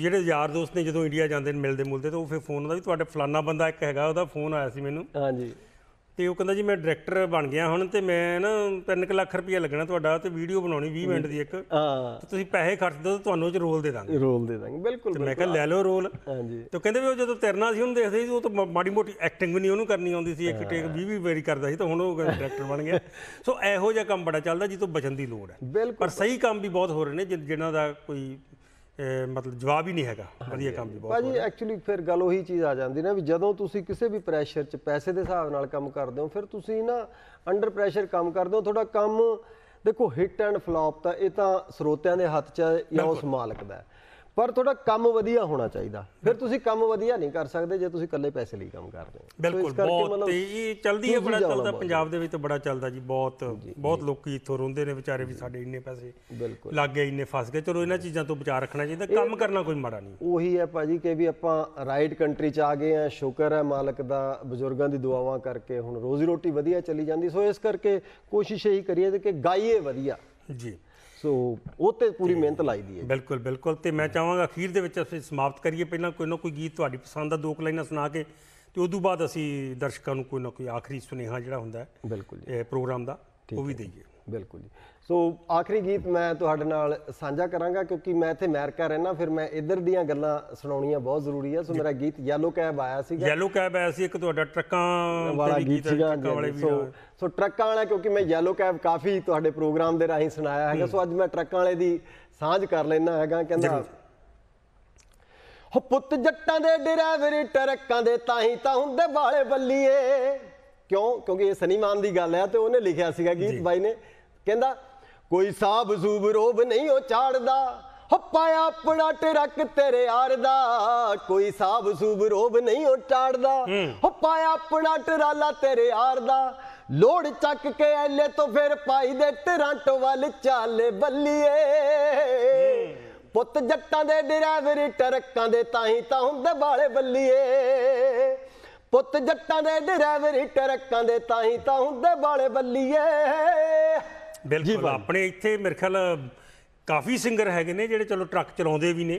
ਜਿਹੜੇ ਯਾਰ ਦੋਸਤ ਨੇ ਜਦੋਂ ਇੰਡੀਆ ਜਾਂਦੇ ਨੇ ਮਿਲਦੇ ਮੁਲਦੇ ਤੇ ਉਹ ਫਿਰ ਫੋਨ ਦਾ ਵੀ ਤੁਹਾਡੇ ਫਲਾਨਾ ਬੰਦਾ ਇੱਕ ਹੈਗਾ ਉਹਦਾ ਫੋਨ ਆਇਆ ਸੀ ਮੈਨੂੰ ਹਾਂਜੀ ਤੇ ਉਹ ਕਹਿੰਦਾ ਜੀ ਮੈਂ ਡਾਇਰੈਕਟਰ ਬਣ ਗਿਆ ਹੁਣ ਤੇ ਮੈਂ ਨਾ 3 ਲੱਖ ਰੁਪਏ ਲੱਗਣਾ ਤੁਹਾਡਾ ਤੇ ਵੀਡੀਓ ਬਣਾਉਣੀ 20 ਮਿੰਟ ਦੀ ਇੱਕ ਹਾਂ ਤੇ ਤੁਸੀਂ ਪੈਸੇ ਖਰਚ ਦਿਓ ਤੁਹਾਨੂੰ ਚ ਰੋਲ ਦੇ ਦਾਂਗੇ ਰੋਲ ਦੇ ਦਾਂਗੇ ਬਿਲਕੁਲ ਮੈਂ ਕਿਹਾ ਲੈ ਲਓ ਰੋਲ ਹਾਂਜੀ ਤੇ ਕਹਿੰਦੇ ਵੀ ਉਹ ਜਦੋਂ ਤੈਰਨਾ ਸੀ ਉਹਨੂੰ ਦੇਖਦੇ ਸੀ ਉਹ ਤਾਂ ਮਾੜੀ ਮੋਟੀ ਐਕਟਿੰਗ ਵੀ ਨਹੀਂ ਉਹਨੂੰ ਕਰਨੀ ਆਉਂਦੀ ਸੀ ਇੱਕ ਟੇਕ 20 20 ਵਾਰੀ ਕਰਦਾ ਸੀ ਤਾਂ ਹੁਣ ਉਹ ਡਾਇਰੈਕਟਰ ਬਣ ਗਿਆ ਸੋ ਇਹੋ ਜਿਹਾ ਕੰਮ ਬੜਾ ਚੱਲਦਾ ਜਿੱਦੋਂ ਬਚਣ ਦੀ ਲੋੜ ਹੈ ਪਰ ਸਹੀ ਕੰਮ ਵੀ ਬਹੁਤ ਹੋ ਰਹੇ ਨੇ ਜਿਨ੍ਹਾਂ ਦਾ ਕੋਈ ਮਤਲਬ ਜਵਾਬ ਹੀ ਨਹੀਂ ਹੈਗਾ ਵਧੀਆ ਕੰਮ ਵੀ ਬਹੁਤ ਭਾਜੀ ਐਕਚੁਅਲੀ ਫਿਰ ਗੱਲ ਉਹੀ ਚੀਜ਼ ਆ ਜਾਂਦੀ ਨਾ ਵੀ ਜਦੋਂ ਤੁਸੀਂ ਕਿਸੇ ਵੀ ਪ੍ਰੈਸ਼ਰ 'ਚ ਪੈਸੇ ਦੇ ਹਿਸਾਬ ਨਾਲ ਕੰਮ ਕਰਦੇ ਹੋ ਫਿਰ ਤੁਸੀਂ ਨਾ ਅੰਡਰ ਪ੍ਰੈਸ਼ਰ ਕੰਮ ਕਰਦੇ ਹੋ ਤੁਹਾਡਾ ਕੰਮ ਦੇਖੋ ਹਿੱਟ ਐਂਡ ਫਲॉप ਤਾਂ ਇਹ ਤਾਂ ਸਰੋਤਿਆਂ ਦੇ ਹੱਥ 'ਚ ਜਾਂ ਉਸ ਮਾਲਕ ਦਾ ਪਰ ਤੁਹਾਡਾ ਕੰਮ ਵਧੀਆ ਹੋਣਾ ਚਾਹੀਦਾ ਫਿਰ ਤੁਸੀਂ ਕੰਮ ਵਧੀਆ ਨਹੀਂ ਕਰ ਸਕਦੇ ਜੇ ਤੁਸੀਂ ਇਕੱਲੇ ਪੈਸੇ ਲਈ ਕੰਮ ਕਰਦੇ ਹੋ ਬਿਲਕੁਲ ਬਹੁਤ ਇਹ ਚਲਦੀ ਹੈ ਬੜਾ ਚੱਲਦਾ ਪੰਜਾਬ ਦੇ ਵਿੱਚ ਤਾਂ ਬੜਾ ਚੱਲਦਾ ਜੀ ਬਹੁਤ ਬਹੁਤ ਲੋਕੀ ਇੱਥੋਂ ਰੋਂਦੇ ਨੇ ਵਿਚਾਰੇ ਵੀ ਸਾਡੇ ਇੰਨੇ ਪੈਸੇ ਲੱਗ ਗਏ ਇੰਨੇ ਫਸ ਗਏ ਚਲੋ ਇਹਨਾਂ ਚੀਜ਼ਾਂ ਤੋਂ ਵਿਚਾਰ ਰੱਖਣਾ ਚਾਹੀਦਾ ਕੰਮ ਕਰਨਾ ਕੋਈ ਮਾੜਾ ਨਹੀਂ ਉਹੀ ਹੈ ਭਾਜੀ ਕਿ ਵੀ ਆਪਾਂ ਰਾਈਟ ਕੰਟਰੀ 'ਚ ਆ ਗਏ ਆ ਸ਼ੁਕਰ ਹੈ ਮਾਲਕ ਦਾ ਬਜ਼ੁਰਗਾਂ ਦੀ ਦੁਆਵਾਂ ਕਰਕੇ ਹੁਣ ਰੋਜ਼ੀ ਰੋਟੀ ਵਧੀਆ ਚੱਲੀ ਜਾਂਦੀ ਸੋ ਇਸ ਕਰਕੇ ਕੋਸ਼ਿਸ਼ ਇਹੀ ਕਰੀਏ ਕਿ ਗਾਈਏ ਵਧੀਆ ਜੀ ਸੋ ਉਹ ਤੇ ਪੂਰੀ ਮਿਹਨਤ ਲਾਈ ਦੀ ਹੈ ਬਿਲਕੁਲ ਬਿਲਕੁਲ ਤੇ ਮੈਂ ਚਾਹਾਂਗਾ ਅਖੀਰ ਦੇ ਵਿੱਚ ਅਸੀਂ ਸਮਾਪਤ ਕਰੀਏ ਪਹਿਲਾਂ ਕੋਈ ਨਾ ਕੋਈ ਗੀਤ ਤੁਹਾਡੀ ਪਸੰਦ ਦਾ ਦੋ ਲਾਈਨਾਂ ਸੁਣਾ ਕੇ ਤੇ ਉਸ ਤੋਂ ਬਾਅਦ ਅਸੀਂ ਦਰਸ਼ਕਾਂ ਨੂੰ ਕੋਈ ਨਾ ਕੋਈ ਆਖਰੀ ਸੁਨੇਹਾ ਜਿਹੜਾ ਹੁੰਦਾ ਹੈ ਬਿਲਕੁਲ ਜੀ ਪ੍ਰੋਗਰਾਮ ਦਾ ਉਹ ਵੀ ਦਈਏ ਬਿਲਕੁਲ ਜੀ ਸੋ ਆਖਰੀ ਗੀਤ ਮੈਂ ਤੁਹਾਡੇ ਨਾਲ ਸਾਂਝਾ ਕਰਾਂਗਾ ਕਿਉਂਕਿ ਮੈਂ ਇੱਥੇ ਅਮਰੀਕਾ ਰਹਿਣਾ ਫਿਰ ਮੈਂ ਇੱਧਰ ਦੀਆਂ ਗੱਲਾਂ ਸੁਣਾਉਣੀਆਂ ਬਹੁਤ ਜ਼ਰੂਰੀ ਆ ਸੋ ਮੇਰਾ ਗੀਤ ਯੈਲੋ ਕੈਬ ਆਇਆ ਸੀਗਾ ਯੈਲੋ ਕੈਬ ਆਇਆ ਸੀ ਇੱਕ ਤੁਹਾਡਾ ਟਰੱਕਾਂ ਵਾਲਾ ਗੀਤ ਸੀਗਾ ਸੋ ਸੋ ਟਰੱਕਾਂ ਵਾਲਾ ਕਿਉਂਕਿ ਮੈਂ ਯੈਲੋ ਕੈਬ ਕਾਫੀ ਤੁਹਾਡੇ ਪ੍ਰੋਗਰਾਮ ਦੇ ਰਾਹੀਂ ਸੁਣਾਇਆ ਹੈਗਾ ਸੋ ਅੱਜ ਮੈਂ ਟਰੱਕਾਂ ਵਾਲੇ ਦੀ ਸਾਂਝ ਕਰ ਲੈਣਾ ਹੈਗਾ ਕਹਿੰਦਾ ਹੋ ਪੁੱਤ ਜੱਟਾਂ ਦੇ ਡਰਾਈਵਰ ਟਰੱਕਾਂ ਦੇ ਤਾਂ ਹੀ ਤਾਂ ਹੁੰਦੇ ਵਾਲੇ ਬੱਲੀਏ ਕਿਉਂ ਕਿਉਂਕਿ ਇਹ ਸਨੀਮਾਨ ਦੀ ਗੱਲ ਹੈ ਤੇ ਉਹਨੇ ਲਿਖਿਆ ਸੀਗਾ ਗੀਤ ਬਾਈ ਨੇ ਕਹਿੰਦਾ ਕੋਈ ਸਾਬ ਜ਼ੂਬ ਰੋਬ ਨਹੀਂ ਉਹ ਚਾੜਦਾ ਹੋ ਪਾਇਆ ਆਪਣਾ ਟਰੱਕ ਤੇਰੇ ਯਾਰ ਦਾ ਕੋਈ ਸਾਬ ਜ਼ੂਬ ਰੋਬ ਨਹੀਂ ਉਹ ਚਾੜਦਾ ਹੋ ਪਾਇਆ ਆਪਣਾ ਟਰਾਲਾ ਤੇਰੇ ਯਾਰ ਦਾ ਲੋੜ ਚੱਕ ਕੇ ਐਲੇ ਤੋਂ ਫਿਰ ਪਾਈ ਦੇ ਟਰਾਂਟੋ ਵੱਲ ਚਾਲੇ ਬੱਲੀਏ ਪੁੱਤ ਜੱਟਾਂ ਦੇ ਡਰਾਈਵਰ ਟਰੱਕਾਂ ਦੇ ਹੀ ਤਾਂ ਹੁੰਦੇ ਬਾਲੇ ਬੱਲੀਏ ਪੁੱਤ ਜੱਟਾਂ ਦੇ ਡਰਾਈਵਰ ਟਰੱਕਾਂ ਦੇ ਹੀ ਤਾਂ ਹੁੰਦੇ ਬਾਲੇ ਬੱਲੀਏ ਬਿਲਕੁਲ ਆਪਣੇ ਇੱਥੇ ਮੇਰੇ ਖਿਆਲ ਕਾਫੀ ਸਿੰਗਰ ਹੈਗੇ ਨੇ ਜਿਹੜੇ ਚਲੋ ਟਰੱਕ ਚਲਾਉਂਦੇ ਵੀ ਨੇ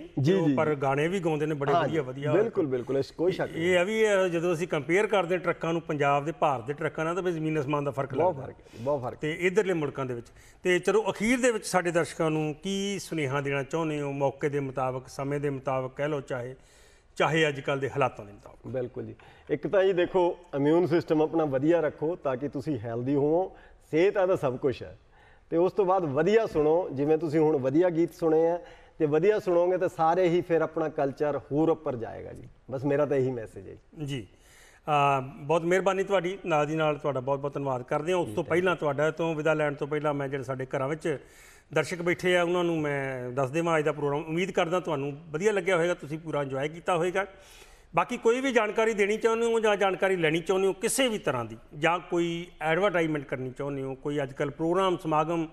ਪਰ ਗਾਣੇ ਵੀ ਗਾਉਂਦੇ ਨੇ ਬੜੇ ਵਧੀਆ ਵਧੀਆ ਬਿਲਕੁਲ ਬਿਲਕੁਲ ਇਸ ਕੋਈ ਸ਼ੱਕ ਨਹੀਂ ਇਹ ਆ ਵੀ ਜਦੋਂ ਅਸੀਂ ਕੰਪੇਅਰ ਕਰਦੇ ਟਰੱਕਾਂ ਨੂੰ ਪੰਜਾਬ ਦੇ ਭਾਰਤ ਦੇ ਟਰੱਕਾਂ ਨਾਲ ਤਾਂ ਜ਼ਮੀਨ ਅਸਮਾਨ ਦਾ ਫਰਕ ਲੱਗਦਾ ਬਹੁਤ ਫਰਕ ਬਹੁਤ ਫਰਕ ਤੇ ਇਧਰਲੇ ਮੁਲਕਾਂ ਦੇ ਵਿੱਚ ਤੇ ਚਲੋ ਅਖੀਰ ਦੇ ਵਿੱਚ ਸਾਡੇ ਦਰਸ਼ਕਾਂ ਨੂੰ ਕੀ ਸੁਨੇਹਾ ਦੇਣਾ ਚਾਹੁੰਦੇ ਹੋ ਮੌਕੇ ਦੇ ਮੁਤਾਬਕ ਸਮੇਂ ਦੇ ਮੁਤਾਬਕ ਕਹਿ ਲੋ ਚਾਹੇ ਚਾਹੇ ਅੱਜ ਕੱਲ ਦੇ ਹਾਲਾਤਾਂ ਦੇ ਮੁਤਾਬਕ ਬਿਲਕੁਲ ਜੀ ਇੱਕ ਤਾਂ ਜੀ ਦੇਖੋ ਇਮਿਊਨ ਸਿਸਟਮ ਆਪਣਾ ਵਧੀਆ ਰੱਖੋ ਤਾਂ ਕਿ ਤੁਸੀਂ ਹੈਲਦੀ ਹੋਵੋ ਸਿਹਤ ਆ ਤਾਂ ਸਭ ਕੁਝ ਹੈ ਤੇ ਉਸ ਤੋਂ ਬਾਅਦ ਵਧੀਆ ਸੁਣੋ ਜਿਵੇਂ ਤੁਸੀਂ ਹੁਣ ਵਧੀਆ ਗੀਤ ਸੁਣੇ ਆ ਤੇ ਵਧੀਆ ਸੁਣੋਗੇ ਤਾਂ ਸਾਰੇ ਹੀ ਫਿਰ ਆਪਣਾ ਕਲਚਰ ਹੋਰ ਉੱਪਰ ਜਾਏਗਾ ਜੀ ਬਸ ਮੇਰਾ ਤਾਂ ਇਹੀ ਮੈਸੇਜ ਹੈ ਜੀ ਬਹੁਤ ਮਿਹਰਬਾਨੀ ਤੁਹਾਡੀ ਨਾਲ ਦੀ ਨਾਲ ਤੁਹਾਡਾ ਬਹੁਤ ਬਹੁਤ ਧੰਨਵਾਦ ਕਰਦੇ ਹਾਂ ਉਸ ਤੋਂ ਪਹਿਲਾਂ ਤੁਹਾਡਾ ਤੋਂ ਵਿਦਾ ਲੈਣ ਤੋਂ ਪਹਿਲਾਂ ਮੈਂ ਜਿਹੜੇ ਸਾਡੇ ਘਰਾਂ ਵਿੱਚ ਦਰਸ਼ਕ ਬੈਠੇ ਆ ਉਹਨਾਂ ਨੂੰ ਮੈਂ ਦੱਸ ਦੇਵਾਂ ਅੱਜ ਦਾ ਪ੍ਰੋਗਰਾਮ ਉਮੀਦ ਕਰਦਾ ਤੁਹਾਨੂੰ ਵਧੀਆ ਲੱਗਿਆ ਹੋਵੇਗਾ ਤੁਸੀਂ ਪੂਰਾ ਇੰਜੋਏ ਕੀਤਾ ਹੋਵੇਗਾ ਬਾਕੀ ਕੋਈ ਵੀ ਜਾਣਕਾਰੀ ਦੇਣੀ ਚਾਹੁੰਦੇ ਹੋ ਜਾਂ ਜਾਣਕਾਰੀ ਲੈਣੀ ਚਾਹੁੰਦੇ ਹੋ ਕਿਸੇ ਵੀ ਤਰ੍ਹਾਂ ਦੀ ਜਾਂ ਕੋਈ ਐਡਵਰਟਾਈਜ਼ਮੈਂਟ ਕਰਨੀ ਚਾਹੁੰਦੇ ਹੋ ਕੋਈ ਅੱਜਕੱਲ ਪ੍ਰੋਗਰਾਮ ਸਮਾਗਮ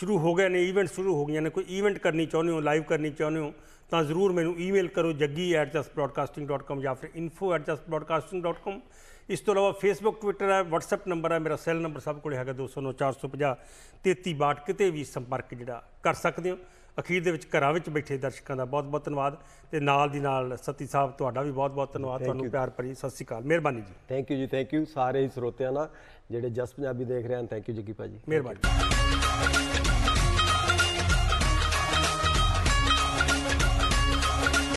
ਸ਼ੁਰੂ ਹੋ ਗਏ ਨੇ ਇਵੈਂਟ ਸ਼ੁਰੂ ਹੋ ਗਏ ਨੇ ਕੋਈ ਇਵੈਂਟ ਕਰਨੀ ਚਾਹੁੰਦੇ ਹੋ ਲਾਈਵ ਕਰਨੀ ਚਾਹੁੰਦੇ ਹੋ ਤਾਂ ਜ਼ਰੂਰ ਮੈਨੂੰ ਈਮੇਲ ਕਰੋ jaggi@justbroadcasting.com ਜਾਂ ਫਿਰ info@justbroadcasting.com ਇਸ ਤੋਂ ਇਲਾਵਾ ਫੇਸਬੁੱਕ ਟਵਿੱਟਰ ਹੈ WhatsApp ਨੰਬਰ ਹੈ ਮੇਰਾ ਸੈੱਲ ਨੰਬਰ ਸਭ ਕੋਲੇ ਹੈਗਾ 209 450 3362 ਕਿਤੇ ਵੀ ਸੰਪਰਕ ਜਿਹੜਾ ਕਰ ਸਕਦੇ ਹੋ ਅਖੀਰ ਦੇ ਵਿੱਚ ਘਰਾਂ ਵਿੱਚ ਬੈਠੇ ਦਰਸ਼ਕਾਂ ਦਾ ਬਹੁਤ-ਬਹੁਤ ਧੰਨਵਾਦ ਤੇ ਨਾਲ ਦੀ ਨਾਲ ਸਤੀ ਸਾਹਿਬ ਤੁਹਾਡਾ ਵੀ ਬਹੁਤ-ਬਹੁਤ ਧੰਨਵਾਦ ਤੁਹਾਨੂੰ ਪਿਆਰ ਭਰੀ ਸਤਿ ਸ੍ਰੀ ਅਕਾਲ ਮਿਹਰਬਾਨੀ ਜੀ ਥੈਂਕ ਯੂ ਜੀ ਥੈਂਕ ਯੂ ਸਾਰੇ ਸਰੋਤਿਆਂ ਦਾ ਜਿਹੜੇ ਜਸ ਪੰਜਾਬੀ ਦੇਖ ਰਹੇ ਹਨ ਥੈਂਕ ਯੂ ਜੀ ਕੀ ਭਾਜੀ ਮਿਹਰਬਾਨੀ